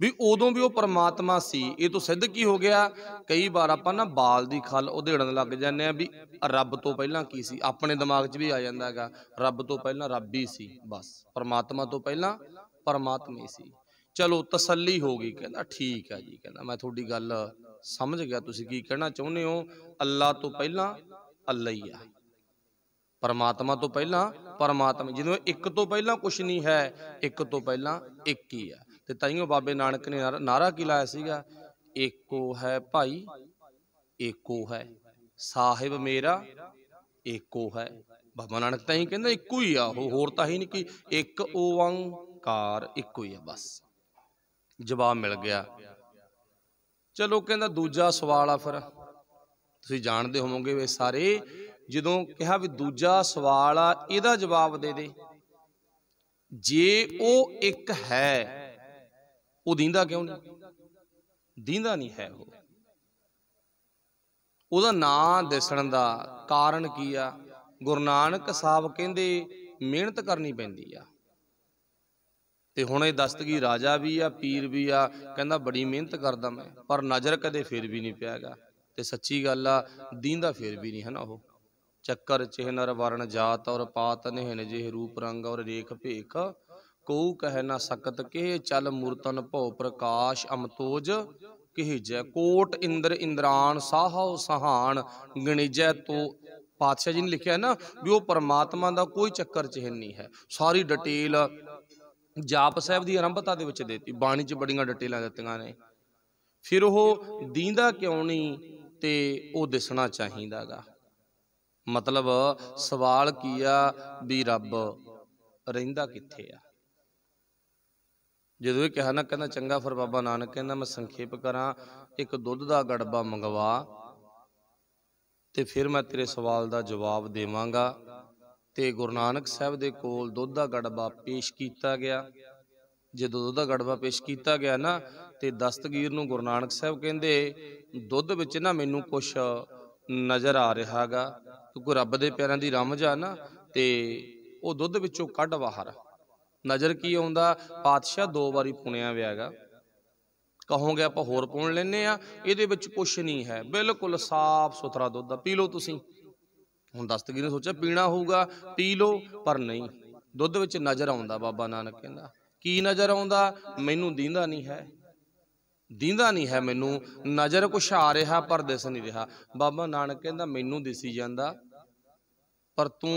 ਵੀ ਉਦੋਂ ਵੀ ਉਹ ਪਰਮਾਤਮਾ ਸੀ ਇਹ ਤੋਂ ਸਿੱਧ ਕੀ ਹੋ ਗਿਆ ਕਈ ਵਾਰ ਆਪਾਂ ਨਾ ਬਾਲ ਦੀ ਖਲ ਉਧੇੜਨ ਲੱਗ ਜਾਂਦੇ ਆ ਵੀ ਰੱਬ ਤੋਂ ਪਹਿਲਾਂ ਕੀ ਸੀ ਆਪਣੇ ਦਿਮਾਗ 'ਚ ਵੀ ਆ ਜਾਂਦਾ ਹੈਗਾ ਰੱਬ ਤੋਂ ਪਹਿਲਾਂ ਰੱਬ ਹੀ ਸੀ ਬਸ ਪਰਮਾਤਮਾ ਤੋਂ ਪਹਿਲਾਂ ਪਰਮਾਤਮਾ ਸੀ ਚਲੋ ਤਸੱਲੀ ਹੋ ਗਈ ਕਹਿੰਦਾ ਠੀਕ ਆ ਜੀ ਕਹਿੰਦਾ ਮੈਂ ਤੁਹਾਡੀ ਗੱਲ ਸਮਝ ਗਿਆ ਤੁਸੀਂ ਕੀ ਕਹਿਣਾ ਚਾਹੁੰਦੇ ਹੋ ਅੱਲਾ ਤੋਂ ਪਹਿਲਾਂ ਅੱਲਾ ਹੀ ਆ ਪਰਮਾਤਮਾ ਤੋਂ ਪਹਿਲਾਂ ਪਰਮਾਤਮਾ ਜਦੋਂ ਇੱਕ ਤੋਂ ਪਹਿਲਾਂ ਕੁਝ ਨਹੀਂ ਹੈ ਇੱਕ ਤੋਂ ਪਹਿਲਾਂ ਇੱਕ ਹੀ ਆ ਤੇ ਤਾਈਓ ਬਾਬੇ ਨਾਨਕ ਨੇ ਨਾਰਾ ਕੀ ਲਾਇਆ ਸੀਗਾ ਏਕੋ ਹੈ ਭਾਈ ਏਕੋ ਹੈ ਸਾਹਿਬ ਮੇਰਾ ਏਕੋ ਹੈ ਬਾਬਾ ਨਾਨਕ ਤਾਂ ਹੀ ਕਹਿੰਦਾ ਇੱਕੋ ਹੀ ਆ ਉਹ ਹੋਰ ਤਾਂ ਹੀ ਨਹੀਂ ਕਿ ਇੱਕ ਓੰਕਾਰ ਇੱਕੋ ਹੀ ਆ ਬਸ ਜਵਾਬ ਮਿਲ ਗਿਆ ਚਲੋ ਕਹਿੰਦਾ ਦੂਜਾ ਸਵਾਲ ਆ ਫਿਰ ਤੁਸੀਂ ਜਾਣਦੇ ਹੋਵੋਗੇ ਵੇ ਸਾਰੇ ਜਦੋਂ ਕਿਹਾ ਵੀ ਦੂਜਾ ਸਵਾਲ ਆ ਇਹਦਾ ਜਵਾਬ ਦੇ ਦੇ ਜੇ ਉਹ ਇੱਕ ਹੈ ਉਹ ਦੀਂਦਾ ਕਿਉਂ ਨਹੀਂ ਦੀਂਦਾ ਨਹੀਂ ਹੈ ਉਹ ਉਹਦਾ ਨਾਂ ਦਿਸਣ ਦਾ ਕਾਰਨ ਕੀ ਆ ਗੁਰੂ ਨਾਨਕ ਸਾਹਿਬ ਕਹਿੰਦੇ ਮਿਹਨਤ ਕਰਨੀ ਪੈਂਦੀ ਆ ਤੇ ਹੁਣ ਇਹ ਦਸਤਗੀ ਰਾਜਾ ਵੀ ਆ ਪੀਰ ਵੀ ਆ ਕਹਿੰਦਾ ਬੜੀ ਮਿਹਨਤ ਕਰਦਾ ਮੈਂ ਪਰ ਨਜ਼ਰ ਕਦੇ ਫੇਰ ਵੀ ਨਹੀਂ ਪਿਆਗਾ ਤੇ ਸੱਚੀ ਗੱਲ ਆ ਦੀਂਦਾ ਫੇਰ ਵੀ ਨਹੀਂ ਹੈ ਨਾ ਉਹ ਚੱਕਰ ਚਿਹਨਰ ਵਰਣ ਜਾਤ ਔਰ ਪਾਤ ਨਿਹਨ ਜਿਹ ਰੂਪ ਰੰਗ ਔਰ ਰੇਖ ਭੇਖ ਕਉ ਕਹਿ ਨਾ ਸਕਤ ਕੇ ਚਲ ਮੂਰਤਨ ਭਉ ਪ੍ਰਕਾਸ਼ ਅਮਤੋਜ ਕਿਹਜੈ ਕੋਟ ਇੰਦਰ ਇੰਦਰਾਨ ਸਾਹੋ ਸਹਾਨ ਗਣਿਜੈ ਤੋ ਪਾਤਸ਼ਾਹ ਜੀ ਨੇ ਲਿਖਿਆ ਨਾ ਵੀ ਉਹ ਪਰਮਾਤਮਾ ਦਾ ਕੋਈ ਚੱਕਰ ਚਿਹਨ ਨਹੀਂ ਹੈ ਸਾਰੀ ਡਿਟੇਲ ਜਾਪ ਸਾਹਿਬ ਦੀ ਆਰੰਭਤਾ ਦੇ ਵਿੱਚ ਦਿੱਤੀ ਬਾਣੀ 'ਚ ਬੜੀਆਂ ਡਿਟੇਲਾਂ ਦਿੱਤੀਆਂ ਨੇ ਫਿਰ ਉਹ ਦੀਂਦਾ ਕਿਉਂ ਨਹੀਂ ਤੇ ਉਹ ਦਿਸਣਾ ਚਾਹੀਦਾਗਾ ਮਤਲਬ ਸਵਾਲ ਕੀਆ ਵੀ ਰੱਬ ਰਹਿੰਦਾ ਕਿੱਥੇ ਆ ਜਦੋਂ ਇਹ ਕਿਹਾ ਨਾ ਕਹਿੰਦਾ ਚੰਗਾ ਫਿਰ ਬਾਬਾ ਨਾਨਕ ਕਹਿੰਦਾ ਮੈਂ ਸੰਖੇਪ ਕਰਾਂ ਇੱਕ ਦੁੱਧ ਦਾ ਗੜਬਾ ਮੰਗਵਾ ਤੇ ਫਿਰ ਮੈਂ ਤੇਰੇ ਸਵਾਲ ਦਾ ਜਵਾਬ ਦੇਵਾਂਗਾ ਤੇ ਗੁਰੂ ਨਾਨਕ ਸਾਹਿਬ ਦੇ ਕੋਲ ਦੁੱਧ ਦਾ ਗੜਬਾ ਪੇਸ਼ ਕੀਤਾ ਗਿਆ ਜਦੋਂ ਦੁੱਧ ਦਾ ਗੜਬਾ ਪੇਸ਼ ਕੀਤਾ ਗਿਆ ਨਾ ਤੇ ਦਸਤਗੀਰ ਨੂੰ ਗੁਰੂ ਨਾਨਕ ਸਾਹਿਬ ਕਹਿੰਦੇ ਦੁੱਧ ਵਿੱਚ ਨਾ ਮੈਨੂੰ ਕੁਝ ਨਜ਼ਰ ਆ ਰਿਹਾਗਾ ਕਿਉਂਕਿ ਰੱਬ ਦੇ ਪਿਆਰਾਂ ਦੀ ਰਮਜ ਆ ਨਾ ਤੇ ਉਹ ਦੁੱਧ ਵਿੱਚੋਂ ਕੱਢ ਬਾਹਰ ਨਜ਼ਰ ਕੀ ਆਉਂਦਾ ਪਾਤਸ਼ਾਹ ਦੋ ਵਾਰੀ ਪੁਣਿਆ ਵਿਆਗਾ ਕਹੋਗੇ ਆਪਾਂ ਹੋਰ ਪੁਣ ਲੈਨੇ ਆ ਇਹਦੇ ਵਿੱਚ ਕੁਛ ਨਹੀਂ ਹੈ ਬਿਲਕੁਲ ਸਾਫ਼ ਸੁਥਰਾ ਦੁੱਧ ਆ ਪੀ ਲਓ ਤੁਸੀਂ ਹੁਣ ਦਸਤਗੀਰ ਨੇ ਸੋਚਿਆ ਪੀਣਾ ਹੋਊਗਾ ਪੀ ਲਓ ਪਰ ਨਹੀਂ ਦੁੱਧ ਵਿੱਚ ਨਜ਼ਰ ਆਉਂਦਾ ਬਾਬਾ ਨਾਨਕ ਕਹਿੰਦਾ ਕੀ ਨਜ਼ਰ ਆਉਂਦਾ ਮੈਨੂੰ ਦੀਂਦਾ ਨਹੀਂ ਹੈ ਦੀਂਦਾ ਨਹੀਂ ਹੈ ਮੈਨੂੰ ਨਜ਼ਰ ਕੁਛ ਆ ਰਿਹਾ ਪਰ ਦਿਸ ਨਹੀਂ ਰਿਹਾ ਬਾਬਾ ਨਾਨਕ ਕਹਿੰਦਾ ਮੈਨੂੰ ਦਿਸੀ ਜਾਂਦਾ ਪਰ ਤੂੰ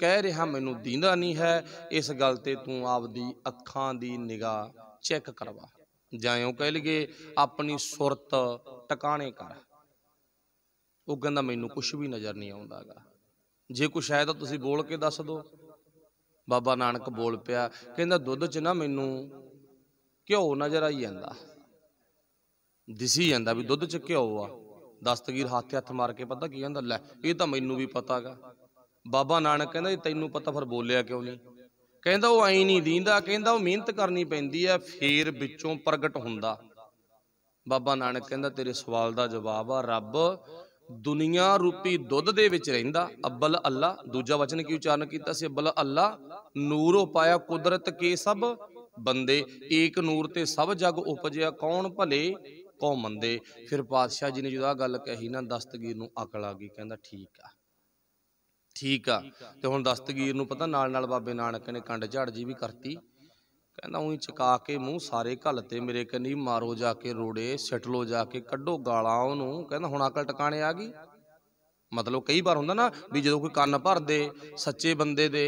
ਕਹਿ ਰਿਹਾ ਮੈਨੂੰ ਦੀਂਦਾ ਨਹੀਂ ਹੈ ਇਸ ਗੱਲ ਤੇ ਤੂੰ ਆਪਦੀ ਅੱਖਾਂ ਦੀ ਨਿਗਾਹ ਚੈੱਕ ਕਰਵਾ ਜਾਇਓ ਕਹਿ ਲਗੇ ਆਪਣੀ ਸੁਰਤ ਟਿਕਾਣੇ ਕਰ ਉਹ ਕਹਿੰਦਾ ਮੈਨੂੰ ਕੁਝ ਵੀ ਨਜ਼ਰ ਨਹੀਂ ਆਉਂਦਾਗਾ ਜੇ ਕੁਛ ਹੈ ਤਾਂ ਤੁਸੀਂ ਬੋਲ ਕੇ ਦੱਸ ਦਿਓ ਬਾਬਾ ਨਾਨਕ ਬੋਲ ਪਿਆ ਕਹਿੰਦਾ ਦੁੱਧ 'ਚ ਨਾ ਮੈਨੂੰ ਘਿਓ ਨਜ਼ਰ ਆਈ ਜਾਂਦਾ ਦਿਸੀ ਜਾਂਦਾ ਵੀ ਦੁੱਧ 'ਚ ਘਿਓ ਆ ਦਸਤਗੀਰ ਹੱਥ ਹੱਥ ਮਾਰ ਕੇ ਪਤਾ ਕੀ ਕਹਿੰਦਾ ਲੈ ਇਹ ਤਾਂ ਮੈਨੂੰ ਵੀ ਪਤਾਗਾ ਬਾਬਾ ਨਾਨਕ ਕਹਿੰਦਾ ਤੈਨੂੰ ਪਤਾ ਫਿਰ ਬੋਲਿਆ ਕਿਉਂ ਨਹੀਂ ਕਹਿੰਦਾ ਉਹ ਐਂ ਨਹੀਂ ਦੀਂਦਾ ਕਹਿੰਦਾ ਉਹ ਮਿਹਨਤ ਕਰਨੀ ਪੈਂਦੀ ਆ ਫੇਰ ਵਿੱਚੋਂ ਪ੍ਰਗਟ ਹੁੰਦਾ ਬਾਬਾ ਨਾਨਕ ਕਹਿੰਦਾ ਤੇਰੇ ਸਵਾਲ ਦਾ ਜਵਾਬ ਆ ਰੱਬ ਦੁਨੀਆ ਰੂਪੀ ਦੁੱਧ ਦੇ ਵਿੱਚ ਰਹਿੰਦਾ ਅੱਬਲ ਅੱਲਾ ਦੂਜਾ ਵਚਨ ਕੀ ਉਚਾਰਨ ਕੀਤਾ ਸੀ ਅੱਬਲ ਅੱਲਾ ਨੂਰ ਪਾਇਆ ਕੁਦਰਤ ਕੇ ਸਭ ਬੰਦੇ ਏਕ ਨੂਰ ਤੇ ਸਭ ਜਗ ਉਪਜਿਆ ਕੌਣ ਭਲੇ ਕੌਮੰਦੇ ਮੰਦੇ ਫਿਰ ਪਾਤਸ਼ਾਹ ਜੀ ਨੇ ਜਦੋਂ ਆ ਗੱਲ ਕਹੀ ਨਾ ਦਸਤਗੀਰ ਨੂੰ ਅਕਲ ਆ ਗਈ ਕਹਿੰਦਾ ਠੀਕ ਆ ਠੀਕ ਆ ਤੇ ਹੁਣ ਦਸਤਗੀਰ ਨੂੰ ਪਤਾ ਨਾਲ ਨਾਲ ਬਾਬੇ ਨਾਨਕ ਨੇ ਕੰਡ ਝੜ ਜੀ ਵੀ ਕਰਤੀ ਕਹਿੰਦਾ ਉਹੀ ਚਕਾ ਕੇ ਮੂੰਹ ਸਾਰੇ ਘੱਲ ਤੇ ਮੇਰੇ ਕੰਨੀ ਮਾਰੋ ਜਾ ਕੇ ਰੋੜੇ ਸਿੱਟ ਲੋ ਜਾ ਕੇ ਕੱਢੋ ਗਾਲਾਂ ਉਹਨੂੰ ਕਹਿੰਦਾ ਹੁਣ ਅਕਲ ਟਿਕਾਣੇ ਆ ਗਈ ਮਤਲਬ ਕਈ ਵਾਰ ਹੁੰਦਾ ਨਾ ਵੀ ਜਦੋਂ ਕੋਈ ਕੰਨ ਭਰਦੇ ਸੱਚੇ ਬੰਦੇ ਦੇ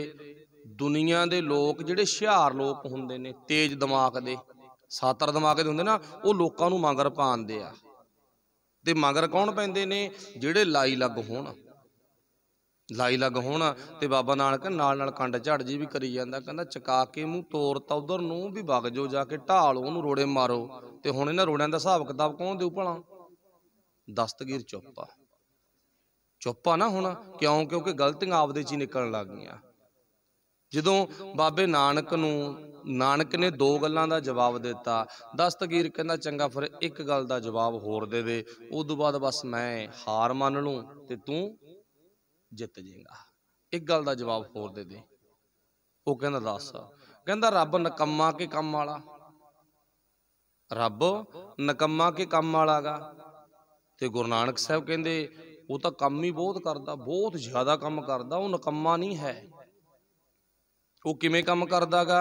ਦੁਨੀਆ ਦੇ ਲੋਕ ਜਿਹੜੇ ਹੁਸ਼ਿਆਰ ਲੋਕ ਹੁੰਦੇ ਨੇ ਤੇਜ਼ ਦਿਮਾਗ ਦੇ ਸਾਤਰ ਦਿਮਾਗ ਦੇ ਹੁੰਦੇ ਨਾ ਉਹ ਲੋਕਾਂ ਨੂੰ ਮੰਗਰ ਪਾਉਂਦੇ ਆ ਤੇ ਮੰਗਰ ਕੌਣ ਪੈਂਦੇ ਨੇ ਜਿਹੜੇ ਲਾਈ ਲੱਗ ਹੋਣ ਲਾਈ ਲਗ ਹੋਣਾ ਤੇ ਬਾਬਾ ਨਾਨਕ ਨਾਲ ਨਾਲ ਕੰਡ ਝੜ ਜੀ ਵੀ ਕਰੀ ਜਾਂਦਾ ਕਹਿੰਦਾ ਚਕਾ ਕੇ ਮੂੰਹ ਤੋਰਤਾ ਉਧਰ ਨੂੰ ਵੀ ਵਗ ਜੋ ਜਾ ਕੇ ਢਾਲ ਉਹਨੂੰ ਰੋੜੇ ਮਾਰੋ ਤੇ ਹੁਣ ਇਹਨਾਂ ਰੋੜਿਆਂ ਦਾ ਹਿਸਾਬ ਕਿਤਾਬ ਕੌਣ ਦੇਊ ਭਲਾ ਦਸਤਗੀਰ ਚੁੱਪਾ ਚੁੱਪਾ ਨਾ ਹੋਣਾ ਕਿਉਂ ਕਿਉਂਕਿ ਗਲਤੀਆਂ ਆਪਦੇ ਚ ਹੀ ਨਿਕਲਣ ਲੱਗ ਗਈਆਂ ਜਦੋਂ ਬਾਬੇ ਨਾਨਕ ਨੂੰ ਨਾਨਕ ਨੇ ਦੋ ਗੱਲਾਂ ਦਾ ਜਵਾਬ ਦਿੱਤਾ ਦਸਤਗੀਰ ਕਹਿੰਦਾ ਚੰਗਾ ਫਿਰ ਇੱਕ ਗੱਲ ਦਾ ਜਵਾਬ ਹੋਰ ਦੇ ਦੇ ਉਸ ਤੋਂ ਬਾਅਦ ਬਸ ਮੈਂ ਹਾਰ ਮੰਨ ਲੂੰ ਤੇ ਤੂੰ ਜਿੱਤ ਜਾਏਗਾ ਇੱਕ ਗੱਲ ਦਾ ਜਵਾਬ ਹੋਰ ਦੇ ਦੇ ਉਹ ਕਹਿੰਦਾ ਦੱਸ ਕਹਿੰਦਾ ਰੱਬ ਨਕੰਮਾ ਕੇ ਕੰਮ ਵਾਲਾ ਰੱਬ ਨਕੰਮਾ ਕੇ ਕੰਮ ਵਾਲਾਗਾ ਤੇ ਗੁਰੂ ਨਾਨਕ ਸਾਹਿਬ ਕਹਿੰਦੇ ਉਹ ਤਾਂ ਕੰਮ ਹੀ ਬਹੁਤ ਕਰਦਾ ਬਹੁਤ ਜ਼ਿਆਦਾ ਕੰਮ ਕਰਦਾ ਉਹ ਨਕੰਮਾ ਨਹੀਂ ਹੈ ਉਹ ਕਿਵੇਂ ਕੰਮ ਕਰਦਾਗਾ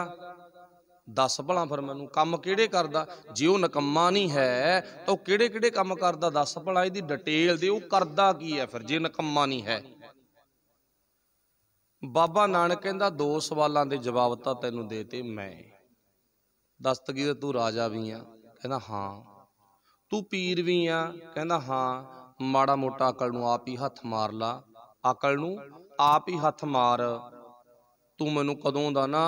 ਦੱਸ ਭਲਾ ਫਿਰ ਮੈਨੂੰ ਕੰਮ ਕਿਹੜੇ ਕਰਦਾ ਜੇ ਉਹ ਨਕੰਮਾ ਨਹੀਂ ਹੈ ਤਾਂ ਉਹ ਕਿਹੜੇ ਕਿਹੜੇ ਕੰਮ ਕਰਦਾ ਦੱਸ ਭਲਾ ਇਹਦੀ ਡਿਟੇਲ ਦੇ ਉਹ ਕਰਦਾ ਕੀ ਹੈ ਫਿਰ ਜੇ ਨਕੰਮਾ ਨਹੀਂ ਹੈ ਬਾਬਾ ਨਾਨਕ ਕਹਿੰਦਾ ਦੋ ਸਵਾਲਾਂ ਦੇ ਜਵਾਬ ਤਾਂ ਤੈਨੂੰ ਦੇਤੇ ਮੈਂ ਦਸਤਗੀਰ ਤੂੰ ਰਾਜਾ ਵੀ ਆ ਕਹਿੰਦਾ ਹਾਂ ਤੂੰ ਪੀਰ ਵੀ ਆ ਕਹਿੰਦਾ ਹਾਂ ਮਾੜਾ ਮੋਟਾ ਅਕਲ ਨੂੰ ਆਪ ਹੀ ਹੱਥ ਮਾਰ ਲਾ ਅਕਲ ਨੂੰ ਆਪ ਹੀ ਹੱਥ ਮਾਰ ਤੂੰ ਮੈਨੂੰ ਕਦੋਂ ਦਾ ਨਾ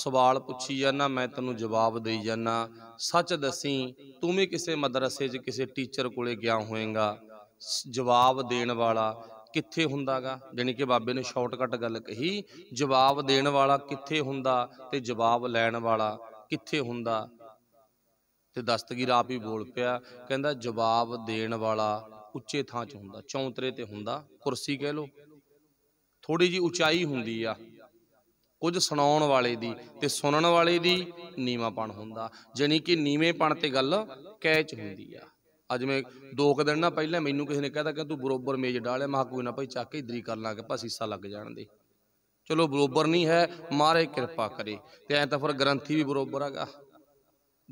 ਸਵਾਲ ਪੁੱਛੀ ਜਾਂਦਾ ਮੈਂ ਤੈਨੂੰ ਜਵਾਬ ਦੇਈ ਜਾਂਦਾ ਸੱਚ ਦਸੀ ਤੂੰ ਵੀ ਕਿਸੇ ਮਦਰਸੇ 'ਚ ਕਿਸੇ ਟੀਚਰ ਕੋਲੇ ਗਿਆ ਹੋਵੇਂਗਾ ਜਵਾਬ ਦੇਣ ਵਾਲਾ ਕਿੱਥੇ ਹੁੰਦਾਗਾ ਜਾਨੀ ਕਿ ਬਾਬੇ ਨੇ ਸ਼ਾਰਟਕਟ ਗੱਲ ਕਹੀ ਜਵਾਬ ਦੇਣ ਵਾਲਾ ਕਿੱਥੇ ਹੁੰਦਾ ਤੇ ਜਵਾਬ ਲੈਣ ਵਾਲਾ ਕਿੱਥੇ ਹੁੰਦਾ ਤੇ ਦਸਤਗੀਰ ਆਪ ਹੀ ਬੋਲ ਪਿਆ ਕਹਿੰਦਾ ਜਵਾਬ ਦੇਣ ਵਾਲਾ ਉੱਚੇ ਥਾਂ 'ਚ ਹੁੰਦਾ ਚੌਂਤਰੇ ਤੇ ਹੁੰਦਾ ਕੁਰਸੀ ਕਹਿ ਲੋ ਥੋੜੀ ਜੀ ਉਚਾਈ ਹੁੰਦੀ ਆ ਕੁਝ ਸੁਣਾਉਣ ਵਾਲੇ ਦੀ ਤੇ ਸੁਣਨ ਵਾਲੇ ਦੀ ਨੀਵਾਪਣ ਹੁੰਦਾ ਜਾਨੀ ਕਿ ਨੀਵੇਂਪਣ ਤੇ ਗੱਲ ਕੈਚ ਹੁੰਦੀ ਆ ਅੱਜ ਮੈਂ ਦੋ ਕੁ ਦਿਨ ਨਾ ਪਹਿਲਾਂ ਮੈਨੂੰ ਕਿਸੇ ਨੇ ਕਹਿਤਾ ਕਿ ਤੂੰ ਬਰੋਬਰ ਮੇਜ ਡਾਲਿਆ ਮਾ ਕੋਈ ਨਾ ਭਾਈ ਚੱਕ ਕੇ ਇਦਰੀ ਕਰ ਲਾਂਗੇ ਭਾ ਸੀਸਾ ਲੱਗ ਜਾਣ ਦੇ ਚਲੋ ਬਰੋਬਰ ਨਹੀਂ ਹੈ ਮਾਰੇ ਕਿਰਪਾ ਕਰੇ ਤੇ ਐ ਤਾਂ ਫਿਰ ਗ੍ਰੰਥੀ ਵੀ ਬਰੋਬਰ ਹੈਗਾ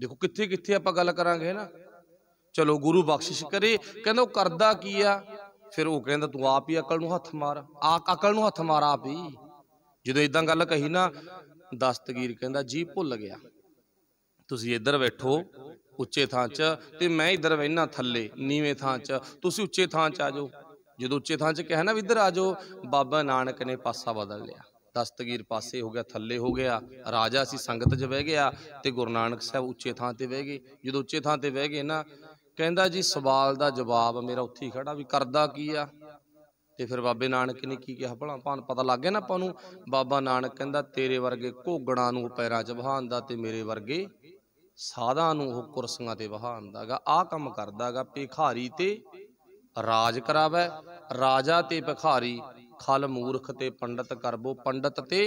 ਦੇਖੋ ਕਿੱਥੇ ਕਿੱਥੇ ਆਪਾਂ ਗੱਲ ਕਰਾਂਗੇ ਨਾ ਚਲੋ ਗੁਰੂ ਬਖਸ਼ਿਸ਼ ਕਰੇ ਕਹਿੰਦਾ ਉਹ ਕਰਦਾ ਕੀ ਆ ਫਿਰ ਉਹ ਕਹਿੰਦਾ ਤੂੰ ਆਪ ਹੀ ਅਕਲ ਨੂੰ ਹੱਥ ਮਾਰ ਆ ਅਕਲ ਨੂੰ ਹੱਥ ਮਾਰ ਆਪ ਹੀ ਜਦੋਂ ਇਦਾਂ ਗੱਲ ਕਹੀ ਨਾ ਦਸਤਗੀਰ ਕਹਿੰਦਾ ਜੀ ਭੁੱਲ ਗਿਆ ਤੁਸੀਂ ਇੱਧਰ ਬੈਠੋ ਉੱਚੇ ਥਾਂ 'ਚ ਤੇ ਮੈਂ ਇੱਧਰ ਬੈਣਾ ਥੱਲੇ ਨੀਵੇਂ ਥਾਂ 'ਚ ਤੁਸੀਂ ਉੱਚੇ ਥਾਂ 'ਚ ਆ ਜਾਓ ਜਦੋਂ ਉੱਚੇ ਥਾਂ 'ਚ ਕਿਹਾ ਨਾ ਵੀ ਇੱਧਰ ਆ ਜਾਓ ਬਾਬਾ ਨਾਨਕ ਨੇ ਪਾਸਾ ਬਦਲ ਲਿਆ ਦਸਤਗੀਰ ਪਾਸੇ ਹੋ ਗਿਆ ਥੱਲੇ ਹੋ ਗਿਆ ਰਾਜਾ ਸੀ ਸੰਗਤ 'ਚ ਬਹਿ ਗਿਆ ਤੇ ਗੁਰੂ ਨਾਨਕ ਸਾਹਿਬ ਉੱਚੇ ਥਾਂ ਤੇ ਬਹਿ ਗਏ ਜਦੋਂ ਉੱਚੇ ਥਾਂ ਤੇ ਬਹਿ ਗਏ ਨਾ ਕਹਿੰਦਾ ਜੀ ਸਵਾਲ ਦਾ ਜਵਾਬ ਮੇਰਾ ਉੱਥੇ ਹੀ ਖੜਾ ਵੀ ਕਰਦਾ ਕੀ ਆ ਤੇ ਫਿਰ ਬਾਬੇ ਨਾਨਕ ਨੇ ਕੀ ਕਿਹਾ ਭਲਾ ਭਾਨ ਪਤਾ ਲੱਗ ਗਿਆ ਨਾ ਆਪਾਂ ਨੂੰ ਬਾਬਾ ਨਾਨਕ ਕਹਿੰਦਾ ਤੇਰੇ ਵਰਗੇ ਘੋਗਣਾ ਨੂੰ ਪੈਰਾਂ 'ਚ ਬਹਾਨਦਾ ਤੇ ਮੇਰੇ ਵਰਗੇ ਸਾਧਾਂ ਨੂੰ ਉਹ ਕੁਰਸੀਆਂ ਤੇ ਬਹਾਉਂਦਾਗਾ ਆ ਕੰਮ ਕਰਦਾਗਾ ਭਿਖਾਰੀ ਤੇ ਰਾਜ ਕਰਾਵੇ ਰਾਜਾ ਤੇ ਭਿਖਾਰੀ ਖਲ ਮੂਰਖ ਤੇ ਪੰਡਤ ਕਰਬੋ ਪੰਡਤ ਤੇ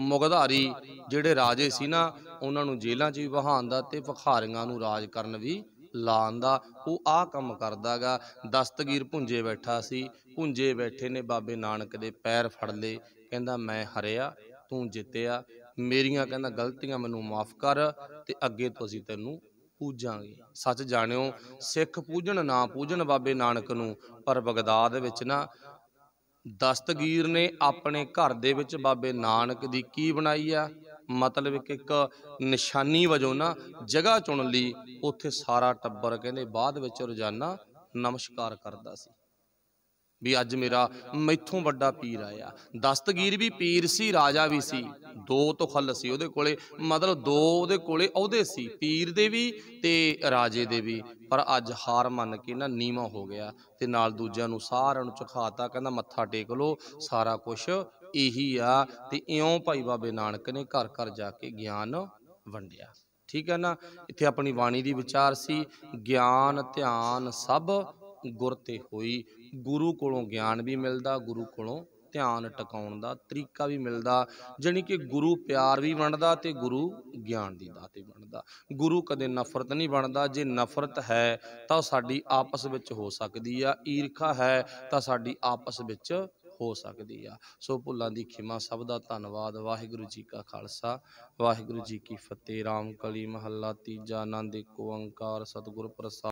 ਮੁਗਧਾਰੀ ਜਿਹੜੇ ਰਾਜੇ ਸੀ ਨਾ ਉਹਨਾਂ ਨੂੰ ਜੇਲ੍ਹਾਂ 'ਚ ਵੀ ਬਹਾਉਂਦਾ ਤੇ ਭਿਖਾਰੀਆਂ ਨੂੰ ਰਾਜ ਕਰਨ ਵੀ ਲਾਣ ਦਾ ਉਹ ਆ ਕੰਮ ਕਰਦਾਗਾ ਦਸਤਗੀਰ ਭੁੰਜੇ ਬੈਠਾ ਸੀ ਭੁੰਜੇ ਬੈਠੇ ਨੇ ਬਾਬੇ ਨਾਨਕ ਦੇ ਪੈਰ ਫੜ ਲੇ ਕਹਿੰਦਾ ਮੈਂ ਹਰਿਆ ਤੂੰ ਜਿੱਤਿਆ ਮੇਰੀਆਂ ਕਹਿੰਦਾ ਗਲਤੀਆਂ ਮੈਨੂੰ ਮਾਫ ਕਰ ਤੇ ਅੱਗੇ ਤੋਂ ਅਸੀਂ ਤੈਨੂੰ ਪੂਜਾਂਗੇ ਸੱਚ ਜਾਣਿਓ ਸਿੱਖ ਪੂਜਣ ਨਾ ਪੂਜਣ ਬਾਬੇ ਨਾਨਕ ਨੂੰ ਪਰ ਬਗਦਾਦ ਵਿੱਚ ਨਾ ਦਸਤਗੀਰ ਨੇ ਆਪਣੇ ਘਰ ਦੇ ਵਿੱਚ ਬਾਬੇ ਨਾਨਕ ਦੀ ਕੀ ਬਣਾਈ ਆ ਮਤਲਬ ਇੱਕ ਇੱਕ ਨਿਸ਼ਾਨੀ ਵਜੋਂ ਨਾ ਜਗ੍ਹਾ ਚੁਣ ਲਈ ਉੱਥੇ ਸਾਰਾ ਟੱਬਰ ਕਹਿੰਦੇ ਬਾਅਦ ਵਿੱਚ ਰੋਜ਼ਾਨਾ ਨਮਸਕਾਰ ਕਰਦਾ ਸੀ ਵੀ ਅੱਜ ਮੇਰਾ ਮੈਥੋਂ ਵੱਡਾ ਪੀਰ ਆਇਆ ਦਸਤਗੀਰ ਵੀ ਪੀਰ ਸੀ ਰਾਜਾ ਵੀ ਸੀ ਦੋ ਤੋਂ ਖੱਲ ਸੀ ਉਹਦੇ ਕੋਲੇ ਮਤਲਬ ਦੋ ਉਹਦੇ ਕੋਲੇ ਉਹਦੇ ਸੀ ਪੀਰ ਦੇ ਵੀ ਤੇ ਰਾਜੇ ਦੇ ਵੀ ਪਰ ਅੱਜ ਹਾਰ ਮੰਨ ਕੇ ਨਾ ਨੀਵਾ ਹੋ ਗਿਆ ਤੇ ਨਾਲ ਦੂਜਿਆਂ ਨੂੰ ਸਾਰਿਆਂ ਨੂੰ ਚਖਾਤਾ ਕਹਿੰਦਾ ਮੱਥਾ ਟੇਕ ਲੋ ਸਾਰਾ ਕੁਝ ਇਹੀ ਆ ਤੇ ਇਉਂ ਭਾਈ ਬਾਬੇ ਨਾਨਕ ਨੇ ਘਰ ਘਰ ਜਾ ਕੇ ਗਿਆਨ ਵੰਡਿਆ ਠੀਕ ਹੈ ਨਾ ਇੱਥੇ ਆਪਣੀ ਬਾਣੀ ਦੀ ਵਿਚਾਰ ਸੀ ਗਿਆਨ ਧਿਆਨ ਸਭ ਗੁਰ ਤੇ ਹੋਈ ਗੁਰੂ ਕੋਲੋਂ ਗਿਆਨ ਵੀ ਮਿਲਦਾ ਗੁਰੂ ਕੋਲੋਂ ਧਿਆਨ ਟਿਕਾਉਣ ਦਾ ਤਰੀਕਾ ਵੀ ਮਿਲਦਾ ਜਾਨੀ ਕਿ ਗੁਰੂ ਪਿਆਰ ਵੀ ਬਣਦਾ ਤੇ ਗੁਰੂ ਗਿਆਨ ਦੀ ਦਾਤ ਵੀ ਬਣਦਾ ਗੁਰੂ ਕਦੇ ਨਫ਼ਰਤ ਨਹੀਂ ਬਣਦਾ ਜੇ ਨਫ਼ਰਤ ਹੈ ਤਾਂ ਸਾਡੀ ਆਪਸ ਵਿੱਚ ਹੋ ਸਕਦੀ ਆ ਈਰਖਾ ਹੈ ਤਾਂ ਸਾਡੀ ਆਪਸ ਵਿੱਚ ਹੋ ਸਕਦੀ ਆ ਸੋ ਭੁੱਲਾਂ ਦੀ ਖਿਮਾ ਸਭ ਦਾ ਧੰਨਵਾਦ ਵਾਹਿਗੁਰੂ ਜੀ ਕਾ ਖਾਲਸਾ ਵਾਹਿਗੁਰੂ ਜੀ ਕੀ ਫਤਿਹ RAM ਕਲੀ ਮਹੱਲਾ ਤੀਜਾ ਆਨੰਦ ਓੰਕਾਰ ਸਤਿਗੁਰ ਪ੍ਰਸਾਦ